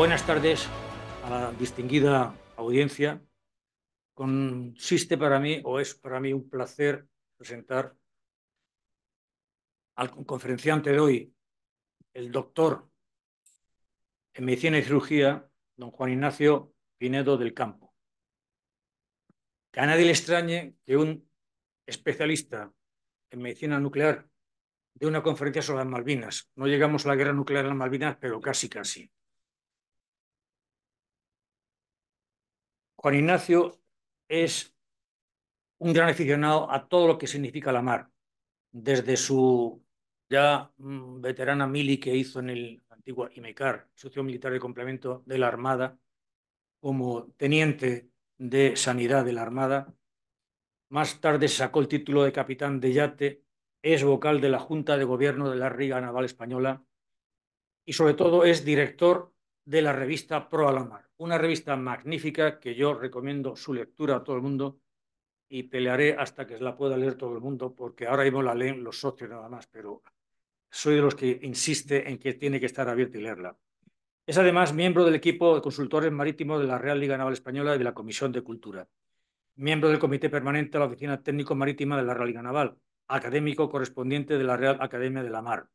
Buenas tardes a la distinguida audiencia. Consiste para mí, o es para mí un placer, presentar al conferenciante de hoy, el doctor en medicina y cirugía, don Juan Ignacio Pinedo del Campo. Que a nadie le extrañe que un especialista en medicina nuclear de una conferencia sobre las Malvinas. No llegamos a la guerra nuclear en las Malvinas, pero casi, casi. Juan Ignacio es un gran aficionado a todo lo que significa la mar, desde su ya mm, veterana mili que hizo en el antiguo IMECAR, socio Militar de Complemento de la Armada, como teniente de Sanidad de la Armada. Más tarde sacó el título de capitán de yate, es vocal de la Junta de Gobierno de la Riga Naval Española y sobre todo es director de la revista Pro Alamar, una revista magnífica que yo recomiendo su lectura a todo el mundo y pelearé hasta que la pueda leer todo el mundo, porque ahora mismo la leen los socios nada más, pero soy de los que insiste en que tiene que estar abierta y leerla. Es además miembro del equipo de consultores marítimos de la Real Liga Naval Española y de la Comisión de Cultura, miembro del Comité Permanente de la Oficina Técnico Marítima de la Real Liga Naval, académico correspondiente de la Real Academia de la Mar,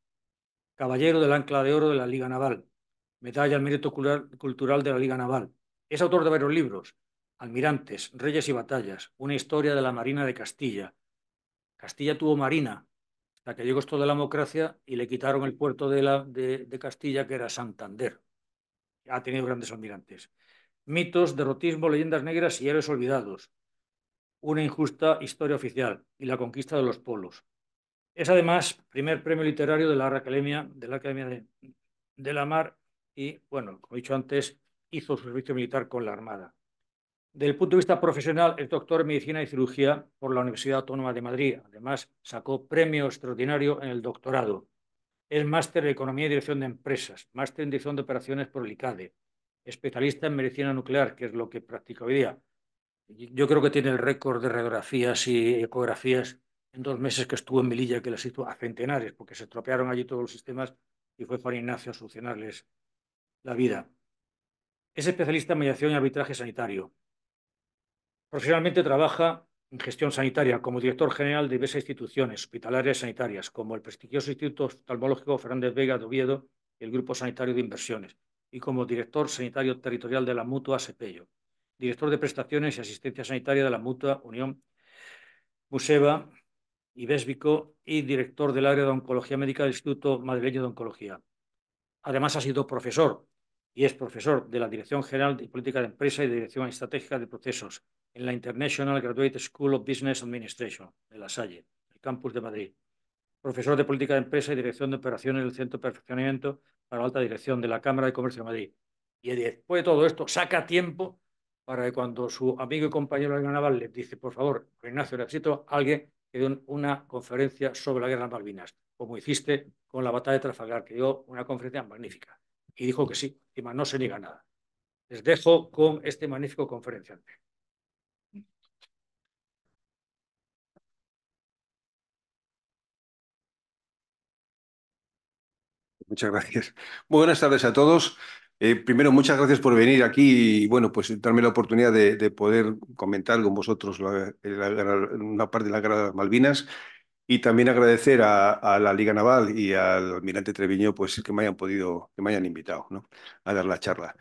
caballero del Ancla de Oro de la Liga Naval, Medalla al Mérito Cultural de la Liga Naval. Es autor de varios libros, Almirantes, Reyes y Batallas, Una historia de la Marina de Castilla. Castilla tuvo Marina, la que llegó esto de la democracia y le quitaron el puerto de, Castilla, que era Santander. Ha tenido grandes almirantes. Mitos, derrotismo, leyendas negras y héroes olvidados. Una injusta historia oficial y la conquista de los polos. Es además primer premio literario de la Academia, de la Mar y, bueno, como he dicho antes, hizo su servicio militar con la Armada. Del punto de vista profesional, es doctor en Medicina y Cirugía por la Universidad Autónoma de Madrid. Además, sacó premio extraordinario en el doctorado. Es máster en Economía y Dirección de Empresas, máster en Dirección de Operaciones por el ICADE, especialista en medicina nuclear, que es lo que practica hoy día. Yo creo que tiene el récord de radiografías y ecografías en dos meses que estuvo en Melilla, que las hizo a centenares, porque se estropearon allí todos los sistemas y fue Juan Ignacio a solucionarles la vida. Es especialista en mediación y arbitraje sanitario. Profesionalmente trabaja en gestión sanitaria como director general de diversas instituciones hospitalarias sanitarias, como el prestigioso Instituto Oftalmológico Fernández Vega de Oviedo y el Grupo Sanitario de Inversiones, y como director sanitario territorial de la Mutua Sepello, director de prestaciones y asistencia sanitaria de la Mutua Unión Museva y Bésbico y director del área de oncología médica del Instituto Madrileño de Oncología. Además, ha sido profesor y es profesor de la Dirección General de Política de Empresa y Dirección Estratégica de Procesos en la International Graduate School of Business Administration de La Salle, el campus de Madrid. Profesor de Política de Empresa y Dirección de Operaciones el Centro de Perfeccionamiento para la Alta Dirección de la Cámara de Comercio de Madrid. Y después de todo esto, saca tiempo para que cuando su amigo y compañero Naval le dice, por favor, Ignacio, necesito a alguien que dé una conferencia sobre la guerra de Malvinas, como hiciste con la batalla de Trafalgar, que dio una conferencia magnífica y dijo que sí, más no se niega nada. Les dejo con este magnífico conferenciante. Muchas gracias. Muy buenas tardes a todos. Eh, primero, muchas gracias por venir aquí y, bueno, pues darme la oportunidad de, poder comentar con vosotros una parte de la Guerra de las Malvinas y también agradecer a, la Liga Naval y al almirante Treviño pues, que me hayan podido, me hayan invitado ¿no? a dar la charla.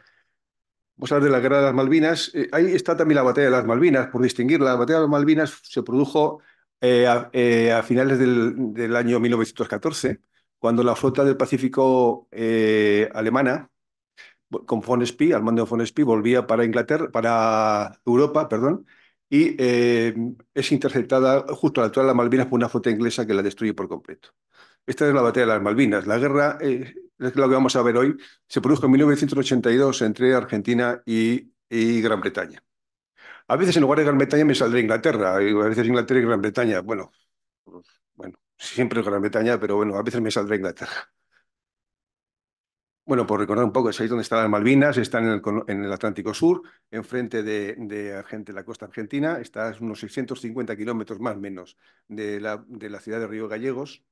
Vamos a hablar de la Guerra de las Malvinas. Eh, ahí está también la Batalla de las Malvinas, por distinguirla. La Batalla de las Malvinas se produjo eh, eh, a, finales del, año 1914, cuando la flota del Pacífico alemana, con von Spee, al mando de von Spee, volvía para Inglaterra, para Europa, perdón, y eh, es interceptada justo a la altura de las Malvinas por una flota inglesa que la destruye por completo. Esta es la batalla de las Malvinas. La guerra, eh, es lo que vamos a ver hoy, se produjo en 1982 entre Argentina y, Gran Bretaña. A veces en lugar de Gran Bretaña me saldrá Inglaterra, a veces Inglaterra y Gran Bretaña. Bueno, pues, bueno, siempre Gran Bretaña, pero bueno, a veces me saldrá Inglaterra. Bueno, por recordar un poco, es ahí donde están las Malvinas, están en el, Atlántico Sur, enfrente de, de, la costa argentina, está a unos 650 kilómetros más o menos de la, ciudad de Río Gallegos,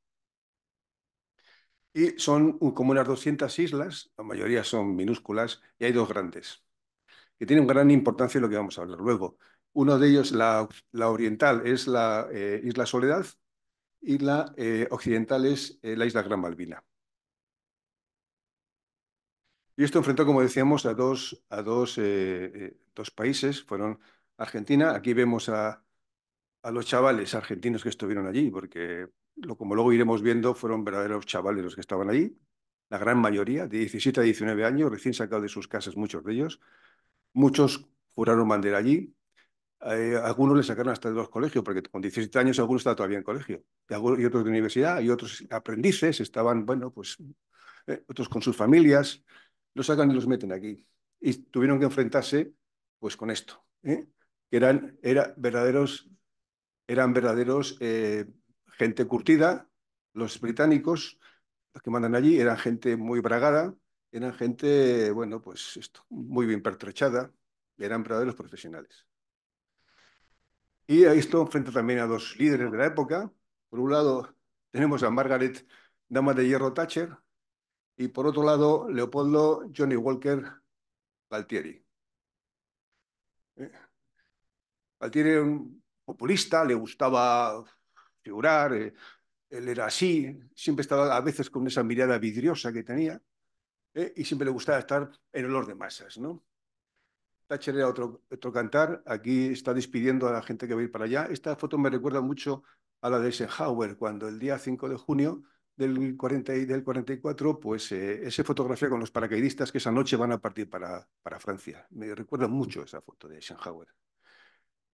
y son como unas 200 islas, la mayoría son minúsculas, y hay dos grandes, que tienen gran importancia en lo que vamos a hablar luego. Uno de ellos, la, oriental, es la eh, Isla Soledad, y la eh, occidental es eh, la Isla Gran Malvina. Y esto enfrentó, como decíamos, a dos, a dos, eh, eh, dos países, fueron Argentina, aquí vemos a, a los chavales argentinos que estuvieron allí, porque lo, como luego iremos viendo, fueron verdaderos chavales los que estaban allí, la gran mayoría, de 17 a 19 años, recién sacados de sus casas muchos de ellos. Muchos juraron bandera allí. Eh, algunos le sacaron hasta de los colegios, porque con 17 años algunos estaban todavía en colegio, y, otros de universidad, y otros aprendices estaban, bueno, pues otros con sus familias los sacan y los meten aquí. Y tuvieron que enfrentarse pues con esto, ¿eh? que eran, verdaderos, eran verdaderos eh, gente curtida, los británicos, los que mandan allí, eran gente muy bragada, eran gente, bueno, pues esto, muy bien pertrechada, eran verdaderos profesionales. Y esto enfrenta también a dos líderes de la época. Por un lado, tenemos a Margaret, dama de hierro Thatcher, y por otro lado Leopoldo Johnny Walker Galtieri. Eh, Galtieri era un populista, le gustaba figurar, eh, él era así, siempre estaba a veces con esa mirada vidriosa que tenía eh, y siempre le gustaba estar en el olor de masas. ¿no? Thatcher era otro, otro cantar, aquí está despidiendo a la gente que va a ir para allá. Esta foto me recuerda mucho a la de Eisenhower, cuando el día 5 de junio del, del 44, pues eh, esa fotografía con los paracaidistas que esa noche van a partir para, para Francia. Me recuerda mucho esa foto de Eisenhower.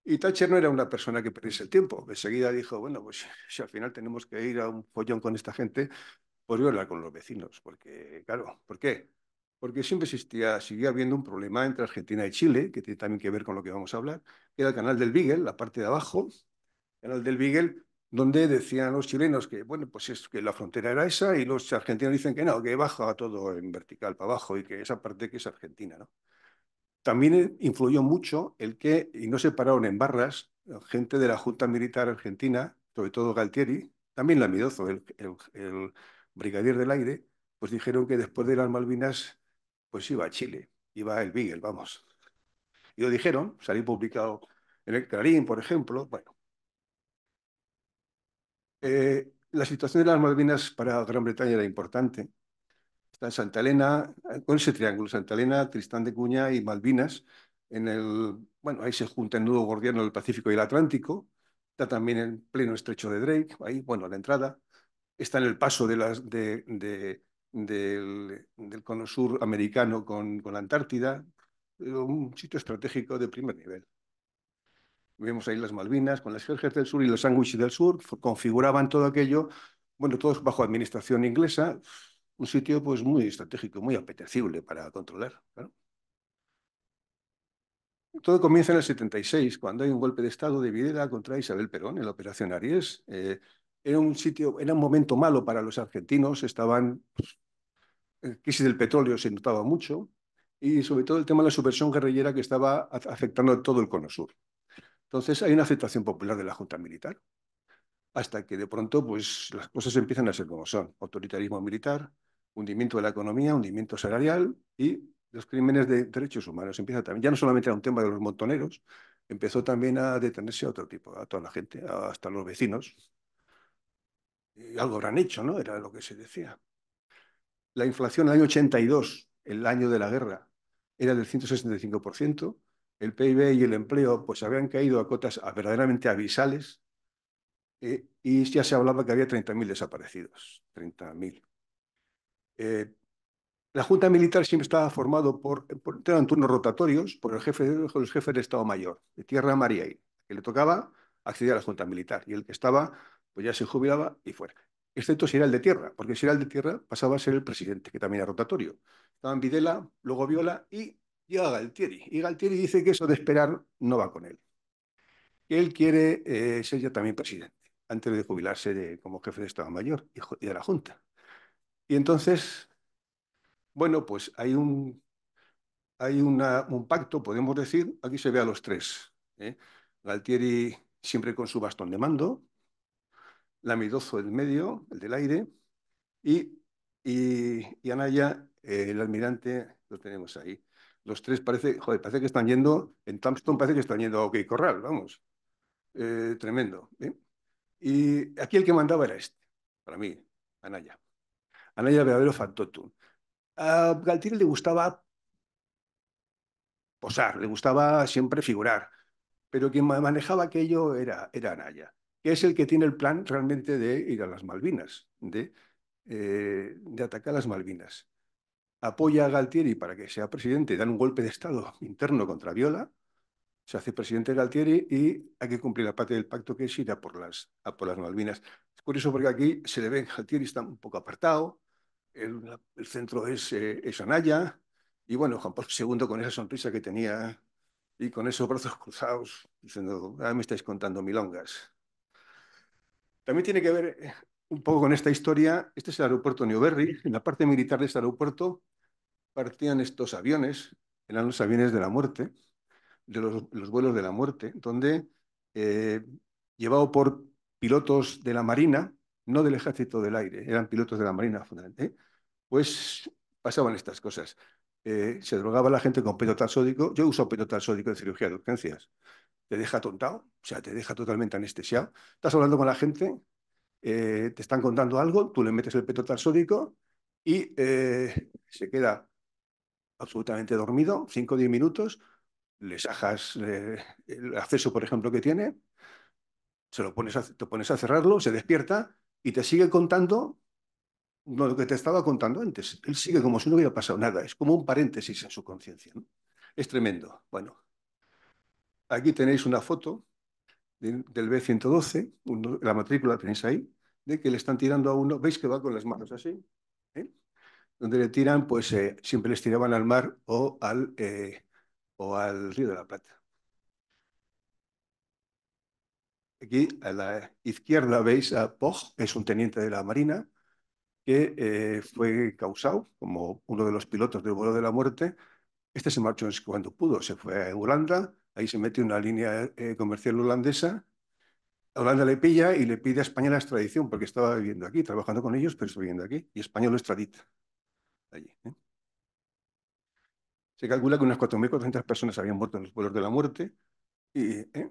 Y Thatcher no era una persona que perdiese el tiempo. seguida dijo, bueno, pues si al final tenemos que ir a un follón con esta gente, pues voy a hablar con los vecinos, porque, claro, ¿por qué? Porque siempre existía, seguía habiendo un problema entre Argentina y Chile, que tiene también que ver con lo que vamos a hablar, que era el canal del Beagle, la parte de abajo. El canal del Beagle donde decían los chilenos que, bueno, pues es que la frontera era esa y los argentinos dicen que no, que baja todo en vertical para abajo y que esa parte que es Argentina, ¿no? También eh, influyó mucho el que, y no se pararon en barras, gente de la Junta Militar Argentina, sobre todo Galtieri, también la el, el, el brigadier del aire, pues dijeron que después de las Malvinas, pues iba a Chile, iba el Beagle, vamos. Y lo dijeron, salió publicado en el Clarín, por ejemplo, bueno, eh, la situación de las Malvinas para Gran Bretaña era importante. Está en Santa Elena, eh, con ese triángulo, Santa Elena, Tristán de Cuña y Malvinas. En el, bueno, ahí se junta el nudo gordiano del Pacífico y el Atlántico. Está también en pleno estrecho de Drake, ahí, bueno, la entrada. Está en el paso del, del, cono sur americano con, con la Antártida. Eh, un sitio estratégico de primer nivel. Vemos ahí las Malvinas con las Jerjes del Sur y los sándwiches del Sur, configuraban todo aquello, bueno, todos bajo administración inglesa, un sitio pues muy estratégico, muy apetecible para controlar. Todo comienza en el 76, cuando hay un golpe de Estado de Videla contra Isabel Perón en la Operación Aries. Eh, era un sitio, era un momento malo para los argentinos, estaban, la pues, crisis del petróleo se notaba mucho, y sobre todo el tema de la subversión guerrillera que estaba afectando a todo el cono sur. Entonces hay una aceptación popular de la Junta Militar, hasta que de pronto pues, las cosas empiezan a ser como son. Autoritarismo militar, hundimiento de la economía, hundimiento salarial y los crímenes de derechos humanos. Empieza también, ya no solamente era un tema de los montoneros, empezó también a detenerse a otro tipo, a toda la gente, hasta los vecinos. algo habrán hecho, ¿no? Era lo que se decía. La inflación en el año 82, el año de la guerra, era del 165%, el PIB y el empleo pues habían caído a cotas verdaderamente abisales eh, y ya se hablaba que había 30.000 desaparecidos, 30.000. Eh, la Junta Militar siempre estaba formado por, eran turnos rotatorios por el jefe, los jefes de Estado Mayor, de Tierra María, que le tocaba acceder a la Junta Militar y el que estaba pues ya se jubilaba y fuera. Excepto si era el de tierra, porque si era el de tierra pasaba a ser el presidente, que también era rotatorio. Estaban Videla, luego Viola y llega Galtieri. Y Galtieri dice que eso de esperar no va con él. Que él quiere eh, ser ya también presidente, antes de jubilarse como jefe de Estado Mayor y, de la Junta. Y entonces, bueno, pues hay un, hay un pacto, podemos decir, aquí se ve a los tres. ¿eh? Galtieri siempre con su bastón de mando, Lamidozo en medio, el del aire, y, Anaya, el almirante, lo tenemos ahí los tres parece, parece que están yendo, en Tampston parece que están yendo a OK Corral, vamos. Eh, tremendo. ¿eh? Y aquí el que mandaba era este, para mí, Anaya. Anaya verdadero fantotum. A Galtier le gustaba posar, le gustaba siempre figurar, pero quien manejaba aquello era, era Anaya, que es el que tiene el plan realmente de ir a las Malvinas, de, eh, de atacar las Malvinas apoya a Galtieri para que sea presidente, dan un golpe de Estado interno contra Viola, se hace presidente Galtieri y hay que cumplir la parte del pacto que es ir a por las, a por las Malvinas. Es curioso porque aquí se le ve, Galtieri está un poco apartado, el, centro eh, es, Anaya, y bueno, Juan Pablo II con esa sonrisa que tenía y con esos brazos cruzados, diciendo, ah, me estáis contando milongas. También tiene que ver eh, un poco con esta historia, este es el aeropuerto Newberry, en la parte militar de este aeropuerto partían estos aviones, eran los aviones de la muerte, de los, vuelos de la muerte, donde eh, llevado por pilotos de la Marina, no del Ejército del Aire, eran pilotos de la Marina fundamentalmente, pues pasaban estas cosas. Eh, se drogaba la gente con petotarsódico, sódico. Yo uso petotarsódico de en cirugía de urgencias. Te deja tontado, o sea, te deja totalmente anestesiado. Estás hablando con la gente, eh, te están contando algo, tú le metes el petotarsódico sódico y se queda absolutamente dormido, 5 o 10 minutos, le sajas el acceso, por ejemplo, que tiene, se lo pones te pones a cerrarlo, se despierta y te sigue contando lo que te estaba contando antes. Él sigue como si no hubiera pasado nada. Es como un paréntesis en su conciencia. Es tremendo. Bueno, aquí tenéis una foto del B112, la matrícula tenéis ahí, de que le están tirando a uno. ¿Veis que va con las manos así? donde le tiran, pues eh, siempre les tiraban al mar o al, eh, o al río de la Plata. Aquí a la izquierda veis a Pog, es un teniente de la Marina, que eh, fue causado como uno de los pilotos del vuelo de la muerte. Este se marchó cuando pudo, se fue a Holanda, ahí se mete una línea comercial holandesa. Holanda le pilla y le pide a España la extradición, porque estaba viviendo aquí, trabajando con ellos, pero está viviendo aquí, y España lo extradita allí. ¿eh? Se calcula que unas 4.400 personas habían muerto en los pueblos de la muerte. ¿eh?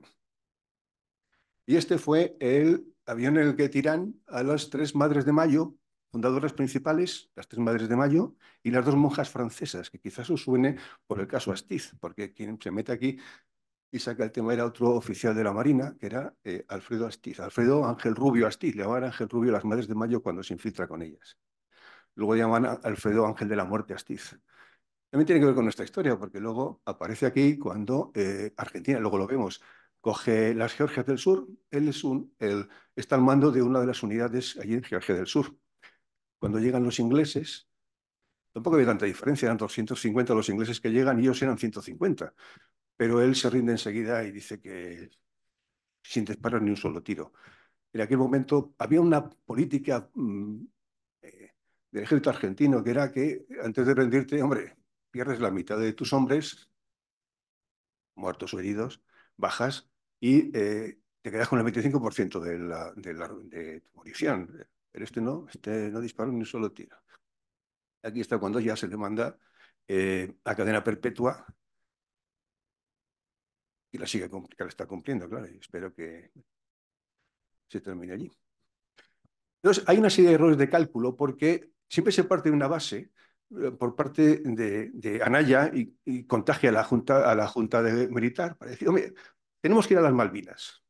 Y, este fue el avión en el que tiran a las tres madres de mayo, fundadoras principales, las tres madres de mayo, y las dos monjas francesas, que quizás os suene por el caso Astiz, porque quien se mete aquí y saca el tema era otro oficial de la Marina, que era eh, Alfredo Astiz, Alfredo Ángel Rubio Astiz, le llamaban Ángel Rubio las madres de mayo cuando se infiltra con ellas. Luego llaman a Alfredo Ángel de la Muerte Astiz. También tiene que ver con nuestra historia, porque luego aparece aquí cuando eh, Argentina, luego lo vemos, coge las Georgias del Sur, él, es un, está al mando de una de las unidades allí en Georgia del Sur. Cuando llegan los ingleses, tampoco había tanta diferencia, eran 250 los ingleses que llegan y ellos eran 150, pero él se rinde enseguida y dice que sin disparar ni un solo tiro. En aquel momento había una política mm, del ejército argentino, que era que antes de rendirte, hombre, pierdes la mitad de tus hombres, muertos o heridos, bajas, y eh, te quedas con el 25% de, la, de, la, de tu munición. Pero este no, este no disparó ni un solo tiro. Aquí está cuando ya se le manda eh, a cadena perpetua y la sigue está cumpliendo, claro, y espero que se termine allí. Entonces, hay una serie de errores de cálculo porque siempre se parte de una base eh, por parte de, Anaya y, contagia a la Junta, a la junta de Militar para decir, tenemos que ir a las Malvinas.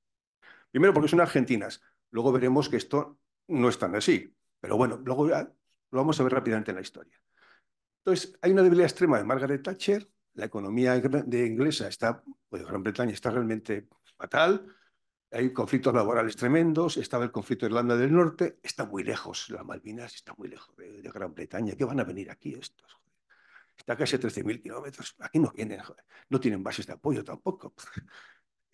Primero porque son argentinas, luego veremos que esto no es tan así. Pero bueno, luego lo vamos a ver rápidamente en la historia. Entonces, hay una debilidad extrema de Margaret Thatcher, la economía de inglesa está, pues Gran Bretaña está realmente fatal, hay conflictos laborales tremendos, estaba el conflicto de Irlanda del Norte, está muy lejos, las Malvinas está muy lejos de, Gran Bretaña, ¿qué van a venir aquí estos? Está casi a 13.000 kilómetros, aquí no vienen, no tienen bases de apoyo tampoco.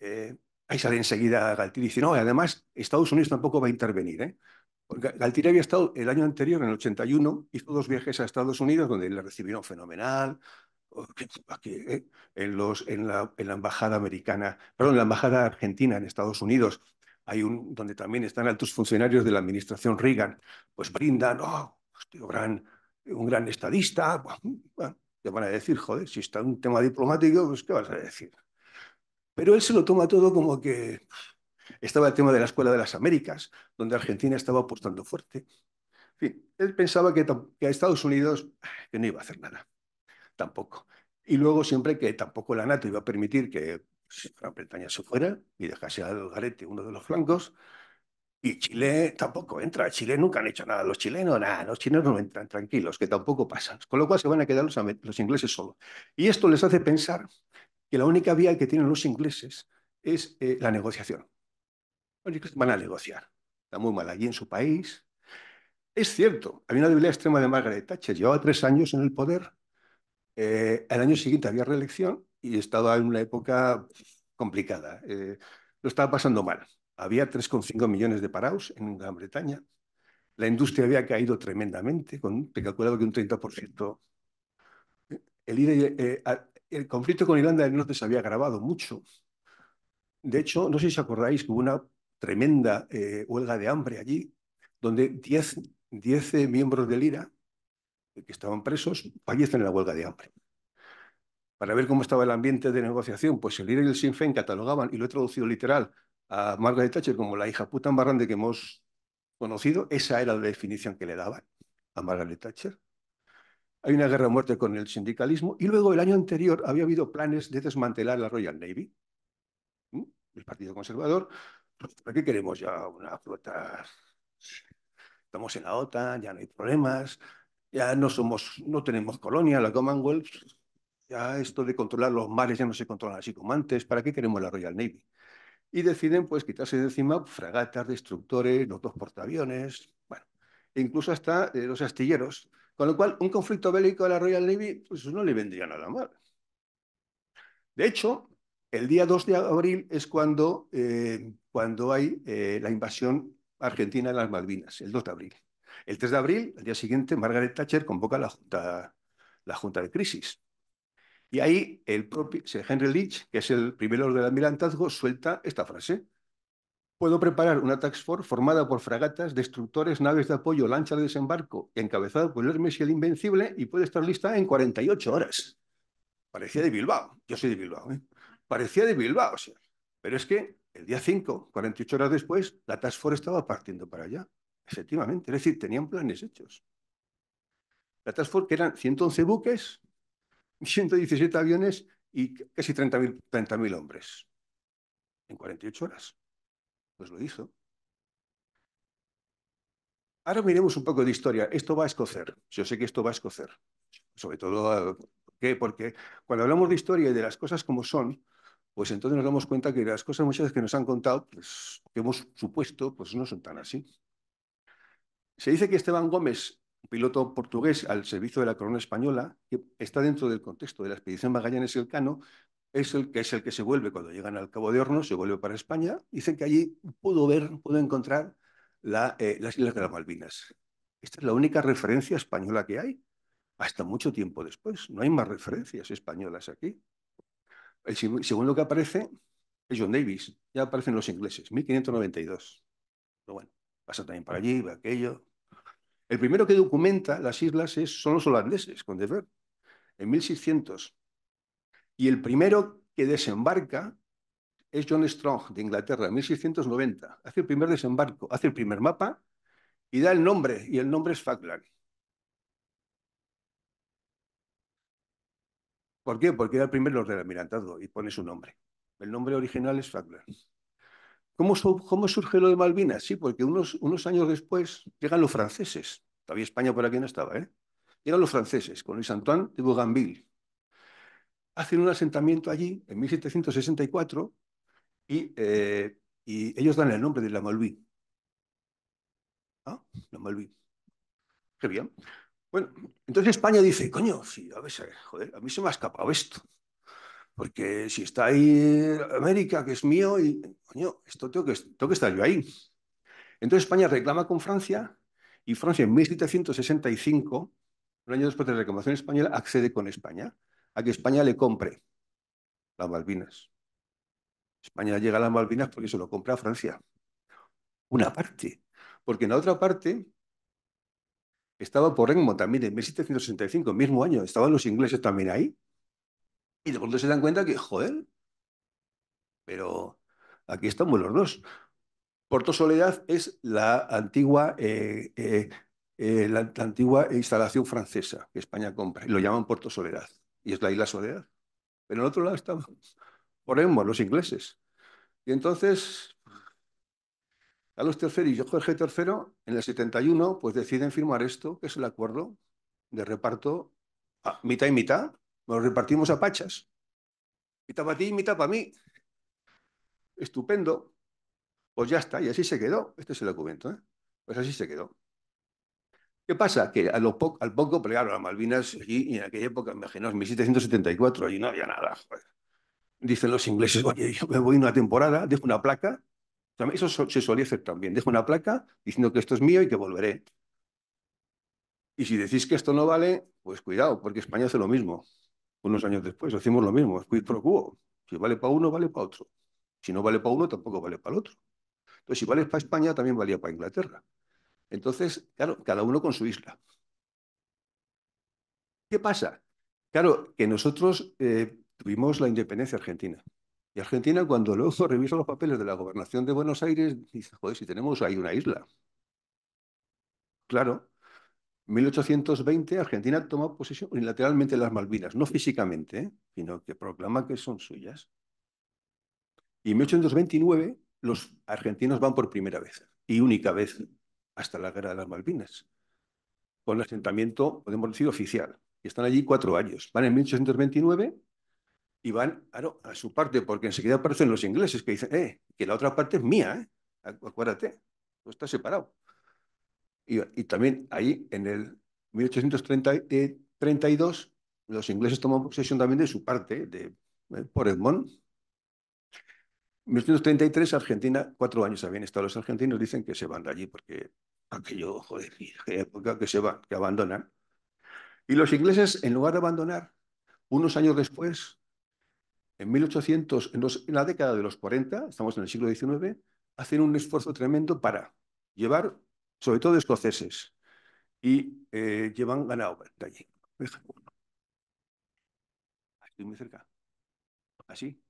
Eh, ahí sale enseguida Galtieri y dice, además Estados Unidos tampoco va a intervenir, ¿eh? Galtieri había estado el año anterior, en el 81, hizo dos viajes a Estados Unidos donde le recibieron fenomenal, en, los, en, la, en, la, embajada americana, perdón, la embajada argentina en Estados Unidos, hay un, donde también están altos funcionarios de la administración Reagan, pues brindan, oh, este un gran estadista, bueno, te van a decir, joder, si está un tema diplomático, pues ¿qué vas a decir? Pero él se lo toma todo como que estaba el tema de la Escuela de las Américas, donde Argentina estaba apostando fuerte. En fin, él pensaba que, que a Estados Unidos que no iba a hacer nada tampoco. Y luego siempre que tampoco la NATO iba a permitir que Gran Bretaña se fuera y dejase a garete uno de los flancos, y Chile tampoco entra. Chile nunca han hecho nada. Los chilenos, nada, los chilenos no entran tranquilos, que tampoco pasan. Con lo cual se van a quedar los, ingleses solos. Y esto les hace pensar que la única vía que tienen los ingleses es eh, la negociación. Van a negociar. Está muy mal allí en su país. Es cierto, había una debilidad extrema de Margaret Thatcher. Llevaba tres años en el poder eh, al año siguiente había reelección y estaba en una época complicada. Eh, lo estaba pasando mal. Había 3,5 millones de parados en Gran Bretaña. La industria había caído tremendamente, con, que un 30%. El, e, eh, el conflicto con Irlanda del Norte se había agravado mucho. De hecho, no sé si os acordáis hubo una tremenda eh, huelga de hambre allí, donde 10, miembros del IRA que estaban presos fallecen en la huelga de hambre. Para ver cómo estaba el ambiente de negociación, pues el líder y el Sinn Féin catalogaban, y lo he traducido literal, a Margaret Thatcher como la hija puta más grande que hemos conocido, esa era la definición que le daban a Margaret Thatcher. Hay una guerra muerte con el sindicalismo y luego el año anterior había habido planes de desmantelar la Royal Navy, el Partido Conservador. ¿Para qué queremos ya una flota? Estamos en la OTAN, ya no hay problemas, ya no somos, no tenemos colonia, la Commonwealth. Ya esto de controlar los mares ya no se controla así como antes. ¿Para qué queremos la Royal Navy? Y deciden pues quitarse de encima fragatas, destructores, los dos portaaviones, bueno, e incluso hasta eh, los astilleros. Con lo cual, un conflicto bélico de la Royal Navy pues no le vendría nada mal. De hecho, el día 2 de abril es cuando, eh, cuando hay eh, la invasión argentina en las Malvinas, el 2 de abril. El 3 de abril, al día siguiente, Margaret Thatcher convoca la Junta, la junta de Crisis. Y ahí el propio Henry Leach, que es el primer primero del almirantazgo, suelta esta frase. Puedo preparar una tax force formada por fragatas, destructores, naves de apoyo, lancha de desembarco, encabezado por el Hermes y Invencible, y puede estar lista en 48 horas. Parecía de Bilbao. Yo soy de Bilbao. ¿eh? Parecía de Bilbao. O Pero es que el día 5, 48 horas después, la tax force estaba partiendo para allá. Efectivamente, es decir, tenían planes hechos. La Task eran 111 buques, 117 aviones y casi 30.000 30 hombres. En 48 horas. Pues lo hizo. Ahora miremos un poco de historia. Esto va a escocer. Yo sé que esto va a escocer. Sobre todo, ¿por qué? Porque cuando hablamos de historia y de las cosas como son, pues entonces nos damos cuenta que las cosas muchas veces que nos han contado, pues, que hemos supuesto, pues no son tan así. Se dice que Esteban Gómez, piloto portugués al servicio de la corona española, que está dentro del contexto de la expedición Magallanes y Elcano, es el que es el que se vuelve cuando llegan al Cabo de Hornos, se vuelve para España. Dicen que allí pudo ver, pudo encontrar eh, las Islas de las Malvinas. Esta es la única referencia española que hay, hasta mucho tiempo después. No hay más referencias españolas aquí. Según lo que aparece es John Davis, ya aparecen los ingleses, 1592. Pero bueno, pasa también para allí, va aquello. El primero que documenta las islas es, son los holandeses, con De en 1600. Y el primero que desembarca es John Strong, de Inglaterra, en 1690. Hace el primer desembarco, hace el primer mapa y da el nombre, y el nombre es Falkland. ¿Por qué? Porque era el primero del almirantado, y pone su nombre. El nombre original es Falkland. ¿Cómo, surge lo de Malvinas? Sí, porque unos, años después llegan los franceses. Todavía España por aquí no estaba, ¿eh? Llegan los franceses con Luis Antoine de Bougainville. Hacen un asentamiento allí en 1764 eh, y, ellos dan el nombre de la Malvinas. ¿Ah? La Malvinas. Qué bien. Bueno, entonces España dice, coño, sí, a ver, joder, a mí se me ha escapado esto. Porque si está ahí América, que es mío, y, coño, esto tengo que, estar yo ahí. Entonces España reclama con Francia y Francia en 1765, un año después de la reclamación española, accede con España a que España le compre las Malvinas. España llega a las Malvinas porque se lo compra a Francia. Una parte. Porque en la otra parte estaba por Renmo también en 1765, mismo año, estaban los ingleses también ahí. Y de pronto se dan cuenta que, joder, pero aquí estamos los dos. Puerto Soledad es la antigua, eh, eh, eh, la, antigua instalación francesa que España compra. y Lo llaman Puerto Soledad y es la isla Soledad. Pero en el otro lado estamos, ejemplo, los ingleses. Y entonces, Carlos III y Jorge III, en el 71, pues deciden firmar esto, que es el acuerdo de reparto a mitad y mitad nos repartimos a pachas. Mitad para ti, mitad para mí. Estupendo. Pues ya está, y así se quedó. Este es el documento, ¿eh? Pues así se quedó. ¿Qué pasa? Que a lo al poco plegaron las Malvinas allí, y en aquella época, imaginaos, 1774, allí no había nada. Dicen los ingleses, oye, yo me voy una temporada, dejo una placa. eso se solía hacer también. Dejo una placa diciendo que esto es mío y que volveré. Y si decís que esto no vale, pues cuidado, porque España hace lo mismo unos años después. Hacemos lo mismo, es pro quo. Si vale para uno, vale para otro. Si no vale para uno, tampoco vale para el otro. Entonces, si vale para España, también valía para Inglaterra. Entonces, claro, cada uno con su isla. ¿Qué pasa? Claro, que nosotros eh, tuvimos la independencia argentina. Y Argentina, cuando luego revisa los papeles de la gobernación de Buenos Aires, dice, joder, si tenemos ahí una isla. Claro, 1820 Argentina toma posesión unilateralmente de las Malvinas, no físicamente, ¿eh? sino que proclama que son suyas. Y en 1829 los argentinos van por primera vez y única vez hasta la guerra de las Malvinas, con asentamiento, podemos decir, oficial. Y están allí cuatro años. Van en 1829 y van a su parte, porque enseguida aparecen los ingleses que dicen, eh, que la otra parte es mía, ¿eh? acuérdate, está separado. Y, también ahí, en el 1832, eh, los ingleses toman posesión también de su parte, de, de eh, por Edmond. 1833, Argentina, cuatro años habían estado los argentinos, dicen que se van de allí porque aquello, joder, época que se van, que abandonan. Y los ingleses, en lugar de abandonar, unos años después, en 1800, en, en la década de los 40, estamos en el siglo XIX, hacen un esfuerzo tremendo para llevar sobre todo escoceses, y eh, llevan ganado allí. Estoy muy cerca. Así,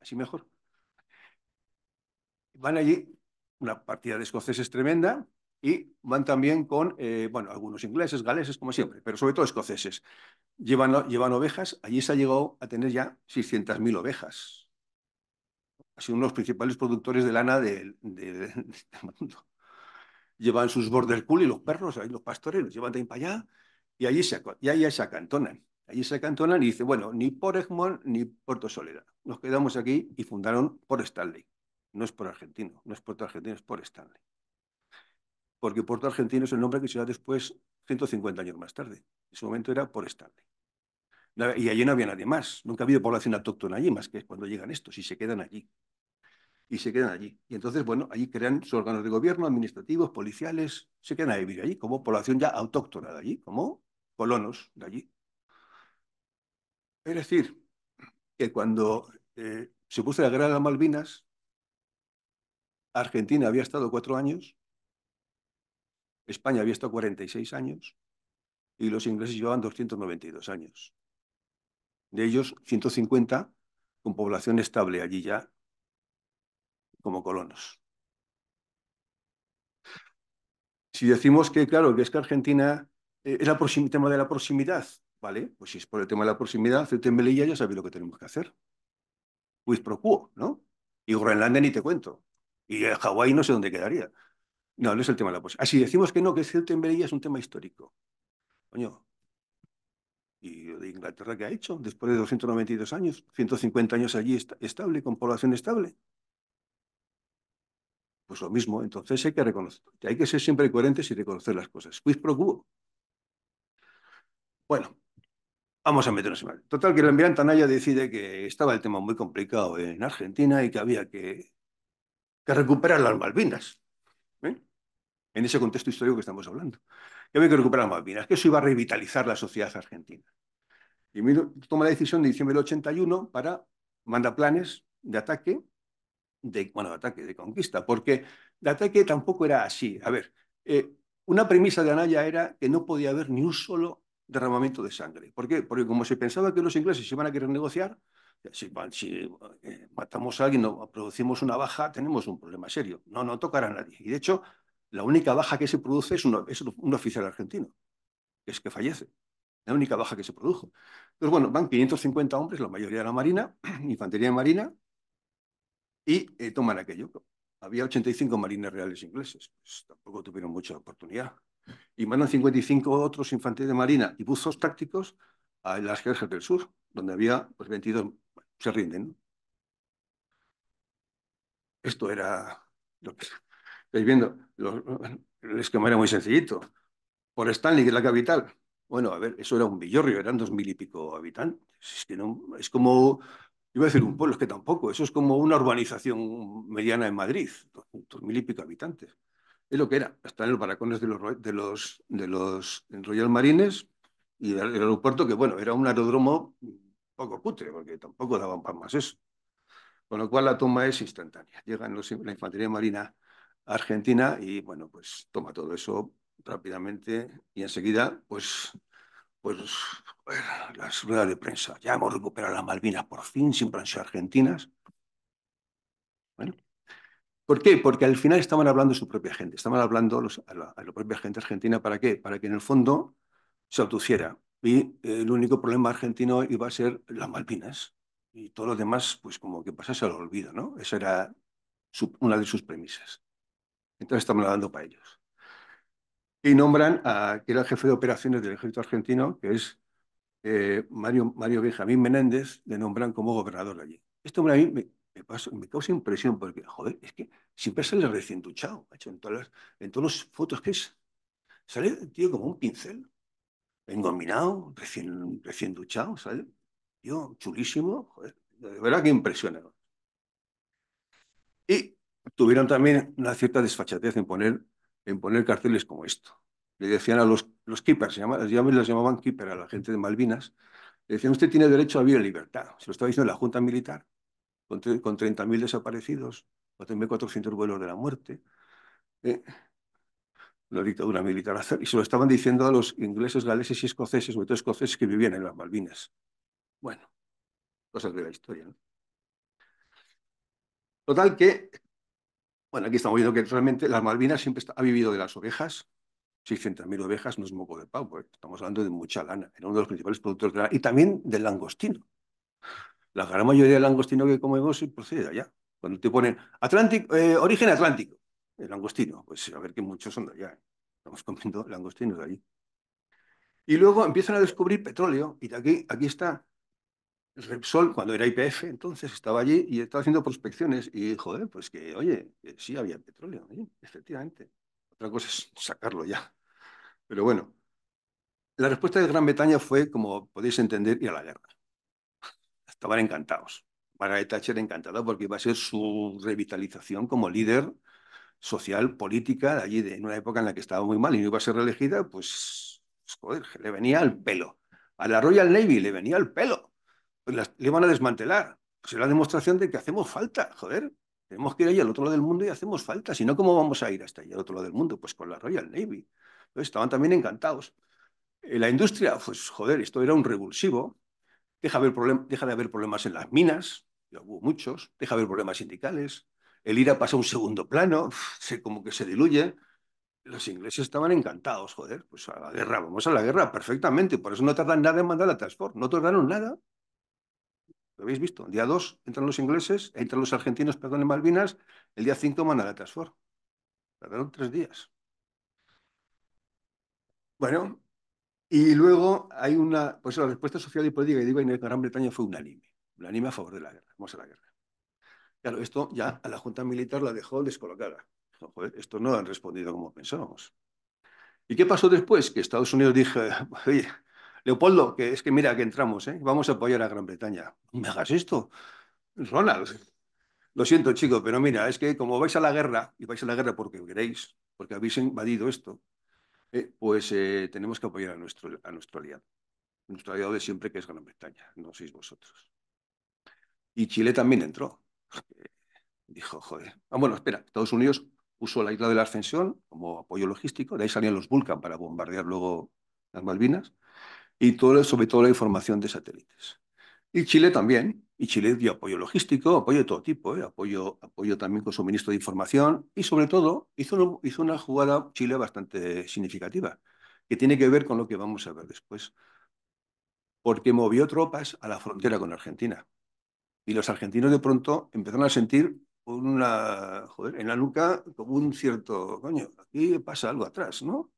así mejor. Van allí, una partida de escoceses tremenda, y van también con, eh, bueno, algunos ingleses, galeses, como siempre, pero sobre todo escoceses. Llevan, llevan ovejas, allí se ha llegado a tener ya 600.000 ovejas. Ha sido uno de los principales productores de lana del mundo llevan sus border pool y los perros, ahí los pastores, los llevan de para allá y allí se, se acantonan. Allí se acantonan y dice bueno, ni por Egmont ni Puerto Soledad. Nos quedamos aquí y fundaron por Stanley. No es por argentino, no es Puerto Argentino, es por Stanley. Porque Puerto Argentino es el nombre que se da después, 150 años más tarde. En su momento era por Stanley. Y allí no había nadie más. Nunca ha habido población autóctona allí, más que cuando llegan estos y se quedan allí y se quedan allí. Y entonces, bueno, allí crean sus órganos de gobierno, administrativos, policiales, se quedan a vivir allí, como población ya autóctona de allí, como colonos de allí. Es decir, que cuando eh, se puso la guerra de las Malvinas, Argentina había estado cuatro años, España había estado 46 años y los ingleses llevaban 292 años. De ellos, 150 con población estable allí ya como colonos. Si decimos que, claro, que es que Argentina eh, es el tema de la proximidad, ¿vale? Pues si es por el tema de la proximidad, de Melilla ya sabéis lo que tenemos que hacer. quiz pro ¿no? Y Groenlandia ni te cuento. Y Hawái no sé dónde quedaría. No, no es el tema de la proximidad. Así ah, si decimos que no, que Ceuta es un tema histórico. Coño, ¿y de Inglaterra qué ha hecho después de 292 años? 150 años allí estable, con población estable. Pues lo mismo, entonces hay que reconocer, hay que ser siempre coherentes y reconocer las cosas. Quiz pro Bueno, vamos a meternos en mal. Total, que el enviante Anaya decide que estaba el tema muy complicado en Argentina y que había que, que recuperar las Malvinas. ¿eh? En ese contexto histórico que estamos hablando. Que había que recuperar las Malvinas, que eso iba a revitalizar la sociedad argentina. Y toma la decisión de diciembre del 81 para mandar planes de ataque de, bueno, ataque, de conquista, porque de ataque tampoco era así. A ver, eh, una premisa de Anaya era que no podía haber ni un solo derramamiento de sangre. ¿Por qué? Porque como se pensaba que los ingleses iban a querer negociar, si, eh, matamos a alguien o producimos una baja, tenemos un problema serio. No, no tocará a nadie. Y de hecho, la única baja que se produce es, es un oficial argentino, que es que fallece. La única baja que se produjo. Entonces, bueno, van 550 hombres, la mayoría de la Marina, Infantería de Marina, y eh, toman aquello. Había 85 marines reales ingleses, pues, tampoco tuvieron mucha oportunidad. Y mandan 55 otros infantes de marina y buzos tácticos a las guerras del sur, donde había pues, 22, se rinden. Esto era lo estáis viendo. el esquema era muy sencillito. Por Stanley, que es la capital. Bueno, a ver, eso era un villorrio, eran dos mil y pico habitantes. es como Iba a decir un pueblo, es que tampoco. Eso es como una urbanización mediana en Madrid, dos mil y pico habitantes. Es lo que era. Están en los baracones de los, de los, de Royal Marines y el aeropuerto, que bueno, era un aeródromo poco cutre, porque tampoco daban para más eso. Con lo cual la toma es instantánea. Llegan la infantería marina Argentina y bueno, pues toma todo eso rápidamente y enseguida, pues, pues las ruedas de prensa. Ya hemos recuperado las Malvinas, por fin, siempre han sido argentinas. Bueno, ¿por qué? Porque al final estaban hablando su propia gente, estaban hablando a, la, propia gente argentina. ¿Para qué? Para que en el fondo se obtuviera Y el único problema argentino iba a ser las Malvinas. Y todo lo demás, pues como que pasase al olvido, ¿no? Esa era una de sus premisas. Entonces estamos hablando para ellos. Y nombran a que era el jefe de operaciones del ejército argentino, que es eh, Mario, Mario Benjamín Menéndez le nombran como gobernador allí. Esto me, me, causa impresión porque, joder, es que siempre sale recién duchado, hecho en todas las, en fotos que es. Sale, tío, como un pincel, engominado, recién, recién duchado, sale. Tío, chulísimo, de verdad que impresiona. Y tuvieron también una cierta desfachatez en poner, en poner carteles como esto le decían a los, los keepers, llamaban, los llamaban keepers a la gente de Malvinas, le decían, usted tiene derecho a vivir en libertad. Se lo estaba diciendo la Junta Militar, con, 30.000 desaparecidos, 4.400 vuelos de la muerte, eh, la dictadura militar. Y se lo estaban diciendo a los ingleses, galeses y escoceses, sobre todo escoceses que vivían en las Malvinas. Bueno, cosas de la historia. Total que, bueno, aquí estamos viendo que realmente las Malvinas siempre ha vivido de las ovejas, 600.000 ovejas no es moco de pavo, ¿eh? estamos hablando de mucha lana, era uno de los principales productos de lana, y también del langostino. La gran mayoría del langostino que comemos procede de allá. Cuando te ponen Atlántico, eh, origen atlántico, el langostino, pues a ver que muchos son de allá. ¿eh? Estamos comiendo langostinos de allí. Y luego empiezan a descubrir petróleo, y de aquí, aquí está Repsol, cuando era IPF, entonces estaba allí y estaba haciendo prospecciones, y joder, pues que, oye, sí había petróleo, efectivamente. Otra cosa es sacarlo ya. Pero bueno, la respuesta de Gran Bretaña fue, como podéis entender, ir a la guerra. Estaban encantados. Margaret Thatcher encantado porque iba a ser su revitalización como líder social, política, de allí, de, en una época en la que estaba muy mal y no iba a ser reelegida, pues, pues joder, le venía al pelo. A la Royal Navy le venía al pelo. Pues le iban a desmantelar. Pues es la demostración de que hacemos falta, joder. Tenemos que ir ahí al otro lado del mundo y hacemos falta. Si no, ¿cómo vamos a ir hasta allá al otro lado del mundo? Pues con la Royal Navy. estaban también encantados. Eh, la industria, pues joder, esto era un revulsivo. Deja, deja de haber problemas en las minas, hubo muchos. Deja de haber problemas sindicales. El IRA pasa a un segundo plano, se, como que se diluye los ingleses estaban encantados, joder, pues a la guerra, vamos a la guerra perfectamente, por eso no tardan nada en mandar a Transport, no tardaron nada habéis visto. El día 2 entran los ingleses, entran los argentinos, perdón, en Malvinas. El día 5 mandan a transform Tardaron tres días. Bueno, y luego hay una. Pues la respuesta social y política que digo en Gran Bretaña fue unánime. Unánime a favor de la guerra. Vamos a la guerra. Claro, esto ya a la Junta Militar la dejó descolocada. estos no han respondido como pensábamos. ¿Y qué pasó después? Que Estados Unidos dije. Leopoldo, que es que mira que entramos, ¿eh? vamos a apoyar a Gran Bretaña. me hagas esto. Ronald, lo siento, chico, pero mira, es que como vais a la guerra, y vais a la guerra porque queréis, porque habéis invadido esto, eh, pues eh, tenemos que apoyar a nuestro, a aliado. Nuestro aliado de siempre que es Gran Bretaña, no sois vosotros. Y Chile también entró. Dijo, joder. Ah, bueno, espera, Estados Unidos puso la isla de la Ascensión como apoyo logístico, de ahí salían los Vulcan para bombardear luego las Malvinas y todo, sobre todo la información de satélites. Y Chile también, y Chile dio apoyo logístico, apoyo de todo tipo, ¿eh? apoyo, apoyo también con suministro de información y sobre todo hizo, hizo una jugada Chile bastante significativa, que tiene que ver con lo que vamos a ver después, porque movió tropas a la frontera con Argentina. Y los argentinos de pronto empezaron a sentir una, en la nuca como un cierto, coño, aquí pasa algo atrás, ¿no?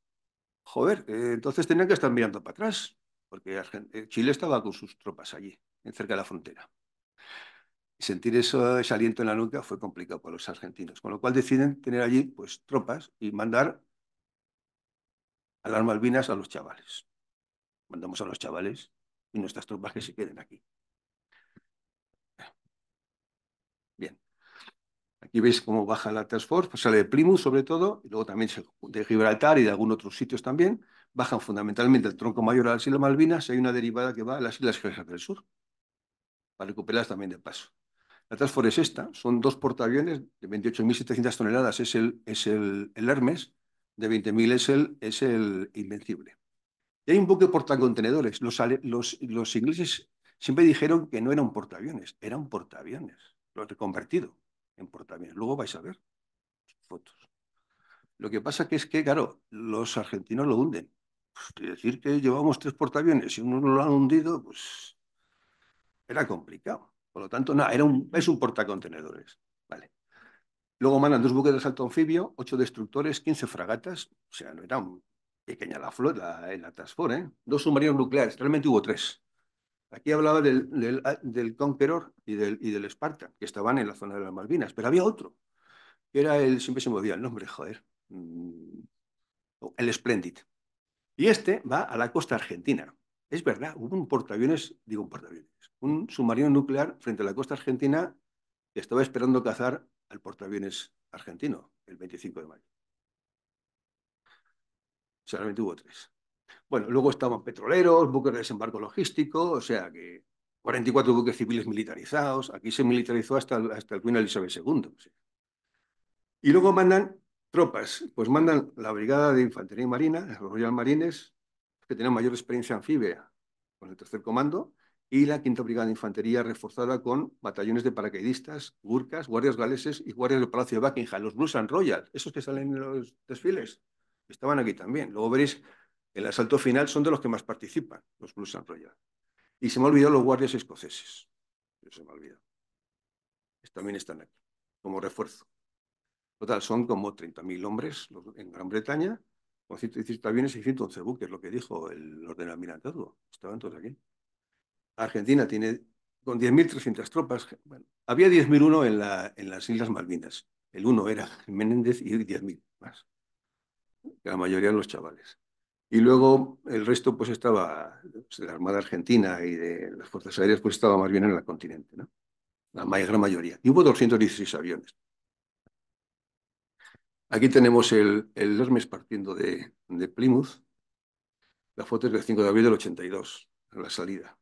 Joder, eh, entonces tenían que estar mirando para atrás porque eh, Chile estaba con sus tropas allí, cerca de la frontera. Sentir eso, ese aliento en la nuca fue complicado para los argentinos, con lo cual deciden tener allí pues, tropas y mandar a las Malvinas a los chavales. Mandamos a los chavales y nuestras tropas que se queden aquí. Bien. Aquí veis cómo baja la Task pues sale de Plymouth sobre todo, y luego también de Gibraltar y de algunos otros sitios también, bajan fundamentalmente el tronco mayor a las Islas Malvinas hay una derivada que va a las Islas Quejas del Sur, para recuperarlas también de paso. La Transfor es esta, son dos portaaviones de 28.700 toneladas, es el, es el, Hermes, de 20.000 es el, es el Invencible. Y hay un buque portacontenedores. Los, ingleses siempre dijeron que no eran portaaviones, Eran portaaviones, lo reconvertido en portaaviones. Luego vais a ver fotos. Lo que pasa que es que, claro, los argentinos lo hunden. Pues, decir que llevábamos tres portaaviones y uno lo han hundido, pues era complicado. Por lo tanto, nada, era un, es un portacontenedores. Vale. Luego mandan dos buques de asalto anfibio, ocho destructores, quince fragatas. O sea, no era pequeña la flota en eh, la ¿eh? Dos submarinos nucleares, realmente hubo tres. Aquí hablaba del, Conqueror y del, y del Spartan, que estaban en la zona de las Malvinas, pero había otro, que era el, siempre se me el nombre, joder, mm, el Splendid, y este va a la costa argentina. Es verdad, hubo un portaaviones, digo un portaaviones, un submarino nuclear frente a la costa argentina que estaba esperando cazar al portaaviones argentino el 25 de mayo. Solamente hubo tres. Bueno, luego estaban petroleros, buques de desembarco logístico, o sea que 44 buques civiles militarizados. Aquí se militarizó hasta, hasta el Queen Elizabeth II. Y luego mandan tropas, pues mandan la Brigada de Infantería y Marina, los Royal Marines, que tienen mayor experiencia anfibia con el tercer comando, y la quinta Brigada de Infantería reforzada con batallones de paracaidistas, gurkas, guardias galeses y guardias del Palacio de Buckingham, los Blues and Royal, esos que salen en los desfiles, estaban aquí también. Luego veréis, el asalto final son de los que más participan, los Blues and Royal. Y se me ha olvidado los guardias escoceses, se me ha olvidado. También están aquí, como refuerzo. Total, son como 30.000 hombres en Gran Bretaña, con 117 aviones y 111 buques, lo que dijo el orden todo, Estaban todos aquí. Argentina tiene con 10.300 tropas. Bueno, había 10.001 en, la, en las Islas Malvinas. El uno era Menéndez y 10.000 más. La mayoría de los chavales. Y luego el resto pues estaba pues, de la Armada Argentina y de las Fuerzas Aéreas, pues estaba más bien en el continente, ¿no? La gran mayoría. Y hubo 216 aviones. Aquí tenemos el, Hermes partiendo de, Plymouth. La foto es del 5 de abril del 82, la salida.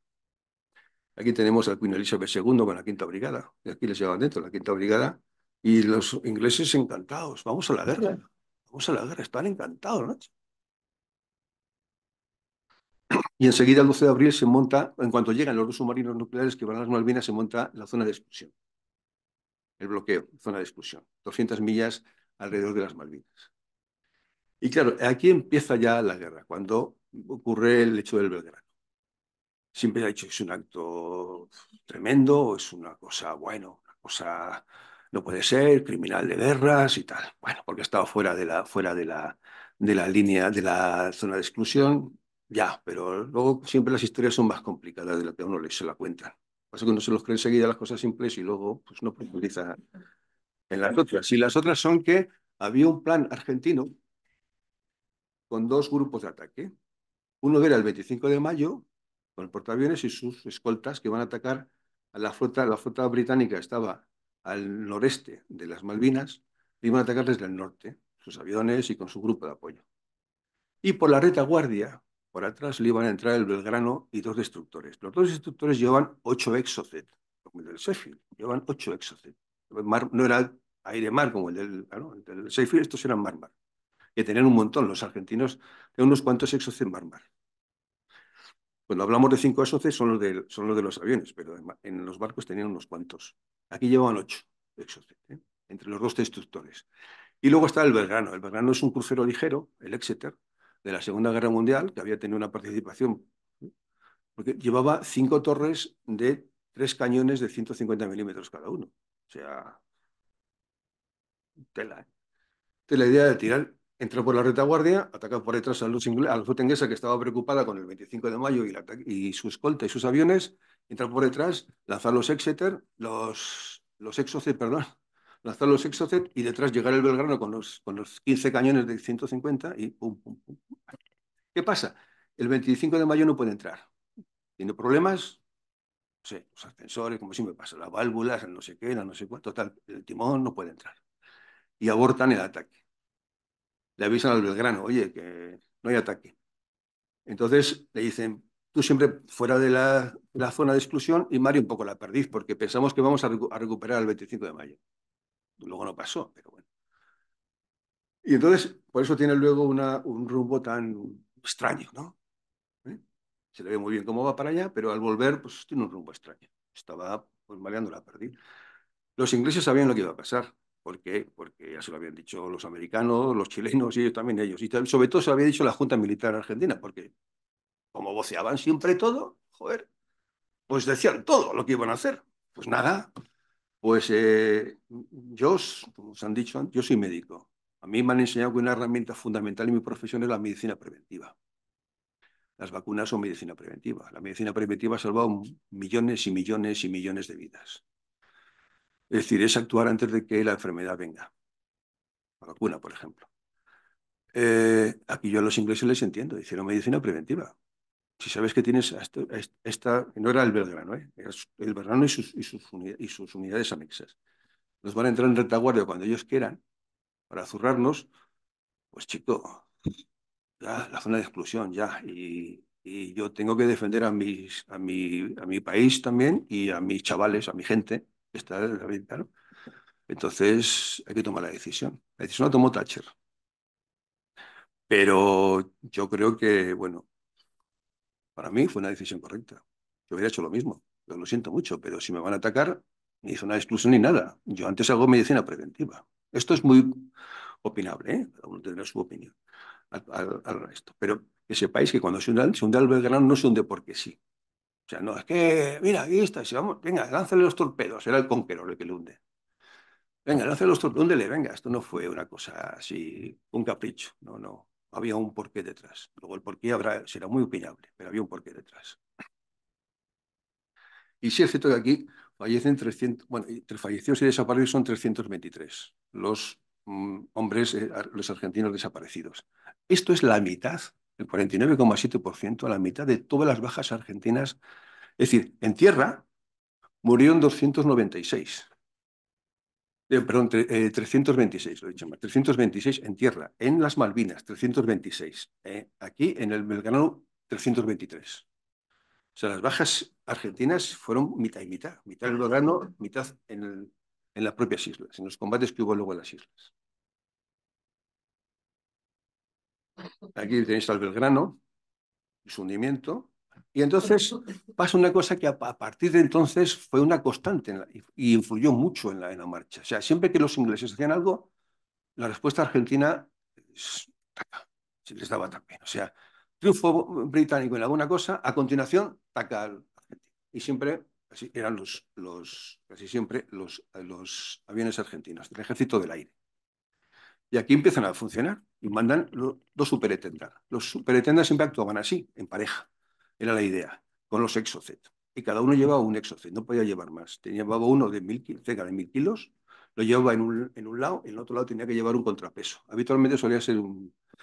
Aquí tenemos al Queen Elizabeth II con la Quinta Brigada. Y aquí les llevan dentro la Quinta Brigada. Y los ingleses encantados. Vamos a la guerra. Vamos a la guerra. Están encantados, ¿no? Y enseguida, el 12 de abril, se monta, en cuanto llegan los dos submarinos nucleares que van a las Malvinas, se monta la zona de exclusión. El bloqueo, zona de exclusión. 200 millas alrededor de las Malvinas. Y claro, aquí empieza ya la guerra, cuando ocurre el hecho del Belgrano. Siempre ha dicho que es un acto tremendo, es una cosa, bueno, una cosa, no puede ser, criminal de guerras y tal. Bueno, porque estaba fuera de la, fuera de la, de la línea, de la zona de exclusión, ya, pero luego siempre las historias son más complicadas de lo que a uno se la cuenta. Pasa que uno se los cree enseguida las cosas simples y luego pues, no profundiza en las otras. Y las otras son que había un plan argentino con dos grupos de ataque. Uno era el 25 de mayo, con portaaviones y sus escoltas que van a atacar a la flota. La flota británica estaba al noreste de las Malvinas, iban a atacar desde el norte, sus aviones y con su grupo de apoyo. Y por la retaguardia, por atrás, le iban a entrar el Belgrano y dos destructores. Los dos destructores llevan ocho exocet, el del Sheffield, llevan ocho exocet. No era aire-mar, como el del, claro, estos eran marmar Que tenían un montón, los argentinos de unos cuantos exos en mar Cuando hablamos de cinco exoces son los de, son los, de los aviones, pero en, los barcos tenían unos cuantos. Aquí llevaban ocho exoces, ¿eh? entre los dos destructores. Y luego está el Belgrano. El Belgrano es un crucero ligero, el Exeter, de la Segunda Guerra Mundial, que había tenido una participación, ¿eh? porque llevaba cinco torres de tres cañones de 150 milímetros cada uno. O sea, de la, la idea de tirar, entrar por la retaguardia, atacar por detrás a la, que estaba preocupada con el 25 de mayo y, su escolta y sus aviones, entrar por detrás, lanzar los Exeter, los, los Exocet, perdón, lanzar los Exocet y detrás llegar el Belgrano con los, con los 15 cañones de 150 y pum, pum, pum. ¿Qué pasa? El 25 de mayo no puede entrar. Tiene problemas, no sé, los ascensores, como siempre pasa, las válvulas, no sé qué, no sé cuánto, tal el timón no puede entrar y abortan el ataque. Le avisan al Belgrano, oye, que no hay ataque. Entonces le dicen, tú siempre fuera de la, zona de exclusión y Mario un poco la perdiz porque pensamos que vamos a, recuperar el 25 de mayo. Luego no pasó, pero bueno. Y entonces, por eso tiene luego una, un rumbo tan extraño, ¿no? ¿Eh? Se le ve muy bien cómo va para allá, pero al volver, pues tiene un rumbo extraño. Estaba pues, mareando la perdiz. Los ingleses sabían lo que iba a pasar. ¿Por qué? Porque ya se lo habían dicho los americanos, los chilenos y ellos también ellos. Y sobre todo se lo había dicho la Junta Militar Argentina, porque como voceaban siempre todo, joder, pues decían todo lo que iban a hacer. Pues nada, pues eh, yo, como se han dicho, yo soy médico. A mí me han enseñado que una herramienta fundamental en mi profesión es la medicina preventiva. Las vacunas son medicina preventiva. La medicina preventiva ha salvado millones y millones y millones de vidas. Es decir, es actuar antes de que la enfermedad venga. La vacuna, por ejemplo. Eh, aquí yo a los ingleses les entiendo, hicieron medicina preventiva. Si sabes que tienes esta, no era el Belgrano, ¿eh? el verano y sus, y, sus unidades, anexas. Nos van a entrar en retaguardia cuando ellos quieran para zurrarnos, pues chico, ya, la zona de exclusión, ya. Y, yo tengo que defender a, mis, a, a mi país también y a mis chavales, a mi gente está Entonces hay que tomar la decisión. La decisión la tomó Thatcher. Pero yo creo que, bueno, para mí fue una decisión correcta. Yo hubiera hecho lo mismo. Yo lo siento mucho, pero si me van a atacar, ni hizo una exclusión ni nada. Yo antes hago medicina preventiva. Esto es muy opinable, ¿eh? cada uno tendrá su opinión al, resto. Pero que sepáis que cuando se hunde, se hunde al Belgrano no se hunde porque sí. O sea, no, es que, mira, aquí está, si vamos, venga, lánzale los torpedos, era el conquero el que le hunde. Venga, lánzale los torpedos, húndele, venga, esto no fue una cosa así, un capricho, no, no, había un porqué detrás. Luego el porqué será muy opinable, pero había un porqué detrás. Y sí es cierto que aquí fallecen 300, bueno, entre fallecidos y desaparecidos son 323 los mm, hombres, eh, los argentinos desaparecidos. Esto es la mitad 49,7%, a la mitad de todas las bajas argentinas. Es decir, en tierra murieron 296. Eh, perdón, 326, eh, lo he dicho más, 326 en tierra. En las Malvinas, 326. Eh, aquí, en el Belgrano, 323. O sea, las bajas argentinas fueron mitad y mitad. Mitad en el Belgrano, mitad en las propias islas, en los combates que hubo luego en las islas. Aquí tenéis al Belgrano, su hundimiento. Y entonces pasa una cosa que a, partir de entonces fue una constante y influyó mucho en la, marcha. O sea, siempre que los ingleses hacían algo, la respuesta argentina les daba también. O sea, triunfo británico en alguna cosa, a continuación, taca Y siempre eran los, los casi siempre los, los aviones argentinos, del ejército del aire. Y aquí empiezan a funcionar y mandan los, dos superetendas. Los superetendas siempre actuaban así, en pareja, era la idea, con los exocet. Y cada uno llevaba un exocet, no podía llevar más. Tenía, llevaba uno de mil, cerca de mil kilos, lo llevaba en un, en un lado, en el otro lado tenía que llevar un contrapeso. Habitualmente solía ser,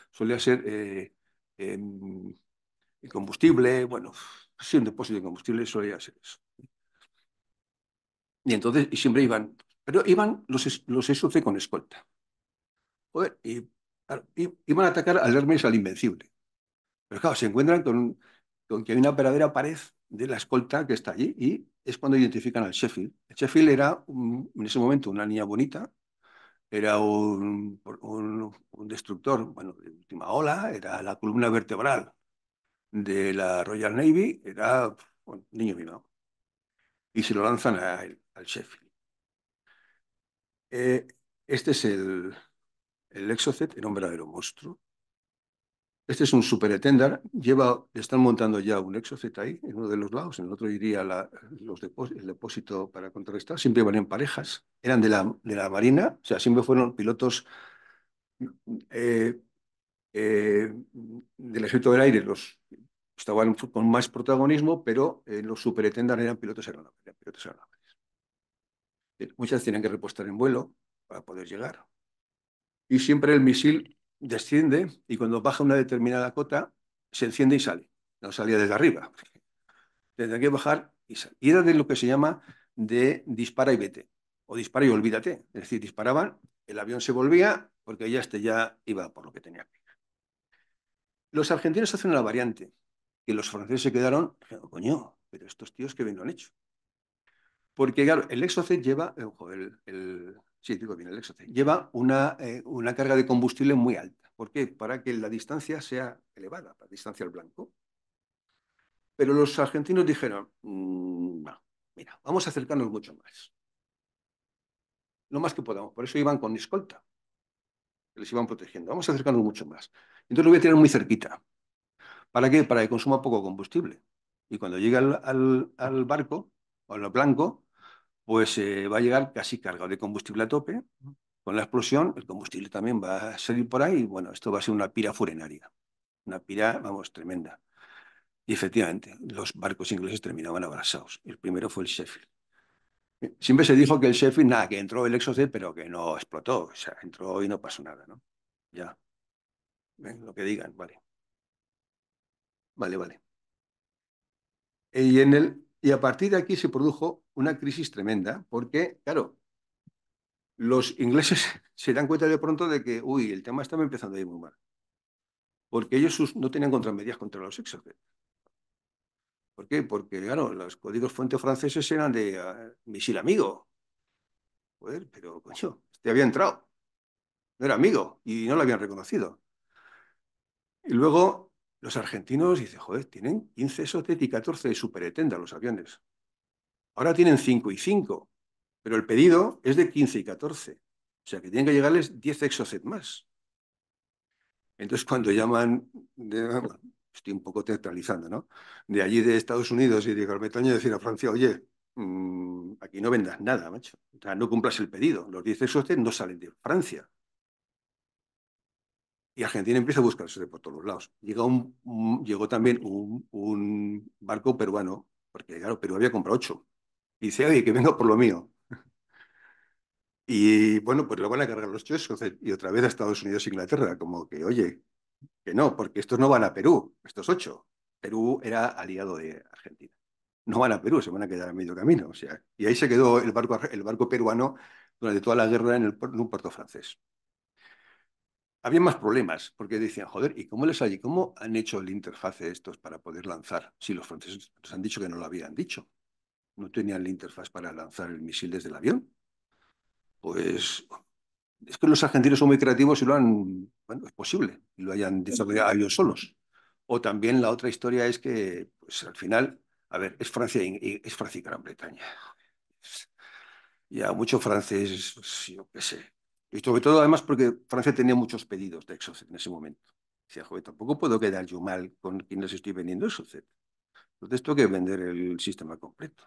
solía ser eh, em, el combustible, bueno, sí, un depósito de combustible solía ser eso. Y entonces, y siempre iban, pero iban los, los con escolta. Joder, y y iban a atacar al Hermes al Invencible. Pero claro, se encuentran con, que hay una verdadera pared de la escolta que está allí y es cuando identifican al Sheffield. El Sheffield era en ese momento una niña bonita, era un, destructor bueno, de última ola, era la columna vertebral de la Royal Navy, era un niño mío. Y se lo lanzan al Sheffield. Eh, este es el, el Exocet era un verdadero monstruo. Este es un super lleva, están montando ya un Exocet ahí, en uno de los lados, en el otro iría los el depósito para contrarrestar, siempre iban en parejas, eran de la, de la Marina, o sea, siempre fueron pilotos eh, eh, del Ejército del Aire, los estaban con más protagonismo, pero eh, los super eran pilotos aeronáuticos. Muchas tenían que repostar en vuelo para poder llegar, y siempre el misil desciende y cuando baja una determinada cota se enciende y sale. No salía desde arriba. Tendría que bajar y salir. Y era de lo que se llama de dispara y vete o dispara y olvídate. Es decir, disparaban, el avión se volvía porque ya, este ya iba por lo que tenía que Los argentinos hacen una variante que los franceses se quedaron, coño, pero estos tíos que bien lo han hecho. Porque claro, el Exocet lleva, eh, el, Sí, digo bien, el exótico. Lleva eh, una, carga de combustible muy alta. ¿Por qué? Para que la distancia sea elevada, la distancia al blanco. Pero los argentinos dijeron, mm, mira, vamos a acercarnos mucho más. Lo más que podamos. Por eso iban con escolta. Que les iban protegiendo. Vamos a acercarnos mucho más. Entonces lo voy a tener muy cerquita. ¿Para qué? Para que consuma poco combustible. Y cuando llega al, al barco, o al blanco, pues eh, va a llegar casi cargado de combustible a tope. Con la explosión, el combustible también va a salir por ahí. Y bueno, esto va a ser una pira furenaria, una pira, vamos, tremenda. Y efectivamente, los barcos ingleses terminaban abrazados. El primero fue el Sheffield. Eh, siempre se dijo que el Sheffield, nada, que entró el Exocet, pero que no explotó. O sea, entró y no pasó nada, ¿no? Ya. Lo que digan, vale. Vale, vale. Y en el y a partir de aquí se produjo una crisis tremenda, porque, claro, los ingleses se dan cuenta de pronto de que, uy, el tema estaba empezando a ir muy mal. Porque ellos no tenían contramedidas contra los sexos ¿Por qué? Porque, claro, los códigos fuente franceses eran de ah, misil amigo. Joder, pero, coño, este había entrado. No era amigo y no lo habían reconocido. Y luego los argentinos, dice, joder, tienen 15 exocet y 14 de superetenda los aviones. Ahora tienen 5 y 5, pero el pedido es de 15 y 14. O sea que tienen que llegarles 10 exocet más. Entonces, cuando llaman, estoy un poco teatralizando, ¿no? De allí de Estados Unidos y de Gran decir a Francia, oye, mm, aquí no vendas nada, macho. O sea, no cumplas el pedido. Los 10 exocet no salen de Francia. Y Argentina empieza a buscarse por todos los lados. un, llegó también un, barco peruano, porque claro, Perú había comprado ocho. Y dice, oye, que venga por lo mío. y bueno, pues lo van a cargar los chicos y otra vez a Estados Unidos e Inglaterra, como que, oye, que no, porque estos no van a Perú, estos ocho. Perú era aliado de Argentina. No van a Perú, se van a quedar a medio camino. O sea, y ahí se quedó el barco, el barco peruano durante toda la guerra en, en un puerto francés había más problemas, porque decían, joder, ¿y cómo les ¿Cómo han hecho el de estos para poder lanzar? Si los franceses nos han dicho que no lo habían dicho. No tenían la interfaz para lanzar el misil desde el avión. Pues es que los argentinos son muy creativos y lo han, bueno, es posible, y lo hayan desarrollado ellos solos. O también la otra historia es que, pues al final, a ver, es Francia y, es Francia y Gran Bretaña. Ya muchos franceses yo qué sé, y sobre todo, además, porque Francia tenía muchos pedidos de Exocet en ese momento. Decía, joder, tampoco puedo quedar yo mal con quienes estoy vendiendo Exocet. Entonces tengo que vender el sistema completo.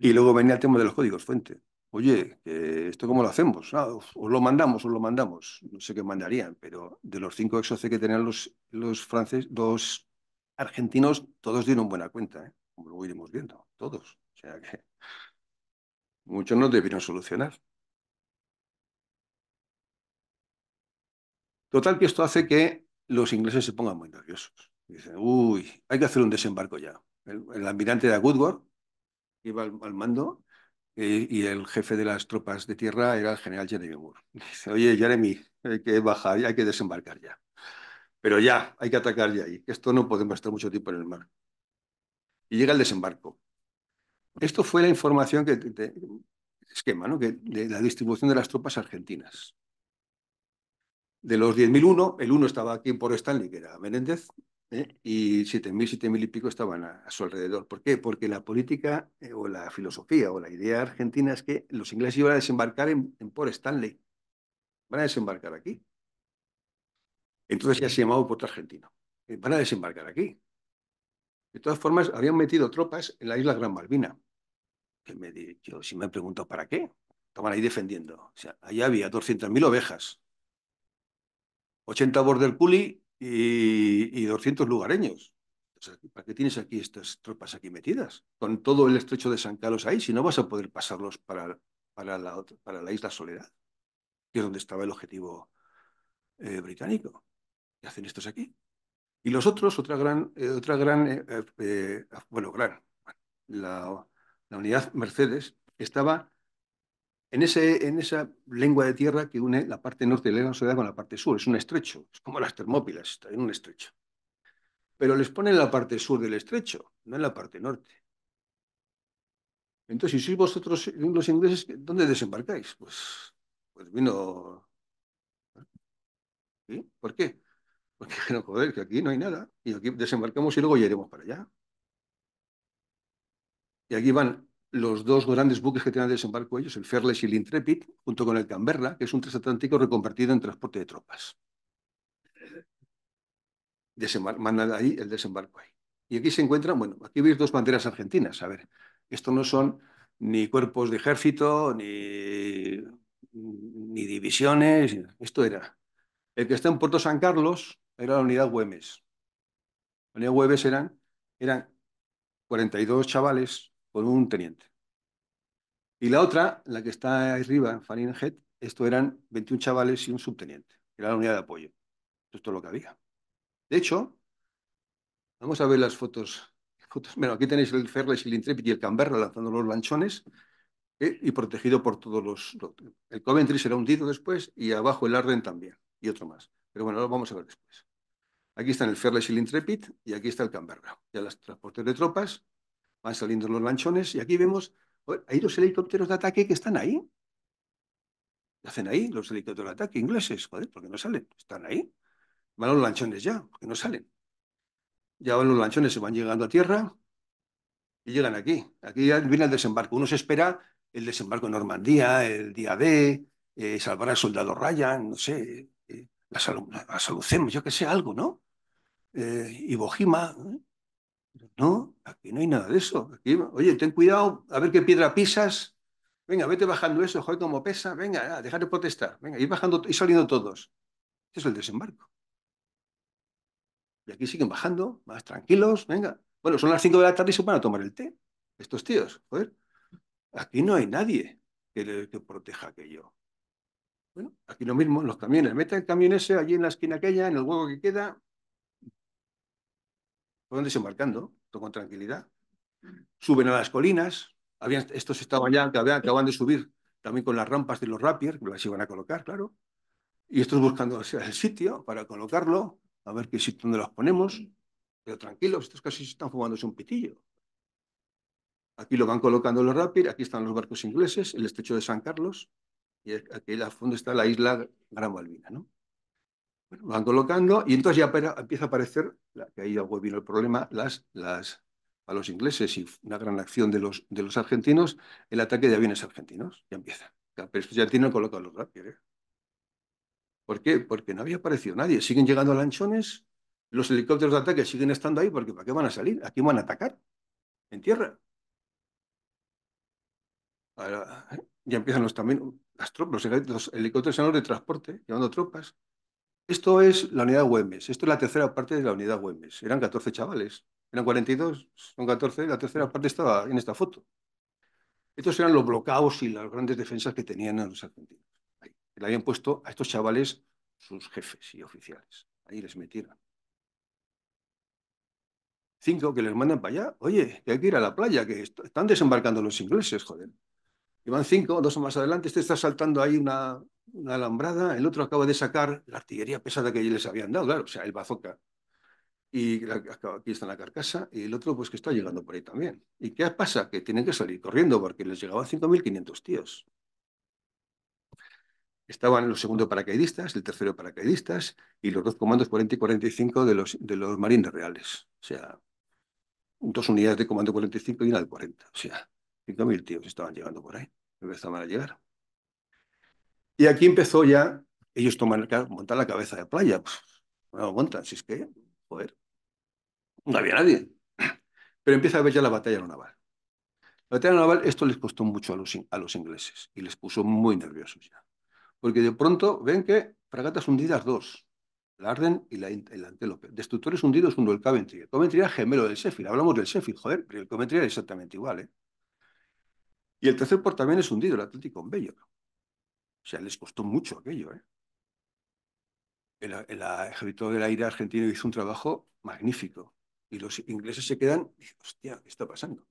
Y luego venía el tema de los códigos fuente. Oye, ¿esto cómo lo hacemos? Ah, os lo mandamos, os lo mandamos. No sé qué mandarían, pero de los cinco Exocet que tenían los, los franceses, dos argentinos, todos dieron buena cuenta. ¿eh? Como lo iremos viendo, todos. O sea que... Muchos no debieron solucionar. Total que esto hace que los ingleses se pongan muy nerviosos. Dicen, uy, hay que hacer un desembarco ya. El, almirante de goodward iba al, mando eh, y el jefe de las tropas de tierra era el general Jeremy Moore. Dice, oye, Jeremy, hay que bajar, hay que desembarcar ya. Pero ya, hay que atacar ya ahí. Esto no podemos estar mucho tiempo en el mar. Y llega el desembarco. Esto fue la información que, esquema, ¿no? de la distribución de las tropas argentinas. De los 10.001, el 1 estaba aquí en Port Stanley, que era Menéndez, ¿eh? y 7.000, 7.000 y pico estaban a, su alrededor. ¿Por qué? Porque la política eh, o la filosofía o la idea argentina es que los ingleses iban a desembarcar en, Port Stanley. Van a desembarcar aquí. Entonces ya se llamaba Puerto Argentino. Eh, van a desembarcar aquí. De todas formas, habían metido tropas en la isla Gran Malvina. Que me, yo si me pregunto, ¿para qué? Estaban ahí defendiendo. O sea, allá había 200.000 ovejas, 80 border puli y, y 200 lugareños. ¿para qué tienes aquí estas tropas aquí metidas? Con todo el estrecho de San Carlos ahí, si no vas a poder pasarlos para, para, la, isla Soledad, que es donde estaba el objetivo eh, británico. ¿Qué hacen estos aquí? Y los otros, otra gran, eh, otra gran eh, eh, bueno, gran, la, unidad Mercedes, estaba en, ese, en esa lengua de tierra que une la parte norte de la ciudad con la parte sur. Es un estrecho, es como las Termópilas, está en un estrecho. Pero les ponen la parte sur del estrecho, no en la parte norte. Entonces, si sois vosotros los ingleses, ¿dónde desembarcáis? Pues, pues vino. ¿Sí? ¿Por qué? Porque, no, joder, que aquí no hay nada. Y aquí desembarcamos y luego ya iremos para allá. Y aquí van los dos grandes buques que tienen de desembarco ellos, el Fairless y el Intrepid, junto con el Canberra, que es un transatlántico reconvertido en transporte de tropas. mandan ahí el desembarco ahí. Y aquí se encuentran, bueno, aquí veis dos banderas argentinas. A ver, esto no son ni cuerpos de ejército, ni, ni divisiones. Esto era el que está en Puerto San Carlos, era la unidad Güemes. La unidad Güemes eran, eran 42 chavales con un teniente. Y la otra, la que está ahí arriba, en Head, esto eran 21 chavales y un subteniente. Era la unidad de apoyo. Esto es todo lo que había. De hecho, vamos a ver las fotos. Bueno, aquí tenéis el Ferles y el Intrepid y el Canberra lanzando los lanchones eh, y protegido por todos los... El Coventry será hundido después y abajo el Arden también y otro más. Pero bueno, lo vamos a ver después. Aquí están el Fairless y el Intrepid y aquí está el Canberra. Ya los transportes de tropas, van saliendo los lanchones y aquí vemos, hay dos helicópteros de ataque que están ahí. ¿Qué hacen ahí los helicópteros de ataque ingleses? Joder, ¿por no salen? Están ahí. Van los lanchones ya, porque no salen? Ya van los lanchones, se van llegando a tierra y llegan aquí. Aquí ya viene el desembarco. Uno se espera el desembarco en Normandía, el día de eh, salvar al soldado Ryan, no sé, la, eh, la, salucemos, yo que sé, algo, ¿no? y eh, Bojima No, aquí no hay nada de eso. oye, ten cuidado, a ver qué piedra pisas. Venga, vete bajando eso, joder, cómo pesa. Venga, dejar de protestar. Venga, ir bajando y saliendo todos. ese es el desembarco. Y aquí siguen bajando, más tranquilos, venga. Bueno, son las 5 de la tarde y se van a tomar el té. Estos tíos, joder. Aquí no hay nadie que, proteja aquello. Bueno, aquí lo mismo, los camiones. Mete el camión ese allí en la esquina aquella, en el hueco que queda, fueron desembarcando con tranquilidad. Suben a las colinas, habían, estos estaban ya, que habían, acaban de subir también con las rampas de los rapier, que las iban a colocar, claro. Y estos buscando el sitio para colocarlo, a ver qué sitio donde los ponemos. Pero tranquilos, estos casi están fumándose un pitillo. Aquí lo van colocando los rapier, aquí están los barcos ingleses, el estrecho de San Carlos, y aquí al fondo está la isla Gran Malvina, ¿no? van colocando y entonces ya empieza a aparecer, que ahí vino el problema, a los ingleses y una gran acción de los, argentinos, el ataque de aviones argentinos. Ya empieza. pero ya tienen colocado los rápidos. ¿eh? ¿Por qué? Porque no había aparecido nadie. Siguen llegando lanchones, los helicópteros de ataque siguen estando ahí, porque ¿para qué van a salir? ¿A quién van a atacar? En tierra. ya empiezan los, también las tropas, los helicópteros de transporte, llevando tropas. Esto es la unidad Güemes, esto es la tercera parte de la unidad Güemes. Eran 14 chavales, eran 42, son 14, la tercera parte estaba en esta foto. Estos eran los bloqueos y las grandes defensas que tenían a los argentinos. Le habían puesto a estos chavales sus jefes y oficiales. Ahí les metieron. Cinco que les mandan para allá. Oye, que hay que ir a la playa, que están desembarcando los ingleses, joder. Y van cinco, dos más adelante, este está saltando ahí una, alambrada, el otro acaba de sacar la artillería pesada que les habían dado, claro, o sea, el bazooka. Y aquí está la carcasa, y el otro pues que está llegando por ahí también. ¿Y qué pasa? Que tienen que salir corriendo porque les llegaban 5.500 tíos. Estaban los segundos paracaidistas, el tercero paracaidistas y los dos comandos 40 y 45 de los, de los marines reales. O sea, dos unidades de comando 45 y una de 40. O sea, 5.000 tíos estaban llegando por ahí, empezaban a llegar. Y aquí empezó ya, ellos toman, montar la cabeza de playa. pues montan, si es que, joder, no había nadie. Pero empieza a ver ya la batalla naval. La batalla naval, esto les costó mucho a los, ingleses y les puso muy nerviosos ya. Porque de pronto ven que fragatas hundidas dos, la Arden y la, el Antelope. Destructores hundidos uno, el Coventry. El Coventry era gemelo del Sheffield, hablamos del Sheffield, joder, pero el Coventry era exactamente igual, ¿eh? Y el tercer también es hundido, el Atlético Bello. O sea, les costó mucho aquello. ¿eh? El, ejército del aire argentino hizo un trabajo magnífico. Y los ingleses se quedan, y, hostia, ¿qué está pasando?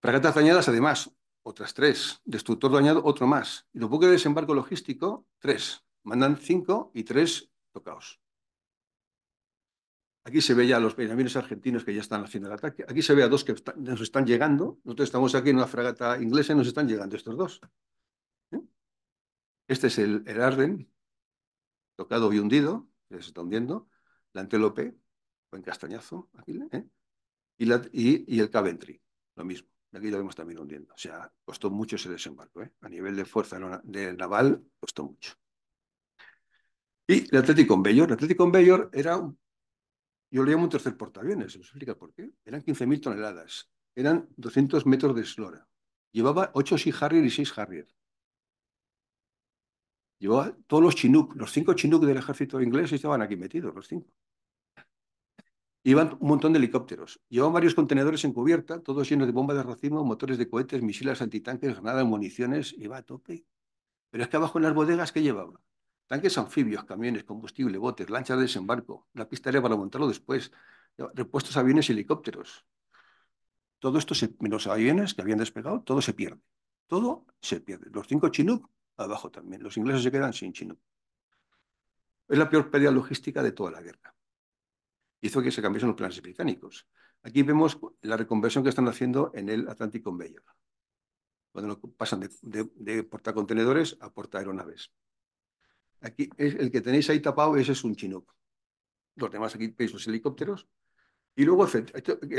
Fragatas dañadas, además, otras tres. Destructor dañado, otro más. Y los buques de desembarco logístico, tres. Mandan cinco y tres tocaos. Aquí se ve ya a los benjamines argentinos que ya están haciendo el ataque. Aquí se ve a dos que nos están llegando. Nosotros estamos aquí en una fragata inglesa y nos están llegando estos dos. ¿eh? Este es el, Arden, tocado y hundido, que se está hundiendo. La Antelope, buen castañazo, aquí, ¿eh? y, el Caventry, lo mismo. Aquí lo vemos también hundiendo. O sea, costó mucho ese desembarco. ¿eh? A nivel de fuerza de naval, costó mucho. Y el Atlético Bayor. El Atlético Bayor era un yo le llamo un tercer portaaviones, se os explica por qué. Eran 15.000 toneladas, eran 200 metros de eslora. Llevaba 8 Sea Harrier y 6 Harrier. Llevaba todos los Chinook, los 5 Chinook del ejército inglés estaban aquí metidos, los 5. Iban un montón de helicópteros. Llevaban varios contenedores en cubierta, todos llenos de bombas de racimo, motores de cohetes, misiles antitanques, granadas, municiones, iba a tope. Pero es que abajo en las bodegas, ¿qué llevaba? tanques anfibios, camiones, combustible, botes, lanchas de desembarco, la pista aérea para montarlo después, repuestos aviones y helicópteros. Todo esto, se, menos aviones que habían despegado, todo se pierde. Todo se pierde. Los cinco Chinook abajo también. Los ingleses se quedan sin Chinook. Es la peor pérdida logística de toda la guerra. Hizo que se cambiasen los planes británicos. Aquí vemos la reconversión que están haciendo en el Atlantic Conveyor. Cuando pasan de, portacontenedores a aeronaves. Aquí, el que tenéis ahí tapado, ese es un Chinook. Los demás aquí veis los helicópteros. Y luego el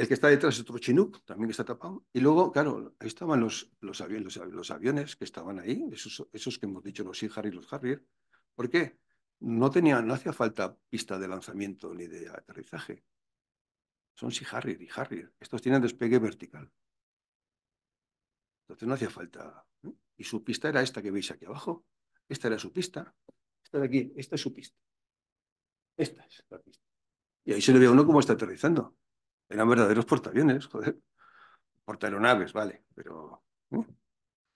que está detrás es otro Chinook, también está tapado. Y luego, claro, ahí estaban los, aviones, los aviones que estaban ahí, esos, que hemos dicho, los Sea y los Harrier. ¿Por qué? No, no hacía falta pista de lanzamiento ni de aterrizaje. Son Sea Harrier y Harrier. Estos tienen despegue vertical. Entonces no hacía falta. ¿eh? Y su pista era esta que veis aquí abajo. Esta era su pista aquí, esta es su pista. Esta es la pista. Y ahí se le ve a uno cómo está aterrizando. Eran verdaderos portaaviones, joder. Portaeronaves, vale, pero... ¿eh?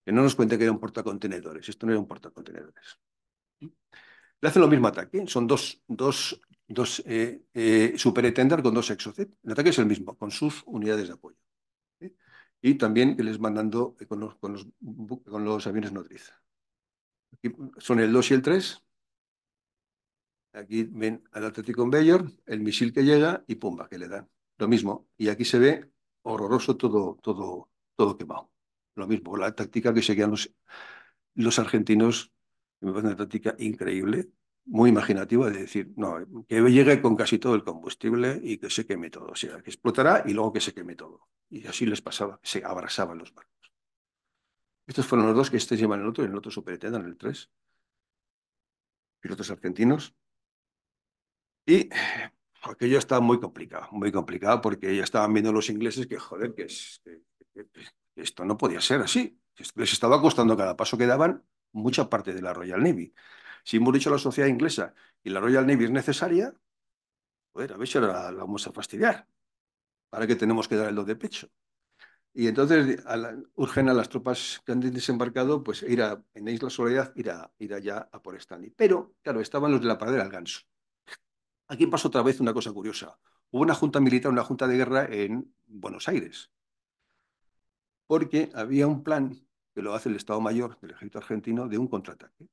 Que no nos cuente que era un portacontenedores. Esto no era un portacontenedores. Le hacen lo mismo ataque. Son dos, dos, dos eh, eh, con dos exocet. El ataque es el mismo, con sus unidades de apoyo. Y también que les mandando con los, con los, aviones nodriz. son el 2 y el 3, Aquí ven al Atlético Bayer, el misil que llega y pumba, que le dan. Lo mismo. Y aquí se ve horroroso todo, todo, todo quemado. Lo mismo, la táctica que seguían los, los argentinos, me parece una táctica increíble, muy imaginativa, de decir, no, que llegue con casi todo el combustible y que se queme todo. O sea, que explotará y luego que se queme todo. Y así les pasaba, se abrasaban los barcos. Estos fueron los dos que este llevan el otro y el otro en el 3. Pilotos argentinos, y aquello estaba muy complicado, muy complicado, porque ya estaban viendo los ingleses que, joder, que, esto no podía ser así. Les estaba costando cada paso que daban mucha parte de la Royal Navy. Si hemos dicho la sociedad inglesa y la Royal Navy es necesaria, pues a ver si la vamos a fastidiar. ¿Para qué tenemos que dar el dos de pecho? Y entonces urgen a las tropas que han desembarcado, pues ir a, en la Isla Soledad, ir, a, ir allá a por Stanley. Pero, claro, estaban los de la pared del ganso. Aquí pasó otra vez una cosa curiosa. Hubo una junta militar, una junta de guerra en Buenos Aires, porque había un plan que lo hace el Estado Mayor del Ejército Argentino de un contraataque.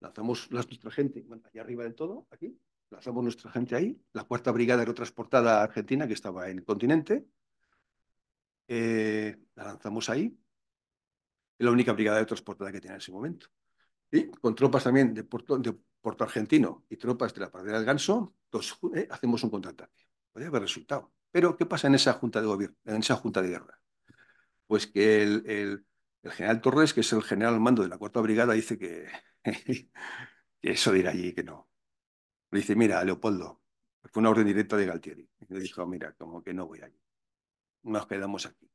Lanzamos nuestra gente, allá arriba del todo, aquí, lanzamos nuestra gente ahí, la cuarta brigada era Argentina, que estaba en el continente, eh, la lanzamos ahí, es la única brigada de transportada que tiene en ese momento. Y con tropas también de, de Puerto Argentino y tropas de la pradera del Ganso, eh, hacemos un contraataque. Podría haber resultado. Pero, ¿qué pasa en esa junta de gobierno, en esa junta de guerra? Pues que el, general Torres, que es el general al mando de la cuarta brigada, dice que, que eso dirá allí que no. Le dice, mira, Leopoldo, fue una orden directa de Galtieri. Y le dijo, mira, como que no voy allí. Nos quedamos aquí.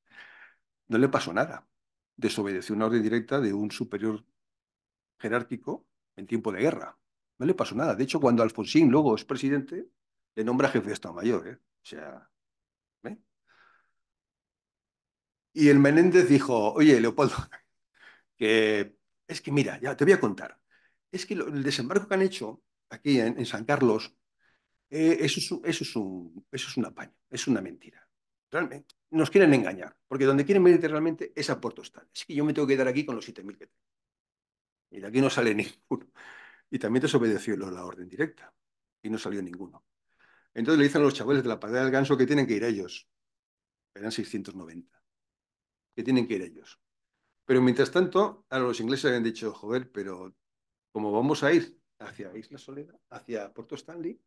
No le pasó nada. Desobedeció una orden directa de un superior jerárquico en tiempo de guerra. No le pasó nada. De hecho, cuando Alfonsín luego es presidente, le nombra jefe de Estado Mayor. ¿eh? O sea, Y el Menéndez dijo, oye, Leopoldo, que es que mira, ya te voy a contar. Es que el desembarco que han hecho aquí en, San Carlos, eh, eso, es eso, es eso es apaño, es una mentira. Realmente, nos quieren engañar, porque donde quieren venir realmente es a Puerto Estado. Es que yo me tengo que quedar aquí con los 7.000 que tengo. Y de aquí no sale ninguno. Y también desobedeció la orden directa. Y no salió ninguno. Entonces le dicen a los chavales de la parada del ganso que tienen que ir ellos. Eran 690. Que tienen que ir ellos. Pero mientras tanto, a los ingleses habían dicho, joder, pero como vamos a ir hacia Isla Soledad, hacia Puerto Stanley,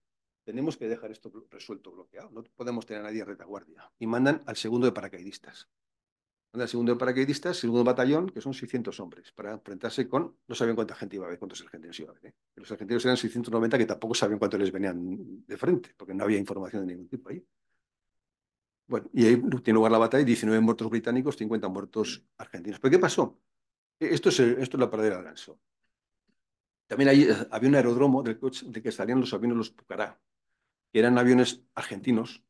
tenemos que dejar esto resuelto, bloqueado. No podemos tener a nadie en retaguardia. Y mandan al segundo de paracaidistas el segundo paracaidista, paracaidistas, segundo batallón, que son 600 hombres, para enfrentarse con, no sabían cuánta gente iba a ver, cuántos argentinos iba a haber. ¿eh? Los argentinos eran 690 que tampoco sabían cuánto les venían de frente, porque no había información de ningún tipo ahí. Bueno, y ahí tiene lugar la batalla, 19 muertos británicos, 50 muertos argentinos. ¿Pero qué pasó? E-, esto es, esto es la pradera de Alonso También ahí eh, había un aeródromo del, de que salían los aviones los Pucará, que eran aviones argentinos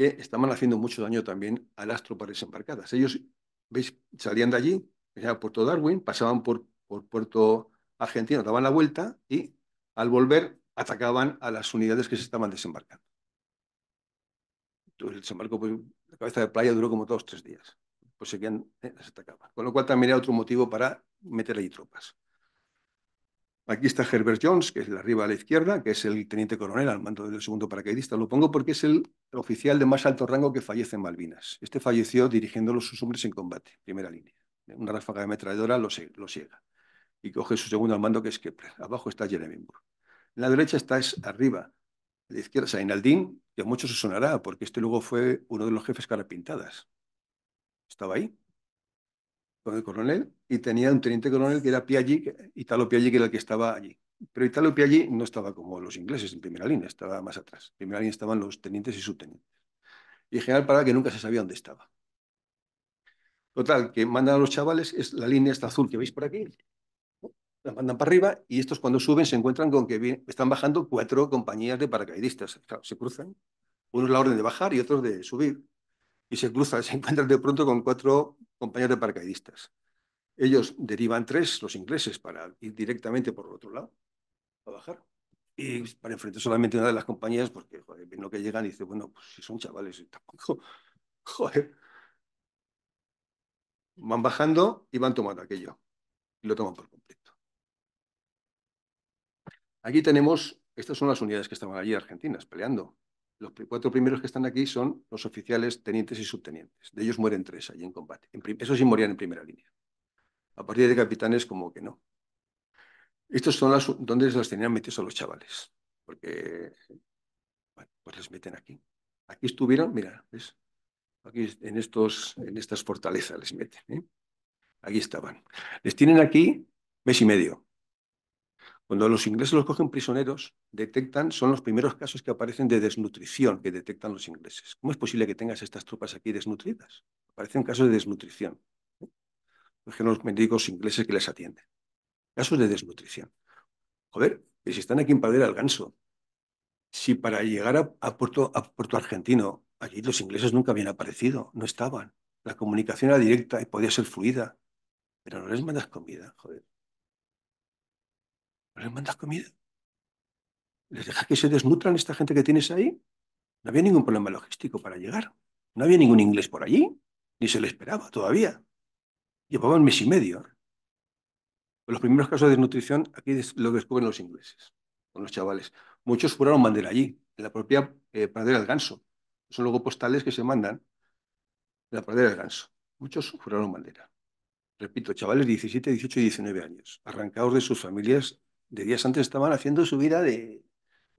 que estaban haciendo mucho daño también a las tropas desembarcadas. Ellos, ¿veis? Salían de allí, a Puerto Darwin, pasaban por, Puerto Argentino, daban la vuelta y al volver atacaban a las unidades que se estaban desembarcando. Entonces el desembarco, pues, la cabeza de playa duró como todos tres días. Pues se eh, las atacaban. Con lo cual también era otro motivo para meter allí tropas. Aquí está Herbert Jones, que es el arriba a la izquierda, que es el teniente coronel al mando del segundo paracaidista. Lo pongo porque es el oficial de más alto rango que fallece en Malvinas. Este falleció dirigiendo a sus hombres en combate, primera línea. Una ráfaga de ametralladora lo, ciega. Y coge su segundo al mando, que es Kepler. Abajo está Jeremy Moore. En la derecha está es arriba, a la izquierda, está que a muchos se sonará, porque este luego fue uno de los jefes carapintadas. Estaba ahí, con el coronel y tenía un teniente coronel que era Piaggi, Italo Piaggi que era el que estaba allí. Pero Italo Piaggi no estaba como los ingleses en primera línea, estaba más atrás. En primera línea estaban los tenientes y subtenientes. Y general para que nunca se sabía dónde estaba. Total, que mandan a los chavales, es la línea esta azul que veis por aquí, la mandan para arriba y estos cuando suben se encuentran con que están bajando cuatro compañías de paracaidistas. Claro, se cruzan. unos la orden de bajar y otros de subir. Y se cruzan, se encuentran de pronto con cuatro compañeros de paracaidistas. Ellos derivan tres, los ingleses, para ir directamente por el otro lado, a bajar. Y para enfrentar solamente una de las compañías, porque pues joder, ven que llegan y dice, bueno, pues si son chavales, eh, tampoco, joder. Van bajando y van tomando aquello. Y lo toman por completo. Aquí tenemos, estas son las unidades que estaban allí argentinas peleando. Los cuatro primeros que están aquí son los oficiales, tenientes y subtenientes. De ellos mueren tres allí en combate. eso esos sí morían en primera línea. A partir de capitanes, como que no. Estos son las donde las tenían metidos a los chavales. Porque, bueno, pues les meten aquí. Aquí estuvieron, mira, ¿ves? Aquí en, estos, en estas fortalezas les meten. ¿eh? Aquí estaban. Les tienen aquí mes y medio. Cuando los ingleses los cogen prisioneros, detectan, son los primeros casos que aparecen de desnutrición que detectan los ingleses. ¿Cómo es posible que tengas estas tropas aquí desnutridas? Aparecen casos de desnutrición. ¿eh? que Los los médicos ingleses que les atienden. Casos de desnutrición. Joder, que si están aquí en Padera al Ganso, si para llegar a Puerto Argentino, allí los ingleses nunca habían aparecido, no estaban. La comunicación era directa y podía ser fluida, pero no les mandas comida, joder les mandas comida? ¿Les dejas que se desnutran esta gente que tienes ahí? No había ningún problema logístico para llegar. No había ningún inglés por allí, ni se le esperaba todavía. Llevaban mes y medio. Los primeros casos de desnutrición aquí lo descubren los ingleses, con los chavales. Muchos juraron bandera allí, en la propia eh, pradera del ganso. Son luego postales que se mandan en la pradera del ganso. Muchos juraron bandera. Repito, chavales de 17, 18 y 19 años, arrancados de sus familias de días antes estaban haciendo su vida de,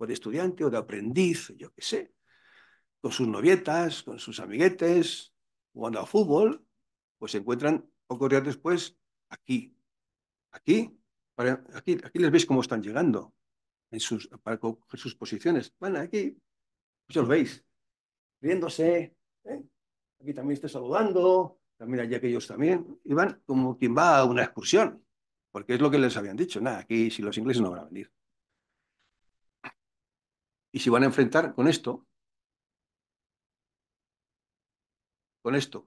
estudiante o de aprendiz, yo qué sé, con sus novietas, con sus amiguetes, jugando a fútbol, pues se encuentran pocos días después aquí, aquí, aquí, aquí les veis cómo están llegando en sus, para coger sus posiciones. Van aquí, pues lo veis, riéndose, ¿eh? aquí también está saludando, también allí aquellos también, y van como quien va a una excursión porque es lo que les habían dicho. Nada, aquí si los ingleses no van a venir. Y si van a enfrentar con esto, con esto.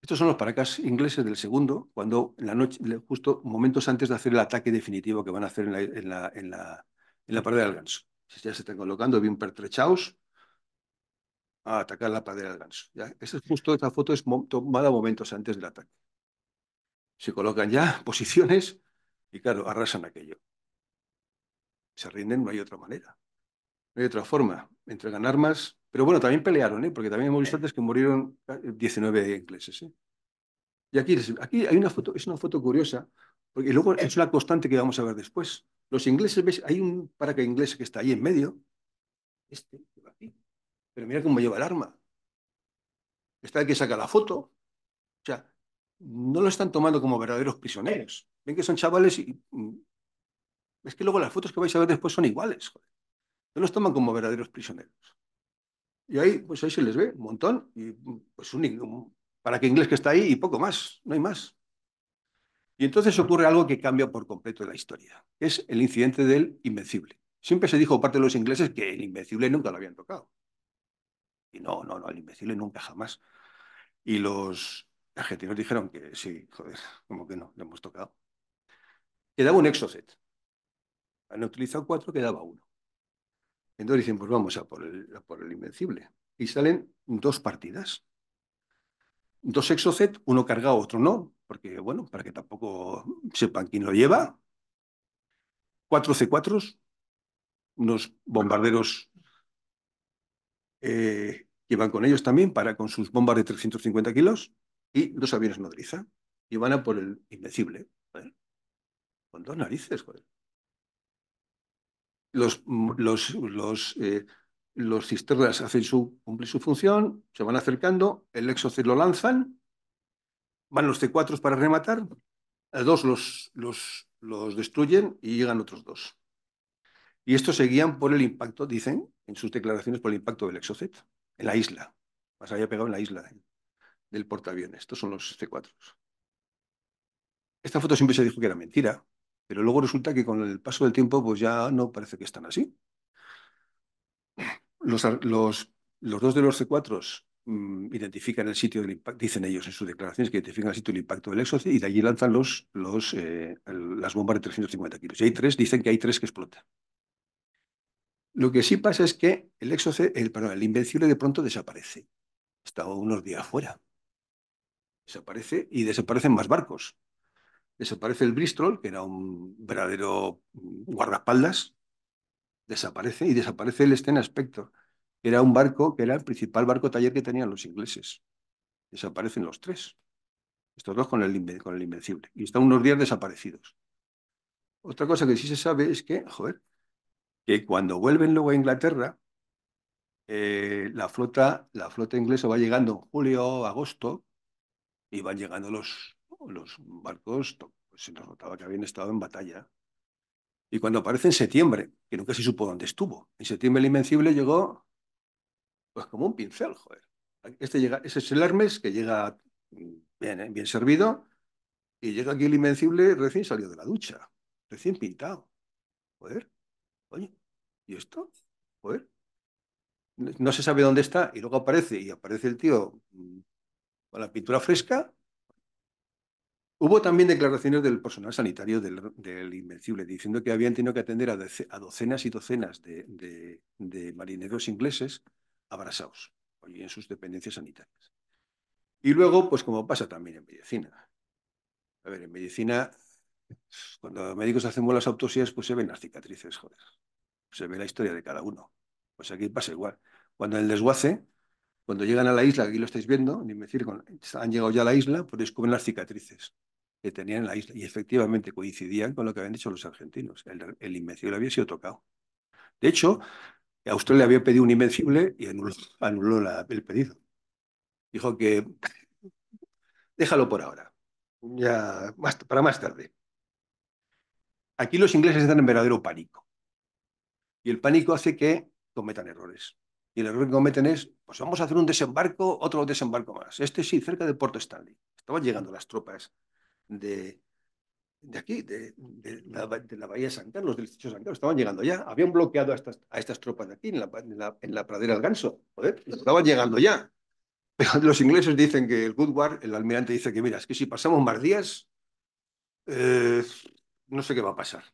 Estos son los paracas ingleses del segundo, cuando en la noche, justo momentos antes de hacer el ataque definitivo que van a hacer en la, en la, en la, Ya se están colocando bien pertrechados a atacar la pradera del ganso. ¿ya? Esa, justo esta foto es tomada momentos antes del ataque. Se colocan ya posiciones y, claro, arrasan aquello. Se rinden, no hay otra manera. No hay otra forma. Entregan armas, pero bueno, también pelearon, ¿eh? porque también hemos visto antes que murieron 19 ah, ingleses. ¿eh? Y aquí, aquí hay una foto, es una foto curiosa, porque luego es una constante que vamos a ver después. Los ingleses, ¿ves? Hay un paraca inglés que está ahí en medio, este, aquí, pero mira cómo lleva el arma. Está el que saca la foto. O sea, no lo están tomando como verdaderos prisioneros. Ven que son chavales y... Mm, es que luego las fotos que vais a ver después son iguales. No los toman como verdaderos prisioneros. Y ahí, pues ahí se les ve un montón. Y mm, pues un, para que inglés que está ahí y poco más, no hay más. Y entonces ocurre algo que cambia por completo la historia. Es el incidente del Invencible. Siempre se dijo parte de los ingleses que el Invencible nunca lo habían tocado. Y no, no, no, el Invencible nunca jamás. Y los argentinos dijeron que sí, joder, como que no, le hemos tocado. Quedaba un Exocet. Han utilizado cuatro, quedaba uno. Entonces dicen, pues vamos a por el, a por el invencible. Y salen dos partidas. Dos exocet, uno cargado, otro no, porque bueno, para que tampoco sepan quién lo lleva. Cuatro C4s, unos bombarderos eh, llevan con ellos también para con sus bombas de 350 kilos y dos aviones nodriza. Y van a por el Invencible. Con dos narices, mm, Los, los, eh, los, cisternas hacen su, cumplen su función, se van acercando, el Exocet lo lanzan, van los C4 para rematar, a dos los, los, los destruyen y llegan otros dos. Y estos seguían por el impacto, dicen, en sus declaraciones, por el impacto del Exocet en la isla. Más allá pegado en la isla del, portaaviones. Estos son los C4. Esta foto siempre se dijo que era mentira, pero luego resulta que con el paso del tiempo pues ya no parece que están así. Los, los, dos de los C4 mm, identifican el sitio del impacto, dicen ellos en sus declaraciones que identifican el sitio del impacto del Exocet y de allí lanzan los, los eh, las bombas de 350 kilos. Y hay tres, dicen que hay tres que explotan. Lo que sí pasa es que el, el invencible de pronto desaparece. Estaba unos días fuera. Desaparece y desaparecen más barcos. Desaparece el Bristol, que era un verdadero guardaespaldas. Desaparece y desaparece el Stena Spector, que era un barco, que era el principal barco taller que tenían los ingleses. Desaparecen los tres. Estos dos con el, con el invencible. Y están unos días desaparecidos. Otra cosa que sí se sabe es que, joder, que cuando vuelven luego a Inglaterra, eh, la, flota, la flota inglesa va llegando en julio, agosto, y van llegando los, los barcos, se nos notaba que habían estado en batalla. Y cuando aparece en septiembre, que nunca se supo dónde estuvo, en septiembre el Invencible llegó pues como un pincel, joder. Este, llega, ese es el Hermes que llega bien, eh, bien servido, y llega aquí el Invencible recién salió de la ducha, recién pintado. Joder. Oye, ¿y esto? Joder. No se sabe dónde está y luego aparece y aparece el tío mm, con la pintura fresca. Hubo también declaraciones del personal sanitario del, Invencible diciendo que habían tenido que atender a, docenas y docenas de, marineros ingleses abrasados, y en sus dependencias sanitarias. Y luego, pues como pasa también en medicina. A ver, en medicina cuando los médicos hacen las autopsias, pues se ven las cicatrices, joder. Se ve la historia de cada uno. Pues aquí pasa igual. Cuando el desguace, cuando llegan a la isla, aquí lo estáis viendo, ni han llegado ya a la isla, pues descubren las cicatrices que tenían en la isla. Y efectivamente coincidían con lo que habían dicho los argentinos. El, invencible había sido tocado. De hecho, Australia había pedido un invencible y anuló, el pedido. Dijo que déjalo por ahora, ya para más tarde. Aquí los ingleses están en verdadero pánico. Y el pánico hace que cometan errores. Y el error que cometen es, pues vamos a hacer un desembarco, otro desembarco más. Este sí, cerca de Puerto Stanley. Estaban llegando las tropas de, de aquí, de, la, Bahía de San Carlos, del Estrecho San Carlos, estaban llegando ya. Habían bloqueado a estas, tropas de aquí, en la, pradera del Ganso. estaban llegando ya. Pero los ingleses dicen que el war el almirante, dice que, mira, es que si pasamos más días, eh, no sé qué va a pasar.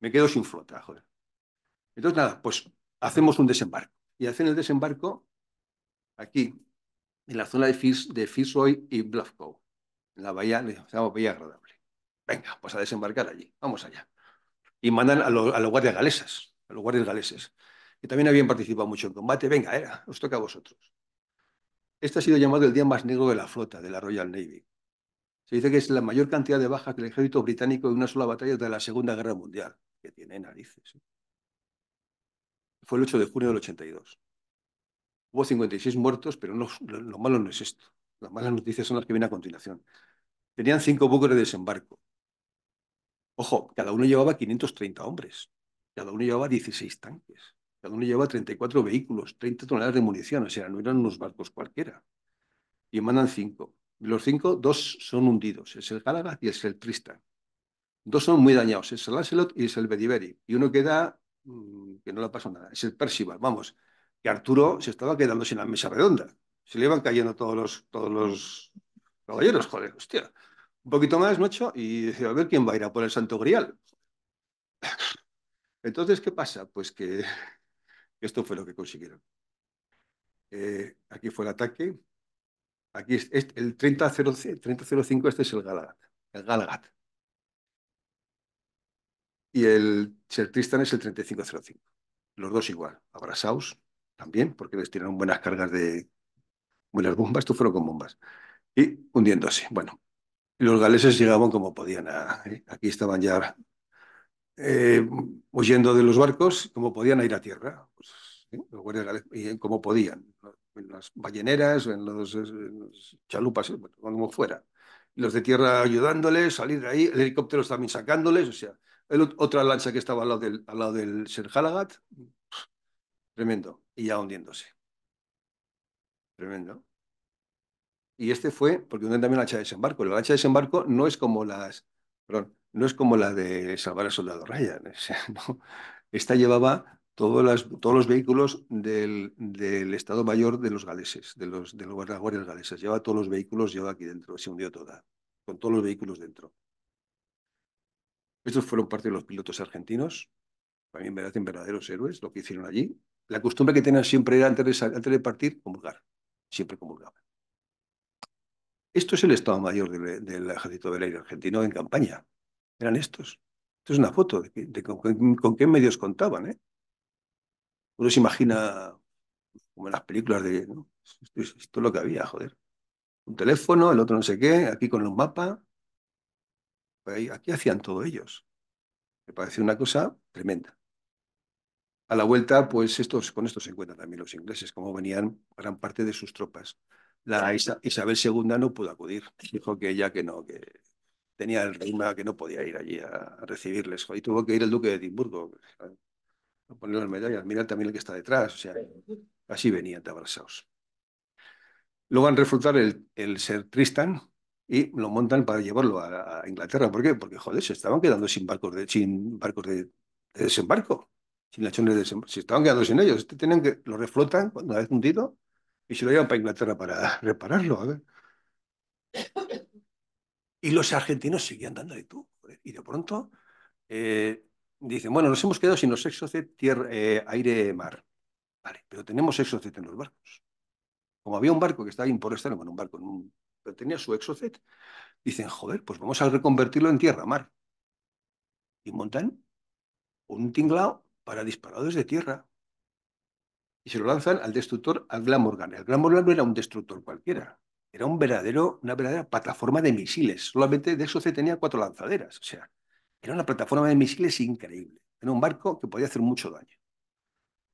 Me quedo sin flota, joder. Entonces, nada, pues hacemos un desembarco. Y hacen el desembarco aquí, en la zona de, Fitzroy y Bluffco, en la bahía, le Bahía Agradable. Venga, pues a desembarcar allí, vamos allá. Y mandan a, a los guardias galesas, a los guardias galeses, que también habían participado mucho en combate. Venga, era, os toca a vosotros. Este ha sido llamado el día más negro de la flota, de la Royal Navy. Se dice que es la mayor cantidad de bajas que el ejército británico en una sola batalla de la Segunda Guerra Mundial, que tiene narices. ¿eh? Fue el 8 de junio del 82. Hubo 56 muertos, pero lo, lo, malo no es esto. Las malas noticias son las que vienen a continuación. Tenían cinco buques de desembarco. Ojo, cada uno llevaba 530 hombres, cada uno llevaba 16 tanques, cada uno llevaba 34 vehículos, 30 toneladas de munición, o sea, no eran unos barcos cualquiera. Y mandan cinco los cinco, dos son hundidos, es el Gálaga y es el Tristan Dos son muy dañados, es el Lancelot y es el Bediveri. Y uno queda mm, que no le pasa nada, es el Percival, vamos, que Arturo se estaba quedando sin la mesa redonda. Se le iban cayendo todos los, todos los caballeros, joder, hostia. Un poquito más, macho, y decía, a ver quién va a ir a por el Santo Grial. Entonces, ¿qué pasa? Pues que esto fue lo que consiguieron. Eh, aquí fue el ataque, Aquí es, el 3005, este es el Galagat. El Y el Tristan es el 3505. Los dos igual. abrazaos también, porque les tiraron buenas cargas de buenas bombas. Estos fueron con bombas. Y hundiéndose. Bueno, los galeses llegaban como podían. Ah, ¿eh? Aquí estaban ya eh, huyendo de los barcos como podían ir a tierra. Pues, ¿eh? los guardias y como podían en las balleneras, en, los, eh, chalupas, eh, como fuera. Los de tierra ayudándoles, salir de ahí, El helicóptero también sacándoles, o sea, otra lancha que estaba al lado del, al lado del tremendo, y ya hundiéndose. Tremendo. Y este fue, porque hunden también la lancha de desembarco. La lancha de desembarco no es como las, perdón, no es como la de salvar al soldado Ryan. esta llevaba todos, todos los vehículos del, del, Estado Mayor de los galeses, de los, de los guardias galesas. Lleva todos los vehículos, lleva aquí dentro, se hundió toda, con todos los vehículos dentro. Estos fueron parte de los pilotos argentinos, también parecen verdaderos héroes lo que hicieron allí. La costumbre que tenían siempre era antes de, antes de partir comulgar, siempre comulgaban. Esto es el Estado Mayor del, Ejército del Aire Argentino en campaña. Eran estos. Esto es una foto de, con, con, qué medios contaban. ¿eh? uno se imagina como en las películas de, esto, es, lo que había, joder. Un teléfono, el otro no sé qué, aquí con un mapa. Pues aquí hacían todo ellos. Me parece una cosa tremenda. A la vuelta, pues estos, con esto se encuentran también los ingleses, como venían gran parte de sus tropas. La Isabel II no pudo acudir. Dijo que ella que no, que tenía el reuma que no podía ir allí a, a recibirles. Y tuvo que ir el duque de Edimburgo poner las medallas, mirad también el que está detrás, o sea, así venían de Luego van a el, ser Tristan y lo montan para llevarlo a, Inglaterra. ¿Por qué? Porque, joder, se estaban quedando sin barcos de, barcos de, desembarco, sin lachones de desembarco. Se estaban quedando sin ellos. Este tienen que, lo reflotan cuando ha hundido y se lo llevan para Inglaterra para repararlo. A ver. Y los argentinos seguían dando de tú. Y de pronto eh, dicen, bueno, nos hemos quedado sin los Exocet tierra, eh, aire, mar. Vale, pero tenemos exocet en los barcos. Como había un barco que estaba impuesto, bueno, un barco, que pero tenía su exocet, dicen, joder, pues vamos a reconvertirlo en tierra, mar. Y montan un tinglao para disparadores de tierra. Y se lo lanzan al destructor, al Glamorgan. El Glamorgan no era un destructor cualquiera, era un verdadero, una verdadera plataforma de misiles. Solamente de exocet tenía cuatro lanzaderas. O sea, era una plataforma de misiles increíble. Era un barco que podía hacer mucho daño.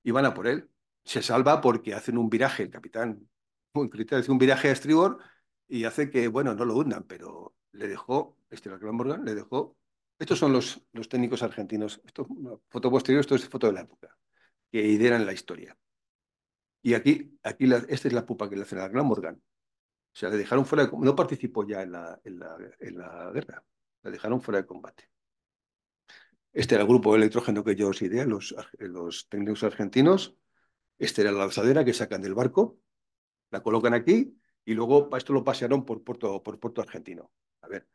Y van a por él. Se salva porque hacen un viraje, el capitán, muy crítico, hace un viraje a estribor y hace que, bueno, no lo hundan, pero le dejó, este el Morgan, le dejó. Estos son los, los técnicos argentinos. Esto una foto posterior, esto es foto de la época, que lideran la historia. Y aquí, aquí esta es la pupa que le hacen al Gran Morgan. O sea, le dejaron fuera de, No participó ya en la, en la guerra. La dejaron fuera de combate. Este era el grupo de electrógeno que yo os ideé, los, los técnicos argentinos. Este era la lanzadera que sacan del barco, la colocan aquí y luego esto lo pasearon por puerto, por puerto argentino. A ver,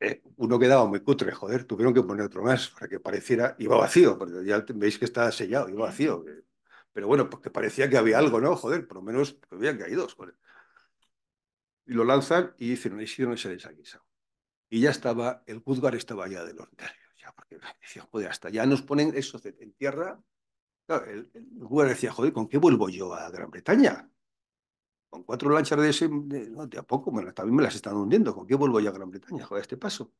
eh, uno quedaba muy cutre, joder, tuvieron que poner otro más para que pareciera, iba vacío, porque ya veis que está sellado, iba vacío. pero bueno, porque pues parecía que había algo, ¿no? Joder, por lo menos habían caído, joder. Y lo lanzan y hicieron, hicieron ese desaguisado. Y ya estaba, el Woodgar estaba allá del ordinario porque decía, joder, hasta ya nos ponen eso en tierra. el, el decía, joder, ¿con qué vuelvo yo a Gran Bretaña? Con cuatro lanchas de ese, de, no, a poco, también me las están hundiendo, ¿con qué vuelvo yo a Gran Bretaña? Joder, este paso.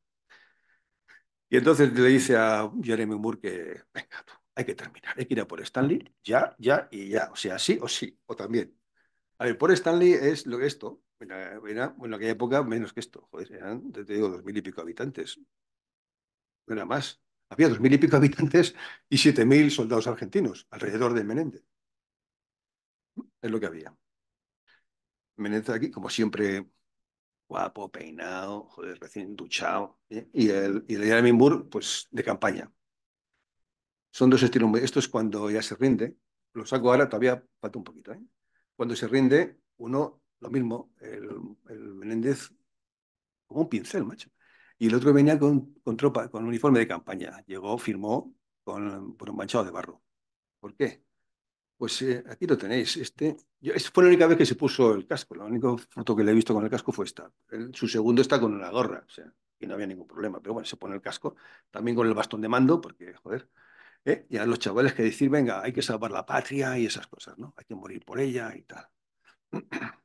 Y entonces le dice a Jeremy Moore que, venga, tú, hay que terminar, hay que ir a por Stanley, ya, ya y ya, o sea, sí o sí, o también. A ver, por Stanley es lo que esto, Bueno, en aquella época menos que esto, joder, eran, te digo, dos mil y pico habitantes, no era más. Había dos mil y pico habitantes y siete mil soldados argentinos alrededor de Menéndez. Es lo que había. Menéndez aquí, como siempre, guapo, peinado, joder, recién duchado. ¿eh? Y el, y el pues de campaña. Son dos estilos Esto es cuando ya se rinde. Lo saco ahora, todavía falta un poquito. ¿eh? Cuando se rinde, uno, lo mismo, el Menéndez, como un pincel, macho. Y el otro venía con, tropa, con uniforme de campaña. Llegó, firmó con, por un manchado de barro. ¿Por qué? Pues eh, aquí lo tenéis. Este, esta fue la única vez que se puso el casco. La única foto que le he visto con el casco fue esta. su segundo está con una gorra, o sea, y no había ningún problema. Pero bueno, se pone el casco. También con el bastón de mando, porque, joder, ¿eh? ya los chavales que decir, venga, hay que salvar la patria y esas cosas, ¿no? Hay que morir por ella y tal.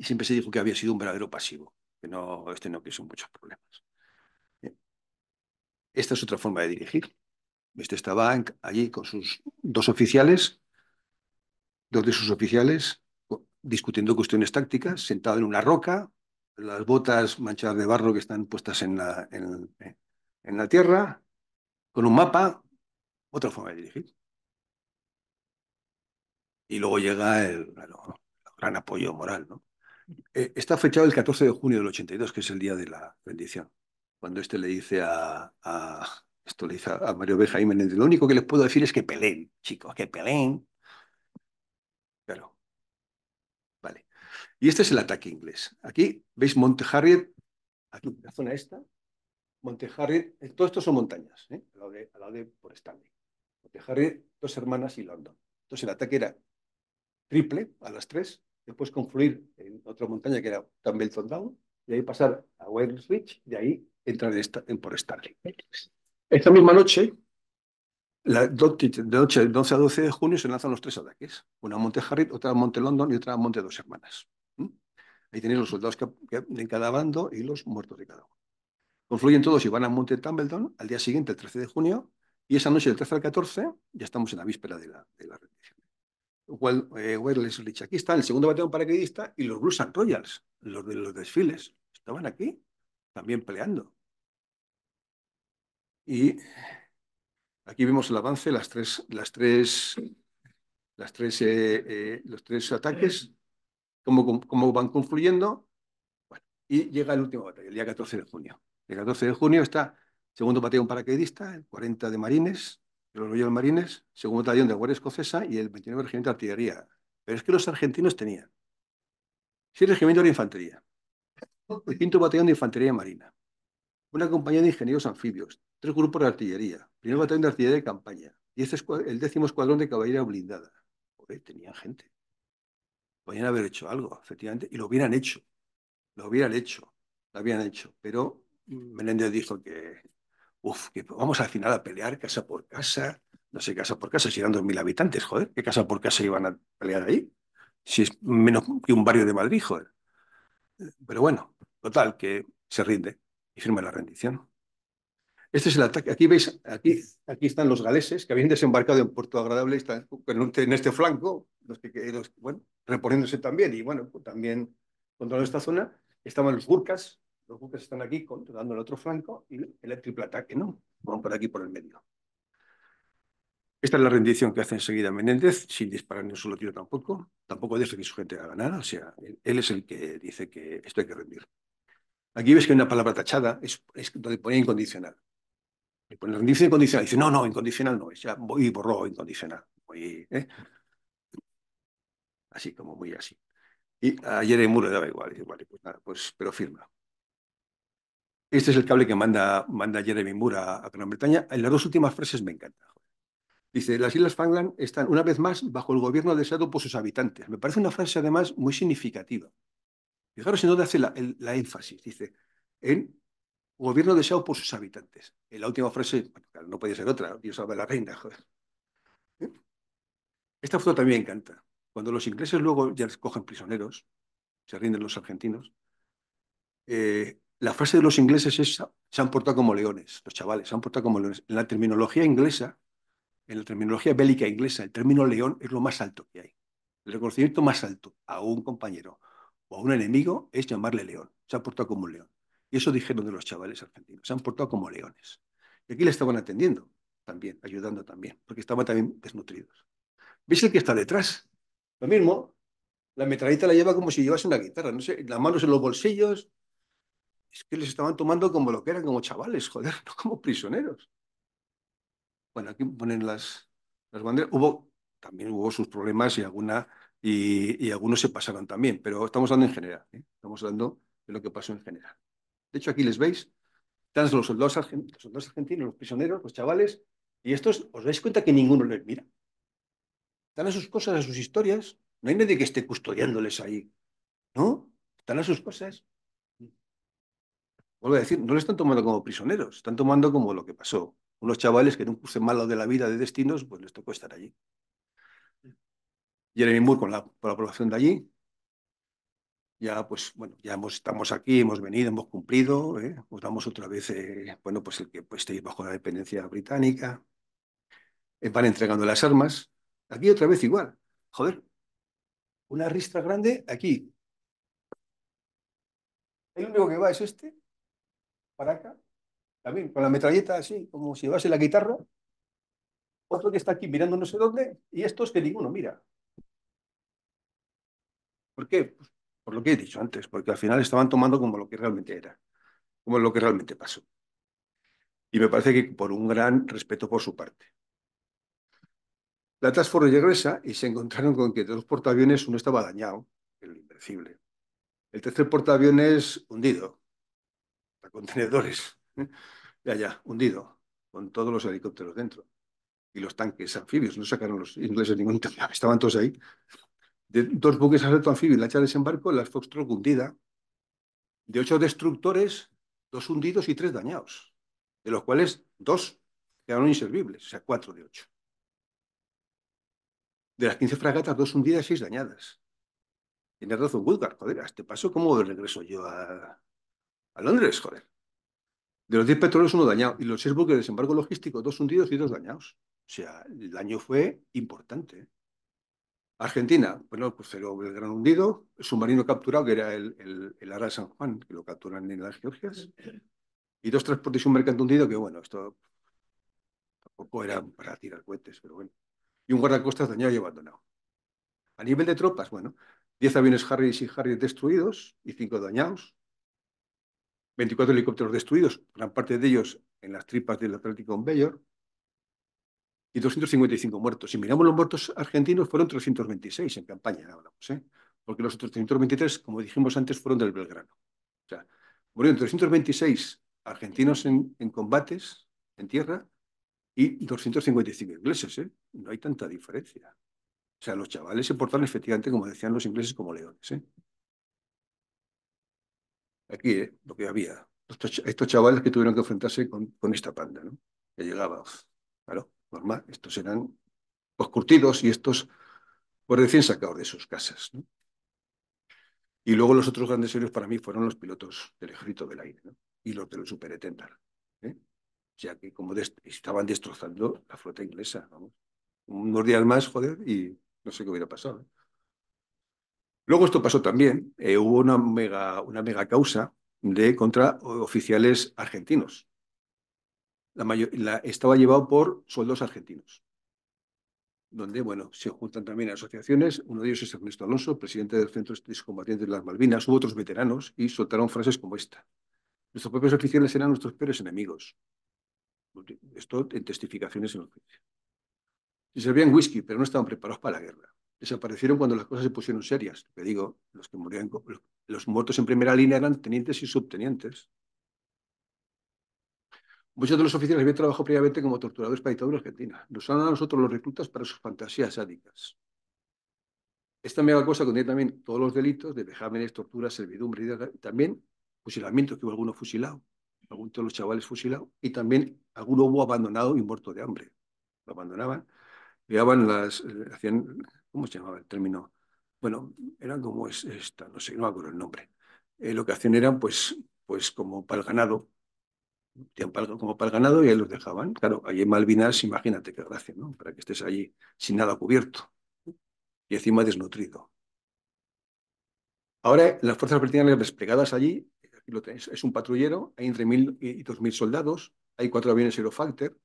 Y siempre se dijo que había sido un verdadero pasivo que no, este no quiso muchos problemas. Esta es otra forma de dirigir. Este estaba allí con sus dos oficiales, dos de sus oficiales, discutiendo cuestiones tácticas, sentado en una roca, las botas manchadas de barro que están puestas en la, en, eh, la tierra, con un mapa, otra forma de dirigir. Y luego llega el, el gran apoyo moral, ¿no? Eh, está fechado el 14 de junio del 82, que es el día de la bendición. Cuando este le dice a, esto le a Mario Beja lo único que les puedo decir es que peleen, chicos, que peleen. Claro. Vale. Y este es el ataque inglés. Aquí veis Monte Harriet, aquí, la zona esta. Monte Harriet, eh, todo esto son montañas, ¿eh? al, de, de por Stanley. Monte Harriet, dos hermanas y London. Entonces el ataque era triple a las tres, después confluir en otra montaña que era Tambleton Down, y ahí pasar a Wales Ridge, y ahí entrar en por Esta misma noche, de noche del 12 al 12 de junio, se lanzan los tres ataques, una a Monte Harriet, otra a Monte London y otra a Monte Dos Hermanas. ¿Mm? Ahí tenéis los soldados en de cada bando y los muertos de cada uno. Confluyen todos y van a Monte Tumbledon al día siguiente, el 13 de junio, y esa noche del 13 al 14 ya estamos en la víspera de la, de la rendición. Eh, aquí está el segundo batallón paracaidista y los Blues and Royals, los de los desfiles. Estaban aquí también peleando. Y aquí vemos el avance, las tres, las tres, las tres, eh, eh, los tres ataques, cómo, van confluyendo. y llega el último batallón, el día 14 de junio. El 14 de junio está segundo batallón paracaidista, el 40 de Marines, los Royal Marines, segundo batallón de Guardia Escocesa y el 29 Regimiento de Artillería. Pero es que los argentinos tenían 6 Regimientos de Infantería, el quinto batallón de Infantería Marina, una compañía de ingenieros anfibios, tres grupos de artillería, primer batallón de artillería de campaña y este es el décimo escuadrón de caballería blindada. tenían gente. Podían haber hecho algo, efectivamente, y lo hubieran hecho. Lo hubieran hecho, lo habían hecho. Pero Menéndez dijo que Uf, que vamos al final a pelear casa por casa, no sé, casa por casa, si eran 2.000 habitantes, joder, ¿qué casa por casa iban a pelear ahí? Si es menos que un barrio de Madrid, joder. Pero bueno, total, que se rinde y firma la rendición. Este es el ataque. Aquí veis, aquí, aquí están los galeses que habían desembarcado en Puerto Agradable, están en este flanco, bueno, reponiéndose también y bueno, pues también controlando esta zona. Estaban los burcas, los buques están aquí controlando el otro flanco y el triple ataque, ¿no? Van por aquí por el medio. Esta es la rendición que hace enseguida Menéndez, sin disparar ni un solo tiro tampoco. Tampoco dice que su gente haga nada. O sea, él es el que dice que esto hay que rendir. Aquí ves que hay una palabra tachada, es, donde ponía incondicional. Le pone rendición incondicional. Dice, no, no, incondicional no. Es ya voy borró incondicional. ¿eh? Así, como muy así. Y ayer en Muro le daba igual. Dice, vale, pues nada, pues, pero firma. Este es el cable que manda, Jeremy Moore a, Gran Bretaña. En las dos últimas frases me encanta. Dice, las Islas Fangland están una vez más bajo el gobierno deseado por sus habitantes. Me parece una frase además muy significativa. Fijaros en dónde hace la, énfasis. Dice, en gobierno deseado por sus habitantes. En la última frase, no podía ser otra, Dios salve la reina, ¿Eh? Esta foto también me encanta. Cuando los ingleses luego ya cogen prisioneros, se rinden los argentinos, eh, la frase de los ingleses es, se han portado como leones, los chavales, se han portado como leones. En la terminología inglesa, en la terminología bélica inglesa, el término león es lo más alto que hay. El reconocimiento más alto a un compañero o a un enemigo es llamarle león. Se han portado como un león. Y eso dijeron de los chavales argentinos. Se han portado como leones. Y aquí le estaban atendiendo también, ayudando también, porque estaban también desnutridos. ¿Veis el que está detrás? Lo mismo, la metralleta la lleva como si llevase una guitarra. No sé, las manos en los bolsillos, es que les estaban tomando como lo que eran, como chavales, joder, no como prisioneros. Bueno, aquí ponen las, las banderas. Hubo, también hubo sus problemas y, alguna, y, algunos se pasaron también, pero estamos hablando en general. ¿eh? Estamos hablando de lo que pasó en general. De hecho, aquí les veis, están los soldados, los soldados argentinos, los prisioneros, los chavales, y estos, os dais cuenta que ninguno les mira. Están a sus cosas, a sus historias. No hay nadie que esté custodiándoles ahí. ¿No? Están a sus cosas vuelvo a decir, no lo están tomando como prisioneros, están tomando como lo que pasó. Unos chavales que en un curso malo de la vida de destinos, pues les tocó estar allí. Jeremy Moore con la, aprobación de allí. Ya, pues, bueno, ya hemos, estamos aquí, hemos venido, hemos cumplido, ¿eh? Os damos otra vez, eh, bueno, pues el que pues, estéis bajo la dependencia británica. Eh, van entregando las armas. Aquí otra vez igual. Joder, una ristra grande aquí. El único que va es este para acá, también con la metralleta así, como si llevase la guitarra, otro que está aquí mirando no sé dónde, y estos que ninguno mira. ¿Por qué? Pues por lo que he dicho antes, porque al final estaban tomando como lo que realmente era, como lo que realmente pasó. Y me parece que por un gran respeto por su parte. La Task regresa y se encontraron con que de portaaviones uno estaba dañado, el invencible. El tercer portaaviones hundido, contenedores, ¿eh? ya, ya, hundido, con todos los helicópteros dentro y los tanques anfibios. No sacaron los ingleses ningún tanque, estaban todos ahí. De dos buques asalto anfibio y de desembarco, la Foxtrot hundida, de ocho destructores, dos hundidos y tres dañados, de los cuales dos quedaron inservibles, o sea, cuatro de ocho. De las quince fragatas, dos hundidas y seis dañadas. Tienes razón, Woodgar joder, a este paso, ¿cómo regreso yo a, a Londres, joder. De los 10 petróleos, uno dañado. Y los 6 buques de desembarco logístico, dos hundidos y dos dañados. O sea, el daño fue importante. ¿eh? Argentina, bueno, pues el gran hundido, submarino capturado, que era el, el, Ara San Juan, que lo capturan en las Georgias, y dos transportes y un mercante hundido, que bueno, esto tampoco era para tirar cohetes, pero bueno. Y un guardacostas dañado y abandonado. A nivel de tropas, bueno, 10 aviones Harris y Harris destruidos y 5 dañados, 24 helicópteros destruidos, gran parte de ellos en las tripas del Atlántico Bayor y 255 muertos. Si miramos los muertos argentinos, fueron 326 en campaña, hablamos, ¿eh? porque los otros 323, como dijimos antes, fueron del Belgrano. O sea, murieron 326 argentinos en, combates en tierra y 255 ingleses. ¿eh? No hay tanta diferencia. O sea, los chavales se portaron efectivamente, como decían los ingleses, como leones. ¿eh? Aquí ¿eh? lo que había, estos, chavales que tuvieron que enfrentarse con, esta panda, ¿no? Que llegaba, claro, normal, estos eran los curtidos y estos por recién sacados de sus casas, Y luego los otros grandes héroes para mí fueron los pilotos del ejército del aire ¿no? y los de Super Etendard, ¿eh? ya que como estaban destrozando la flota inglesa. Vamos. Unos días más, joder, y no sé qué hubiera pasado. ¿eh? Luego esto pasó también, eh, hubo una mega, una mega causa de contra oficiales argentinos. La estaba llevado por soldados argentinos, donde bueno, se juntan también asociaciones, uno de ellos es Ernesto Alonso, presidente del Centro de Combatientes de las Malvinas, hubo otros veteranos y soltaron frases como esta. Nuestros propios oficiales eran nuestros peores enemigos. Esto en testificaciones en el juicio. Se servían whisky, pero no estaban preparados para la guerra. Desaparecieron cuando las cosas se pusieron serias. Te digo, los que murieron, los muertos en primera línea eran tenientes y subtenientes. Muchos de los oficiales habían trabajado previamente como torturadores para dictadura argentina. Nos han a nosotros los reclutas para sus fantasías sádicas. Esta mega cosa contiene también todos los delitos de vejámenes, tortura, servidumbre, también fusilamiento, que hubo alguno fusilado, algunos de los chavales fusilados, y también alguno hubo abandonado y muerto de hambre. Lo abandonaban, llevaban las, eh, hacían ¿cómo se llamaba el término? Bueno, eran como esta, no sé, no me acuerdo el nombre. Eh, lo que hacían eran, pues, pues como para el ganado, como para el ganado y ahí los dejaban. Claro, allí en Malvinas, imagínate qué gracia, ¿no? Para que estés allí sin nada cubierto y encima desnutrido. Ahora, las fuerzas británicas desplegadas allí, lo tenéis, es un patrullero, hay entre mil y dos mil soldados, hay cuatro aviones Eurofighter.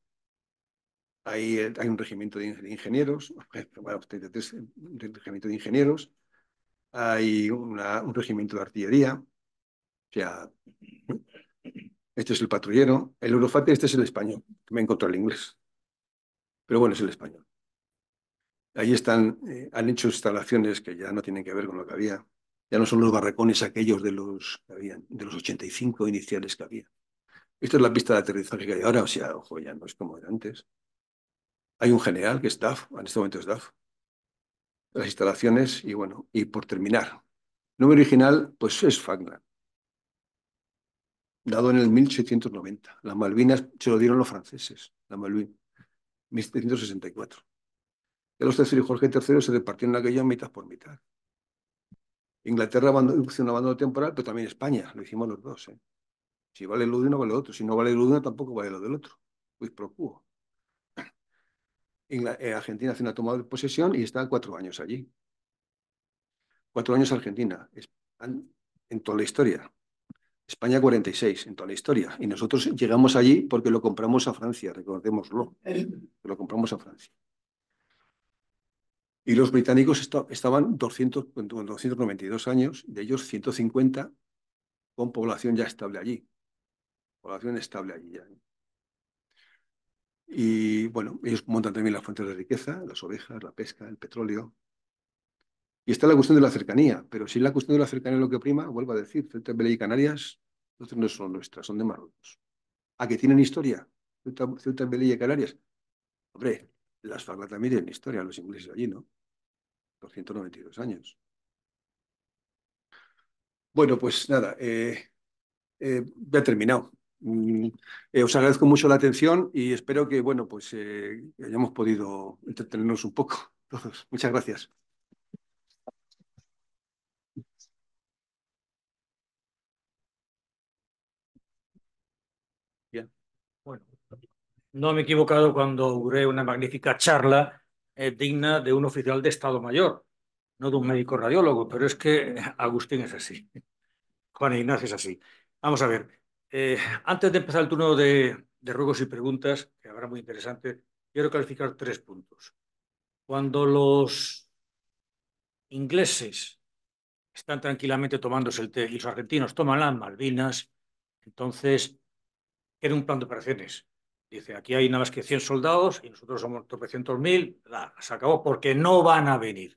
Eh, hay un regimiento de ingenieros, un regimiento de ingenieros, hay un regimiento de artillería, o sea, este es el patrullero, el Eurofate, este es el español, me encontró el inglés, pero bueno, es el español. Ahí están, eh, han hecho instalaciones que ya no tienen que ver con lo que había, ya no son los barracones aquellos de los, de los 85 iniciales que había. Esta es la pista de aterrizaje que hay ahora, o sea, ojo, ya no es como era antes. Hay un general que es DAF, en este momento es DAF, las instalaciones y bueno, y por terminar. El nombre original pues es Fagland, dado en el 1790. Las Malvinas se lo dieron los franceses, la Malvin, 1764. De los terceros y Jorge III se repartieron aquello mitad por mitad. Inglaterra hizo un abandono temporal, pero también España, lo hicimos los dos. ¿eh? Si vale lo de uno, vale lo otro. Si no vale lo de uno, tampoco vale lo del otro. Pues procuro. Eh, Argentina hace una toma de posesión y está cuatro años allí. Cuatro años Argentina, en toda la historia. España 46, en toda la historia. Y nosotros llegamos allí porque lo compramos a Francia, recordémoslo. Lo compramos a Francia. Y los británicos estaban 200, con 292 años, de ellos 150 con población ya estable allí. Población estable allí ya. Y bueno, ellos montan también las fuentes de riqueza, las ovejas, la pesca, el petróleo. Y está la cuestión de la cercanía, pero si la cuestión de la cercanía es lo que prima, vuelvo a decir, Ceuta, Belén y Canarias, entonces no son nuestras, son de Marruecos. ¿A qué tienen historia? Ceuta, Ceuta y Canarias. Hombre, las Farla también tienen historia, los ingleses allí, ¿no? por 192 años. Bueno, pues nada, eh, eh, ya he terminado. Mm, eh, os agradezco mucho la atención y espero que, bueno, pues eh, hayamos podido entretenernos un poco todos. Muchas gracias. Bueno, no me he equivocado cuando auguré una magnífica charla eh, digna de un oficial de Estado Mayor, no de un médico radiólogo, pero es que Agustín es así. Juan Ignacio es así. Vamos a ver. Eh, antes de empezar el turno de, ruegos y preguntas, que habrá muy interesante, quiero calificar tres puntos. Cuando los ingleses están tranquilamente tomándose el té y los argentinos toman las Malvinas, entonces era un plan de operaciones. Dice, aquí hay nada más que 100 soldados y nosotros somos 300.000, mil, se acabó porque no van a venir.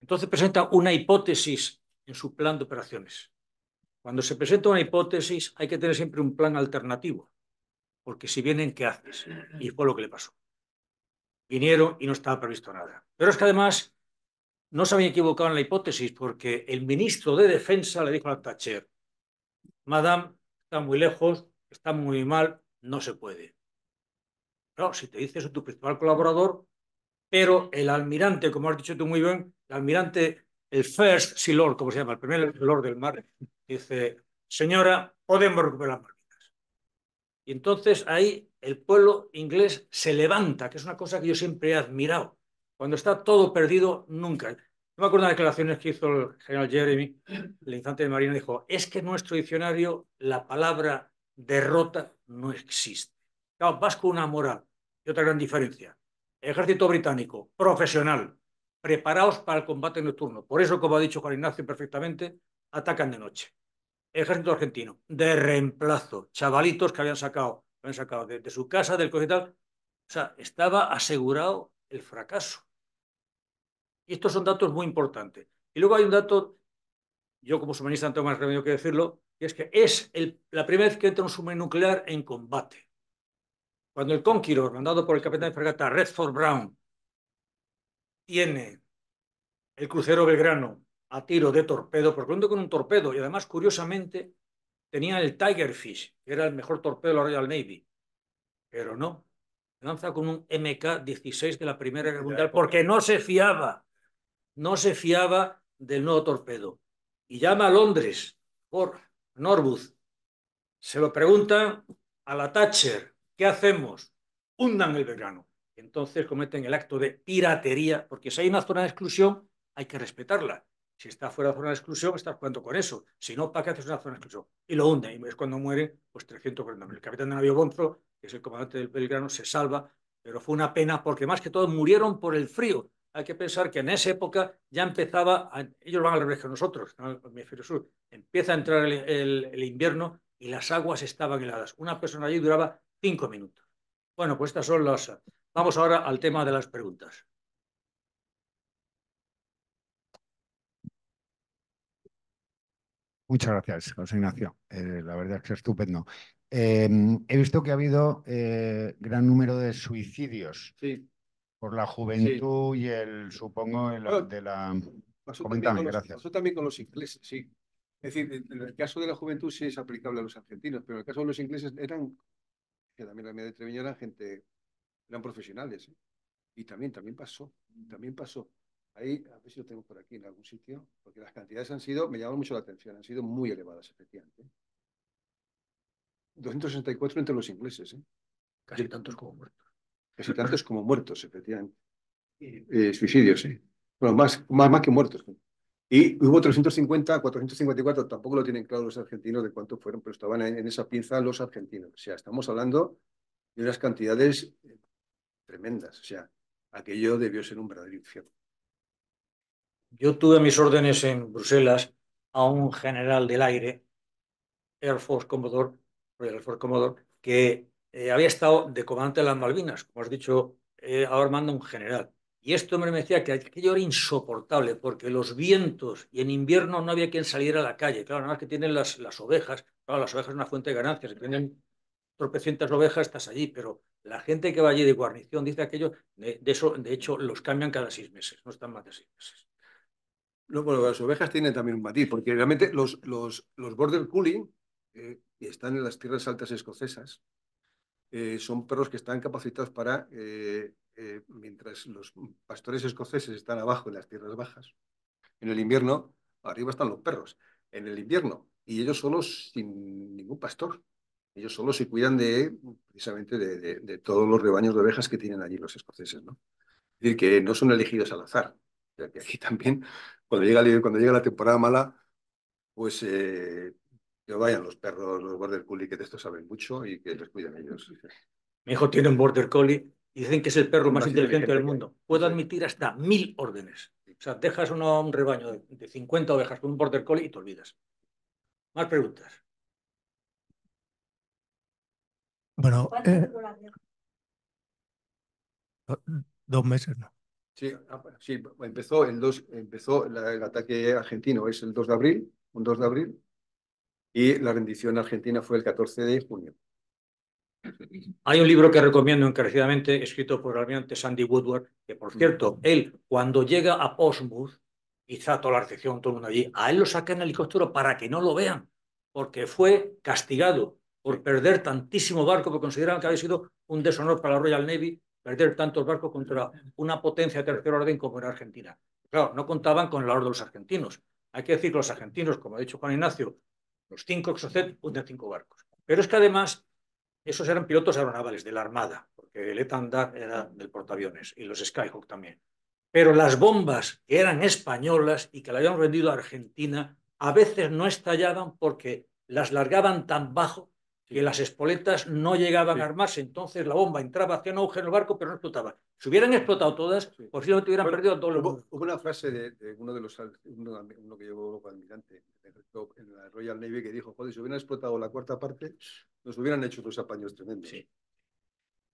Entonces presenta una hipótesis en su plan de operaciones. Cuando se presenta una hipótesis hay que tener siempre un plan alternativo, porque si vienen, ¿qué haces? Y fue lo que le pasó. Vinieron y no estaba previsto nada. Pero es que además no se habían equivocado en la hipótesis, porque el ministro de Defensa le dijo a Thatcher, Madame, está muy lejos, está muy mal, no se puede. Claro, si te dices eso tu principal colaborador, pero el almirante, como has dicho tú muy bien, el almirante el First Sea Lord, como se llama, el primer Lord del mar, dice, señora, podemos recuperar las Malvinas. Y entonces ahí el pueblo inglés se levanta, que es una cosa que yo siempre he admirado. Cuando está todo perdido, nunca. No me acuerdo de las declaraciones que hizo el general Jeremy, el infante de Marina, dijo, es que en nuestro diccionario la palabra derrota no existe. Claro, vas con una moral y otra gran diferencia. El ejército británico, profesional, preparaos para el combate nocturno. Por eso, como ha dicho Juan Ignacio perfectamente, atacan de noche. Ejército argentino, de reemplazo, chavalitos que habían sacado, habían sacado de, su casa, del coche tal. O sea, estaba asegurado el fracaso. Y estos son datos muy importantes. Y luego hay un dato, yo como suministro, no tengo más remedio que decirlo, y es que es la primera vez que entra un submarino nuclear en combate. Cuando el Conqueror, mandado por el capitán de fragata Redford Brown, tiene el crucero Belgrano a tiro de torpedo, por lo con un torpedo, y además, curiosamente, tenía el Tigerfish, que era el mejor torpedo de la Royal Navy, pero no, lanza con un MK-16 de la Primera Guerra Mundial, porque no se fiaba, no se fiaba del nuevo torpedo. Y llama a Londres por Norwood. Se lo pregunta a la Thatcher, ¿qué hacemos? Hundan el belgrano entonces cometen el acto de piratería, porque si hay una zona de exclusión, hay que respetarla. Si está fuera de zona de exclusión, estás jugando con eso. Si no, ¿para qué haces una zona de exclusión? Y lo hunde, y es cuando muere, pues 340.000. El capitán de navío Bonzo, que es el comandante del Belgrano, se salva, pero fue una pena porque más que todo murieron por el frío. Hay que pensar que en esa época ya empezaba, ellos van al revés que nosotros, el hemisferio sur, empieza a entrar el invierno y las aguas estaban heladas. Una persona allí duraba cinco minutos. Bueno, pues estas son las Vamos ahora al tema de las preguntas. Muchas gracias, José Ignacio. Eh, la verdad es que es estupendo. Em, he visto que ha habido eh, gran número de suicidios por la juventud y el, supongo, el, de la... también gracias. con los ingleses, sí. Es decir, en el caso de la juventud sí es aplicable a los argentinos, pero en el caso de los ingleses eran, que también la media de Treviño eran gente eran profesionales. ¿eh? Y también, también pasó, también pasó. Ahí, a ver si lo tengo por aquí en algún sitio, porque las cantidades han sido, me llaman mucho la atención, han sido muy elevadas, efectivamente. 264 entre los ingleses, ¿eh? Casi tantos como muertos. Casi tantos como muertos, efectivamente. Eh, suicidios, sí. Bueno, más, más, que muertos. Y hubo 350, 454, tampoco lo tienen claro los argentinos de cuántos fueron, pero estaban en esa pinza los argentinos. O sea, estamos hablando de unas cantidades tremendas. O sea, aquello debió ser un verdadero infierno. Yo tuve mis órdenes en Bruselas a un general del aire, Air Force Commodore, que eh, había estado de comandante de las Malvinas, como has dicho, eh, ahora manda un general. Y esto me decía que aquello era insoportable porque los vientos y en invierno no había quien saliera a la calle. Claro, nada más que tienen las, las ovejas. Claro, las ovejas es una fuente de ganancias, tienen tropecientas ovejas, estás allí, pero la gente que va allí de guarnición dice aquello, de, eso, de hecho, los cambian cada seis meses, no están más de seis meses. No, bueno, las ovejas tienen también un matiz, porque realmente los, border cooling, eh, que están en las tierras altas escocesas. Eh, son perros que están capacitados para, eh, mientras los pastores escoceses están abajo en las tierras bajas, en el invierno, arriba están los perros, en el invierno, y ellos solos sin ningún pastor. Ellos solo se cuidan de, precisamente, de, todos los rebaños de ovejas que tienen allí los escoceses, ¿no? Es decir, que no son elegidos al azar. O que aquí también, cuando llega, cuando llega la temporada mala, pues eh, que vayan los perros, los border collie, que de esto saben mucho y que les cuidan ellos. Mi hijo tiene un border collie y dicen que es el perro más, inteligente del mundo. Puedo admitir hasta mil órdenes. O sea, dejas un rebaño de, de 50 ovejas con un border collie y te olvidas. Más preguntas. Bueno, eh, dos meses, ¿no? Ah, sí, empezó, el dos, empezó el ataque argentino, es el 2 de abril, un 2 de abril, y la rendición argentina fue el 14 de junio. Hay un libro que recomiendo encarecidamente, escrito por el almirante Sandy Woodward, que por cierto, mm. él cuando llega a Postmouth, quizá toda la recepción, todo el mundo allí, a él lo saca en helicóptero para que no lo vean, porque fue castigado por perder tantísimo barco, que consideraban que había sido un deshonor para la Royal Navy perder tantos barcos contra una potencia de tercer orden como era Argentina. Claro, no contaban con el valor de los argentinos. Hay que decir que los argentinos, como ha dicho Juan Ignacio, los cinco Exocet de cinco barcos. Pero es que además esos eran pilotos aeronavales de la Armada, porque el Etandar era del portaaviones y los Skyhawk también. Pero las bombas que eran españolas y que la habían vendido a Argentina, a veces no estallaban porque las largaban tan bajo que las espoletas no llegaban a armarse, entonces la bomba entraba hacia un auge en el barco, pero no explotaba. Si hubieran explotado todas, no posiblemente hubieran perdido todos los Hubo una frase de, uno de los uno, que llevó almirante en la Royal Navy que dijo, joder, si hubieran explotado la cuarta parte, nos hubieran hecho dos apaños tremendos.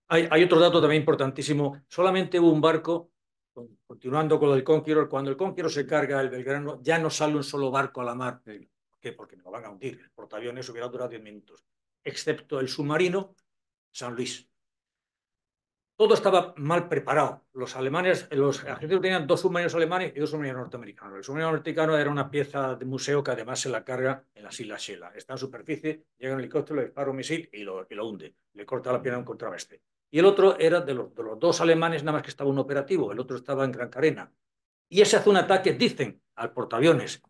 Hay, otro dato también importantísimo. Solamente hubo un barco, continuando con el Conqueror, cuando el Conqueror se carga el Belgrano, ya no sale un solo barco a la mar. qué? Porque no van a hundir. El portaaviones hubiera durado 10 minutos excepto el submarino, San Luis. Todo estaba mal preparado. Los alemanes, los argentinos tenían dos submarinos alemanes y dos submarinos norteamericanos. El submarino norteamericano era una pieza de museo que además se la carga en las Islas Shela. Está en superficie, llega un helicóptero, le dispara un misil y lo, hunde. Le corta la pierna a un contraveste. Y el otro era de los, dos alemanes, nada más que estaba un operativo. El otro estaba en Gran Carena. Y ese hace un ataque, dicen, al portaaviones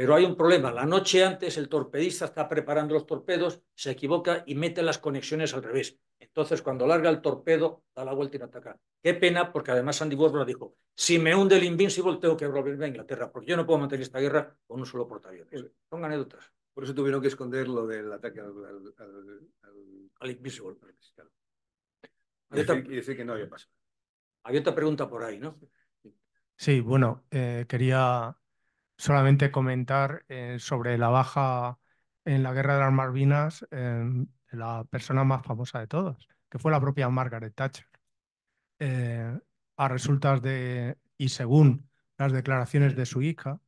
pero hay un problema. La noche antes el torpedista está preparando los torpedos, se equivoca y mete las conexiones al revés. Entonces, cuando larga el torpedo, da la vuelta y no ataca. Qué pena, porque además Andy nos dijo, si me hunde el Invincible, tengo que volverme a Inglaterra, porque yo no puedo mantener esta guerra con un solo portaaviones. Pues, Son anécdotas. Por eso tuvieron que esconder lo del ataque al, Invincible. Y que no había pasado. Había otra pregunta por ahí, ¿no? Sí, bueno, eh, quería solamente comentar eh, sobre la baja en la guerra de las Malvinas, em, la persona más famosa de todas, que fue la propia Margaret Thatcher. Eh, a resultas de, y según las declaraciones de su hija,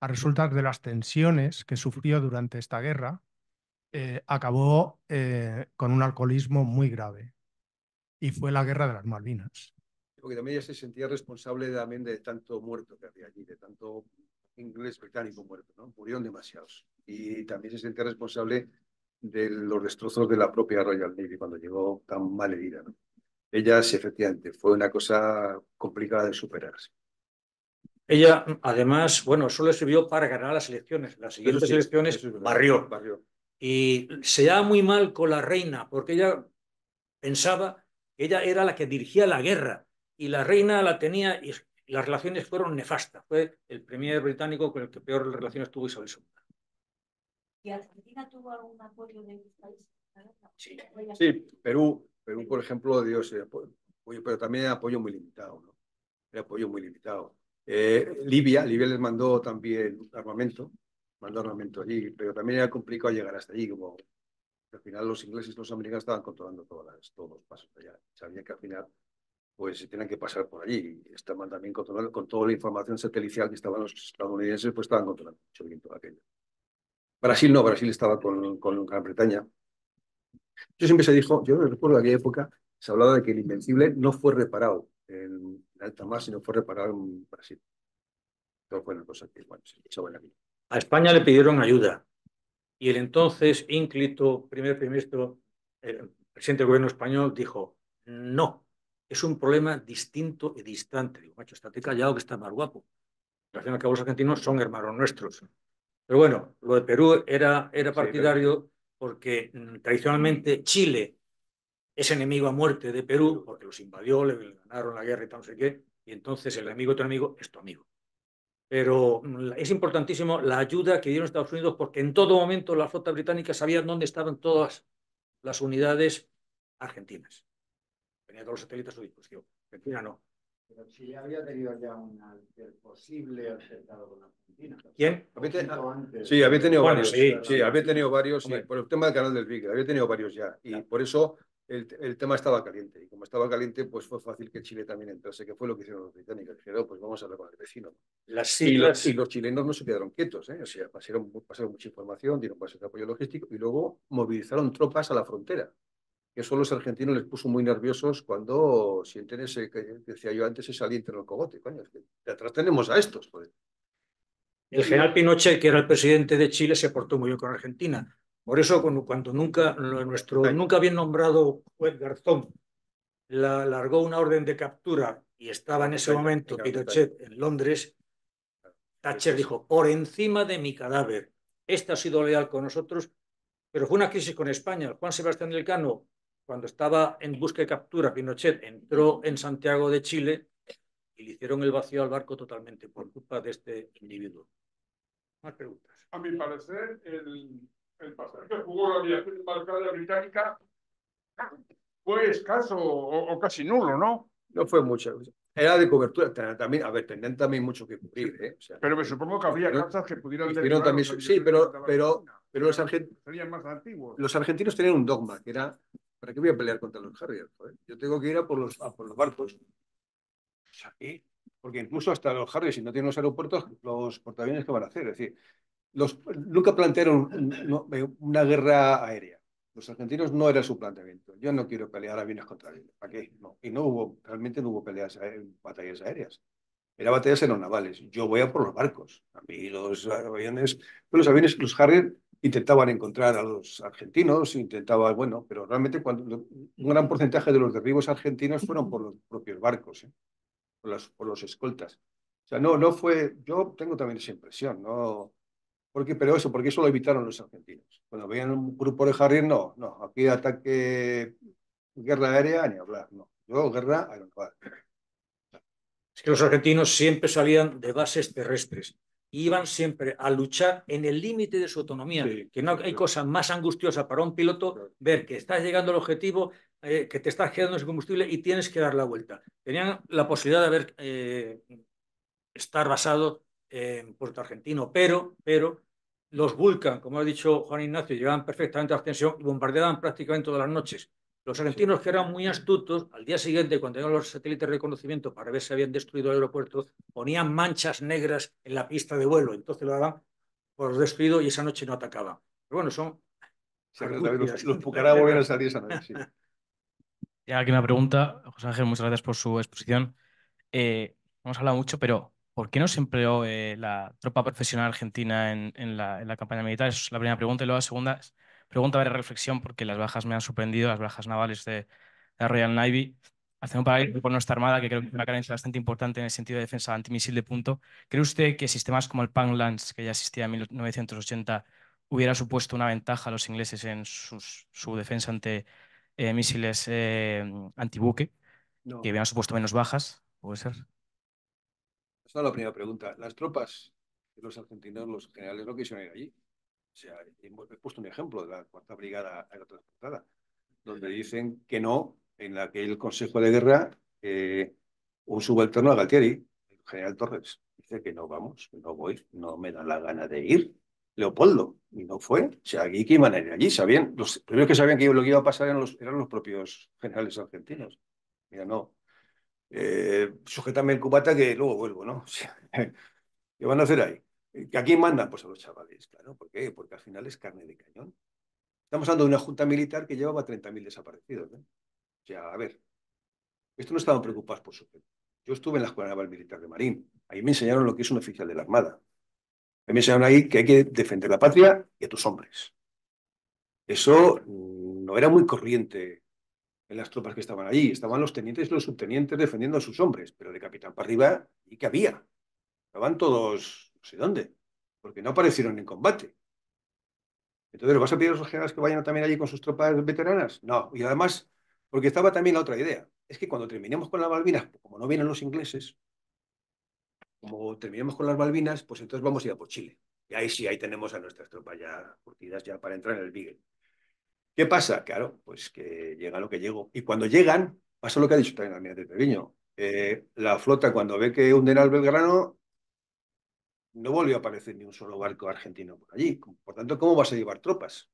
a resultas de las tensiones que sufrió durante esta guerra, eh, acabó con un alcoholismo muy grave. Y fue la guerra de las Malvinas. Porque también ella se sentía responsable también de tanto muerto que había allí, de tanto inglés británico muerto, ¿no? Murieron demasiados. Y también se siente responsable de los destrozos de la propia Royal Navy cuando llegó tan mal herida, ¿no? Ella efectivamente, fue una cosa complicada de superarse. Ella, además, bueno, solo sirvió para ganar las elecciones. Las siguientes elecciones Barrio, barrió. Y se da muy mal con la reina, porque ella pensaba que ella era la que dirigía la guerra y la reina la tenía las relaciones fueron nefastas. Fue el premier británico con el que peor relaciones tuvo Isabel II. ¿Y Argentina tuvo algún apoyo de los países? Sí. Perú, Perú, por ejemplo, dio ese apoyo, pero también era apoyo muy limitado, ¿no? Era apoyo muy limitado. Eh, Libia, Libia les mandó también armamento, mandó armamento allí, pero también era complicado llegar hasta allí, como al final los ingleses y los americanos estaban controlando todas las, todos los pasos allá. Sabían que al final pues se tienen que pasar por allí. Estaban también con toda la información satelital que estaban los estadounidenses, pues estaban controlando mucho bien todo aquello. Brasil no, Brasil estaba con, Gran Bretaña. Yo siempre se dijo, yo recuerdo aquella época, se hablaba de que el Invencible no fue reparado en alta mar, sino fue reparado en Brasil. bueno, cosa que, bueno, se en A España le pidieron ayuda y el entonces ínclito primer ministro, el eh, presidente del gobierno español, dijo no es un problema distinto y distante. Digo, macho, estate callado que está más guapo. Al final, los argentinos son hermanos nuestros. Pero bueno, lo de Perú era, era partidario porque mm, tradicionalmente Chile es enemigo a muerte de Perú porque los invadió, le, ganaron la guerra y tal, no sé qué. Y entonces el enemigo de tu enemigo es tu amigo. Pero mm, es importantísimo la ayuda que dieron Estados Unidos porque en todo momento la flota británica sabía dónde estaban todas las unidades argentinas tenía todos los satélites a su disposición. Argentina no. Pero Chile había tenido ya un posible acertado con Argentina. ¿Quién? Sí, había tenido varios. Sí, había tenido varios. por el tema del canal del Beagle, había tenido varios ya. Y por eso el, tema estaba caliente. Y como estaba caliente, pues fue fácil que Chile también entrase, que fue lo que hicieron los británicos. Dijeron, oh, pues vamos a hablar con el vecino. Las Y, los, chilenos no se quedaron quietos. ¿eh? O sea, pasaron, pasaron mucha información, dieron pasos de apoyo logístico y luego movilizaron tropas a la frontera que solo los argentinos les puso muy nerviosos cuando si entiendes decía yo antes, ese aliento en el cogote. Coño, es que de atrás tenemos a estos. El general Pinochet, que era el presidente de Chile, se portó muy bien con Argentina. Por eso, cuando nunca, nuestro nunca bien nombrado juez Garzón largó una orden de captura y estaba en ese momento Pinochet en Londres, Thatcher dijo, por encima de mi cadáver, Este ha sido leal con nosotros, pero fue una crisis con España. Juan Sebastián Cano cuando estaba en busca y captura, Pinochet entró en Santiago de Chile y le hicieron el vacío al barco totalmente por culpa de este individuo. Más preguntas. A mi parecer, el, el pasaje que jugó la aviación embarcada británica fue escaso o, casi nulo, ¿no? No fue mucho. Era de cobertura. También, a ver, tendrían también mucho que cubrir. ¿eh? pero me supongo que había casas que pudieran... Pero también, sí, pero, pero, más los argentinos tenían un dogma, que era ¿Para qué voy a pelear contra los Harrier? Yo tengo que ir a por los, por los barcos. Porque incluso hasta los Harrier, si no tienen los aeropuertos, los portaaviones, ¿qué van a hacer? Es decir, los, nunca plantearon una guerra aérea. Los argentinos no era su planteamiento. Yo no quiero pelear aviones contra aviones. ¿Para qué? No. Y no hubo, realmente no hubo peleas, en batallas aéreas. Era batallas en los navales. Yo voy a por los barcos. A mí los aviones, los aviones, los Harrier intentaban encontrar a los argentinos, intentaban, bueno, pero realmente cuando, un gran porcentaje de los derribos argentinos fueron por los propios barcos, ¿eh? por, las, por los escoltas. O sea, no, no fue, yo tengo también esa impresión, ¿no? Porque, pero eso, porque eso lo evitaron los argentinos. Cuando veían un grupo de jardín, no, no, aquí ataque, guerra aérea, ni hablar, no. Yo, guerra aeronaval. Es que los argentinos siempre salían de bases terrestres iban siempre a luchar en el límite de su autonomía. que no hay cosa más angustiosa para un piloto ver que estás llegando al objetivo, eh, que te estás quedando sin combustible y tienes que dar la vuelta. Tenían la posibilidad de haber, eh, estar basado en Puerto Argentino, pero, pero los Vulcan, como ha dicho Juan Ignacio, llevaban perfectamente la extensión bombardeaban prácticamente todas las noches. Los argentinos, que eran muy astutos, al día siguiente, cuando tenían los satélites de reconocimiento para ver si habían destruido el aeropuerto, ponían manchas negras en la pista de vuelo. Entonces lo daban por destruido y esa noche no atacaba. Pero bueno, son. los, Pucará volvieron a salir esa noche. Sí. Ya aquí una pregunta, José Ángel, muchas gracias por su exposición. Eh, hemos hablado mucho, pero ¿por qué no se empleó eh, la tropa profesional argentina en, la, en, la, campaña militar? Esa es la primera pregunta. Y luego la segunda es, pregunta de reflexión porque las bajas me han sorprendido, las bajas navales de, la Royal Navy. Hacemos un paralelo por nuestra Armada, que creo que es una carencia bastante importante en el sentido de defensa antimisil de punto. ¿Cree usted que sistemas como el Lance, que ya existía en 1980, hubiera supuesto una ventaja a los ingleses en su defensa ante eh, misiles eh, antibuque, que hubieran supuesto menos bajas, puede ser. Esa es la primera pregunta. Las tropas, los argentinos, los generales, no quisieron ir allí. He puesto un ejemplo de la Cuarta Brigada Aerotransportada, donde dicen que no, en la que el Consejo de Guerra, eh, un subalterno a Galtieri, el general Torres, dice que no vamos, que no voy, no me da la gana de ir. Leopoldo, y no fue. O sea, aquí qué iban allí, sabían, los primeros que sabían que lo que iba a pasar eran los, propios generales argentinos. Mira, no. Eh, sujetame el cubata que luego vuelvo, ¿no? ¿Qué van a hacer ahí? ¿A quién mandan? Pues a los chavales, claro. ¿Por qué? Porque al final es carne de cañón. Estamos hablando de una junta militar que llevaba 30.000 desaparecidos. O sea, a ver, esto no estaban preocupados por su Yo estuve en la Escuela Naval Militar de Marín. Ahí me enseñaron lo que es un oficial de la Armada. Ahí me enseñaron ahí que hay que defender la patria y a tus hombres. Eso mm, no era muy corriente en las tropas que estaban allí. Estaban los tenientes y los subtenientes defendiendo a sus hombres, pero de capitán para arriba, ¿y qué había? Estaban todos sé dónde, porque no aparecieron en combate. Entonces, vas a pedir a los generales que vayan también allí con sus tropas veteranas? No, y además, porque estaba también la otra idea, es que cuando terminemos con las Malvinas, como no vienen los ingleses, como terminemos con las Malvinas, pues entonces vamos a ir a por Chile. Y ahí sí, ahí tenemos a nuestras tropas ya curtidas ya para entrar en el Bigel ¿Qué pasa? Claro, pues que llega lo que llegó. Y cuando llegan, pasa lo que ha dicho también la de Treviño. Eh, la flota, cuando ve que hunden al Belgrano, no volvió a aparecer ni un solo barco argentino por allí. Por tanto, ¿cómo vas a llevar tropas?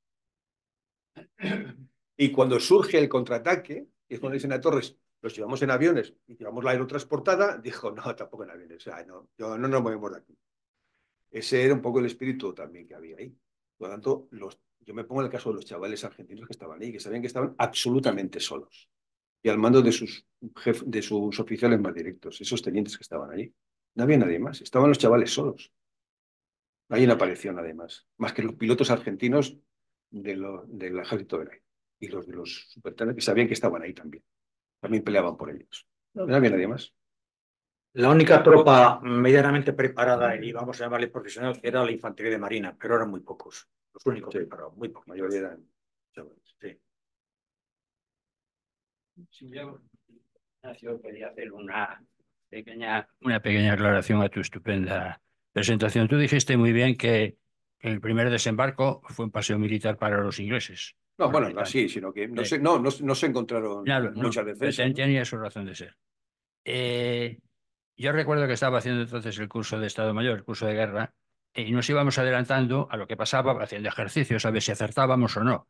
Y cuando surge el contraataque, y es cuando dicen a Torres, los llevamos en aviones y llevamos la aerotransportada, dijo, no, tampoco en aviones, no, no nos movemos de aquí. Ese era un poco el espíritu también que había ahí. Por lo tanto, yo me pongo en el caso de los chavales argentinos que estaban ahí, que sabían que estaban absolutamente solos y al mando de sus, de sus oficiales más directos, esos tenientes que estaban allí. No había nadie más, estaban los chavales solos. Ahí no apareció nadie más, más que los pilotos argentinos de lo, del ejército la aire y los de los supertanes que sabían que estaban ahí también. También peleaban por ellos. No había nadie más. La única tropa medianamente preparada, y vamos a llamarle profesional, era la infantería de marina, pero eran muy pocos. Los únicos preparados, muy pocos. La mayoría eran chavales. Sí. Yo quería hacer una una pequeña aclaración a tu estupenda presentación. Tú dijiste muy bien que el primer desembarco fue un paseo militar para los ingleses. No, bueno, así, sino que no, eh, se, encontraron muchas veces. Tenía su razón de ser. Eh, yo recuerdo que estaba haciendo entonces el curso de Estado Mayor, el curso de guerra, y nos íbamos adelantando a lo que pasaba, haciendo ejercicios, a ver si acertábamos o no.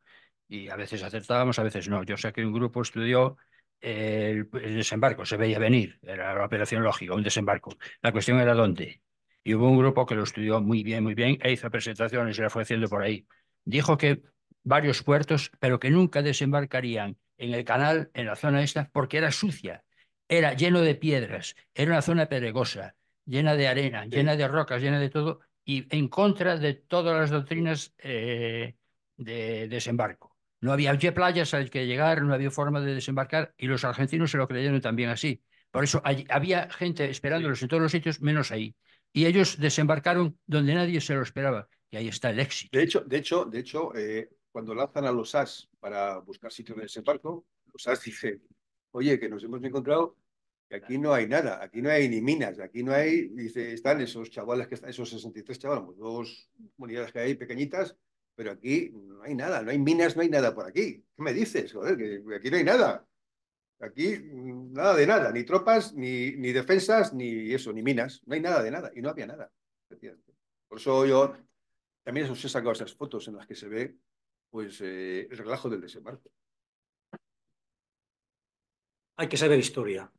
Y a veces acertábamos, a veces no. Yo sé que un grupo estudió el, desembarco se veía venir, era la operación lógica, un desembarco. La cuestión era dónde. Y hubo un grupo que lo estudió muy bien, muy bien, e hizo presentaciones y la fue haciendo por ahí. Dijo que varios puertos, pero que nunca desembarcarían en el canal, en la zona esta, porque era sucia, era lleno de piedras, era una zona peregosa llena de arena, llena de rocas, llena de todo, y en contra de todas las doctrinas eh, de desembarco. No había playas las que llegar, no había forma de desembarcar y los argentinos se lo creyeron también así. Por eso había gente esperándolos en todos los sitios, menos ahí. Y ellos desembarcaron donde nadie se lo esperaba. Y ahí está el éxito. De hecho, de hecho, de hecho eh, cuando lanzan a los SAS para buscar sitios de desembarco, los SAS dicen, oye, que nos hemos encontrado que aquí no hay nada, aquí no hay ni minas, aquí no hay, dice, están esos chavales, que están, esos 63 chavales, dos comunidades que hay pequeñitas, pero aquí no hay nada, no hay minas, no hay nada por aquí. ¿Qué me dices? Joder, que aquí no hay nada. Aquí mm, nada de nada, ni tropas, ni, ni defensas, ni eso, ni minas. No hay nada de nada. Y no había nada. Por eso yo también os he sacado esas fotos en las que se ve pues, eh, el relajo del desembarco. Hay que saber historia.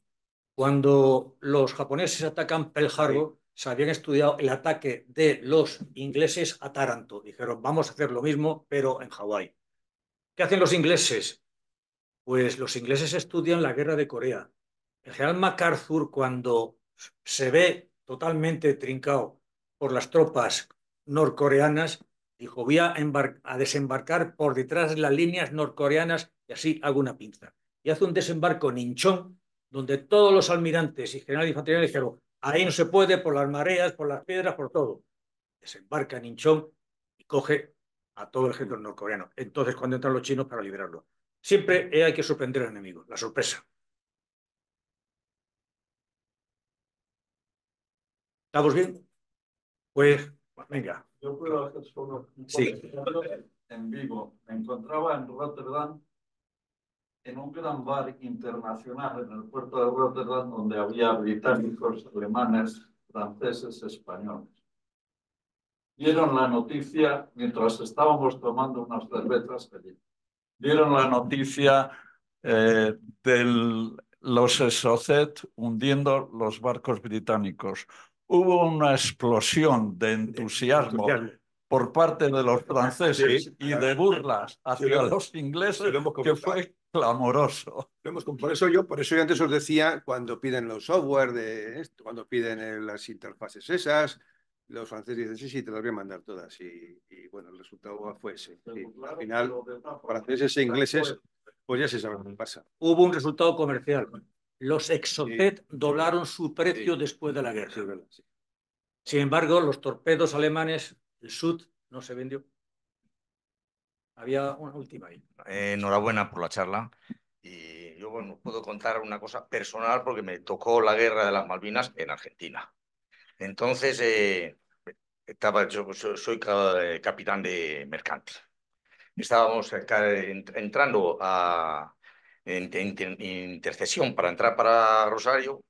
Cuando los japoneses atacan Pearl Harbor, habían estudiado el ataque de los ingleses a Taranto. Dijeron, vamos a hacer lo mismo, pero en Hawái. ¿Qué hacen los ingleses? Pues los ingleses estudian la guerra de Corea. El general MacArthur, cuando se ve totalmente trincado por las tropas norcoreanas, dijo, voy a, desembarcar por detrás de las líneas norcoreanas y así hago una pinza. Y hace un desembarco en Inchon, donde todos los almirantes y generales infantería dijeron, Ahí no se puede por las mareas, por las piedras, por todo. Desembarca en y coge a todo el ejército norcoreano. Entonces, cuando entran los chinos para liberarlo. Siempre hay que sorprender al enemigo, la sorpresa. ¿Estamos bien? Pues, pues venga. Yo puedo hacer solo sí. en vivo. Me encontraba en Rotterdam en un gran bar internacional en el puerto de Rotterdam donde había británicos, alemanes, franceses, españoles. Vieron la noticia, mientras estábamos tomando unas cervezas allí, dieron la noticia eh, de los Esocet hundiendo los barcos británicos. Hubo una explosión de entusiasmo por parte de los franceses y de burlas hacia los ingleses, que fue clamoroso. Por eso yo, por eso yo antes os decía, cuando piden los software, de, cuando piden las interfaces esas, los franceses dicen, sí, sí, te las voy a mandar todas. Y, bueno, el resultado fue ese. al final, franceses e ingleses, pues ya se sabe lo que pasa. Hubo un resultado comercial. Los Exocet doblaron su precio después de la guerra. Sin embargo, los torpedos alemanes, el Sud, no se vendió. Había una última ahí. Eh, enhorabuena por la charla. Y yo, bueno, puedo contar una cosa personal porque me tocó la guerra de las Malvinas en Argentina. Entonces, eh, estaba, yo soy, capitán de mercante. Estábamos entrando a en, intercesión para entrar para Rosario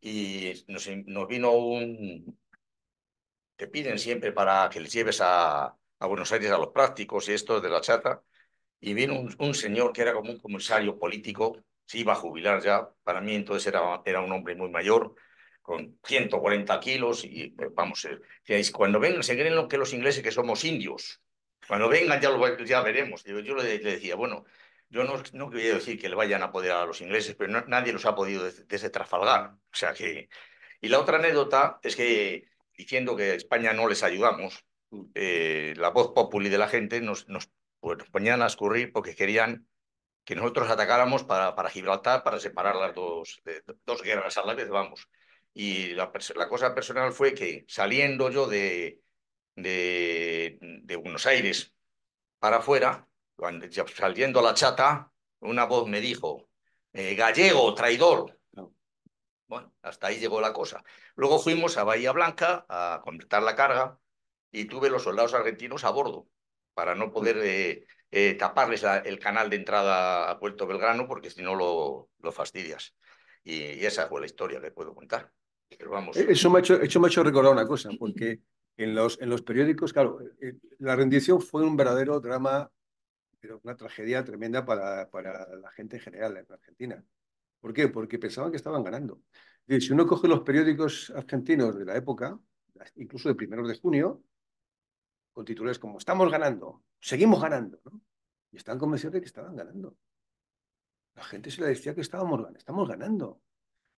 y nos vino un... Te piden siempre para que les lleves a, a Buenos Aires a los prácticos y esto de la chata, y vino un, señor que era como un comisario político, se iba a jubilar ya, para mí entonces era, era un hombre muy mayor, con 140 kilos, y eh, vamos, eh, cuando vengan, se creen lo que los ingleses que somos indios, cuando vengan ya, lo, ya veremos. Yo, le, decía, bueno, yo no, no quería decir que le vayan a poder a los ingleses, pero nadie los ha podido desde, Trafalgar, o sea que... Y la otra anécdota es que, diciendo que a España no les ayudamos, eh, la voz populi de la gente pues, nos, ponían a escurrir porque querían que nosotros atacáramos para, Gibraltar, para separar las dos, guerras a la vez, vamos. Y la, cosa personal fue que saliendo yo de, Buenos Aires para afuera, saliendo a la chata, una voz me dijo, eh, gallego, traidor. Bueno, hasta ahí llegó la cosa. Luego fuimos a Bahía Blanca a completar la carga y tuve los soldados argentinos a bordo para no poder eh, eh, taparles el canal de entrada a Puerto Belgrano porque si no lo, lo fastidias. Y, esa fue la historia que puedo contar. Pero vamos. E, eso me ha hecho, me ha hecho recordar una cosa, porque en los, en los periódicos, claro, eh, la rendición fue un verdadero drama, pero una tragedia tremenda para, para la gente en general en Argentina. ¿Por qué? Porque pensaban que estaban ganando. si uno coge los periódicos argentinos de la época, incluso de primeros de junio, con titulares como estamos ganando, seguimos ganando, ¿no? Y estaban convencidos de que estaban ganando. La gente se le decía que estábamos ganando, estamos ganando.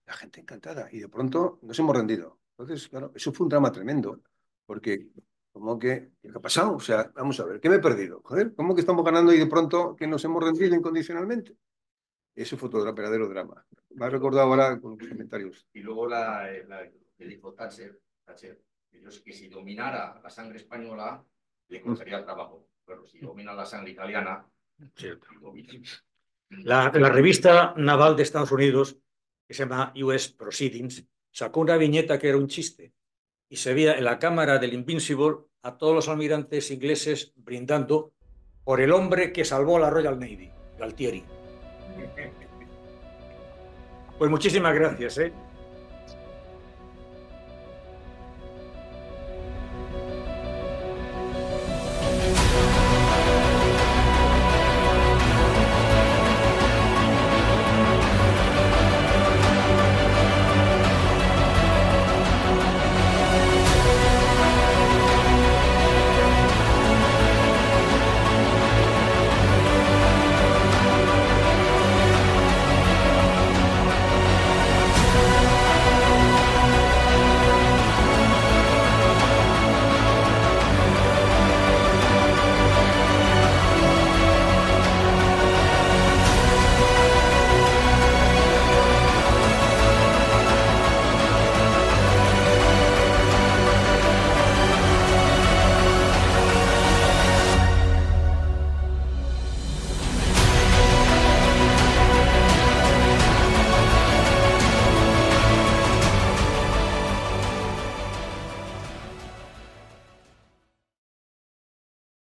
La gente encantada. Y de pronto nos hemos rendido. Entonces, claro, eso fue un drama tremendo, porque como que, ¿qué ha pasado? O sea, vamos a ver, ¿qué me he perdido? Joder, ¿cómo que estamos ganando y de pronto que nos hemos rendido incondicionalmente? Eso fue todo el verdadero drama. Me ha recordado ahora con los comentarios. Y luego la, eh, que dijo Thatcher ellos que si dominara la sangre española, le costaría el trabajo. Pero si domina la sangre italiana, Cierto. La, la, revista naval de Estados Unidos, que se llama US Proceedings, sacó una viñeta que era un chiste y se veía en la cámara del Invincible a todos los almirantes ingleses brindando por el hombre que salvó a la Royal Navy, Galtieri. Pues muchísimas gracias. ¿eh?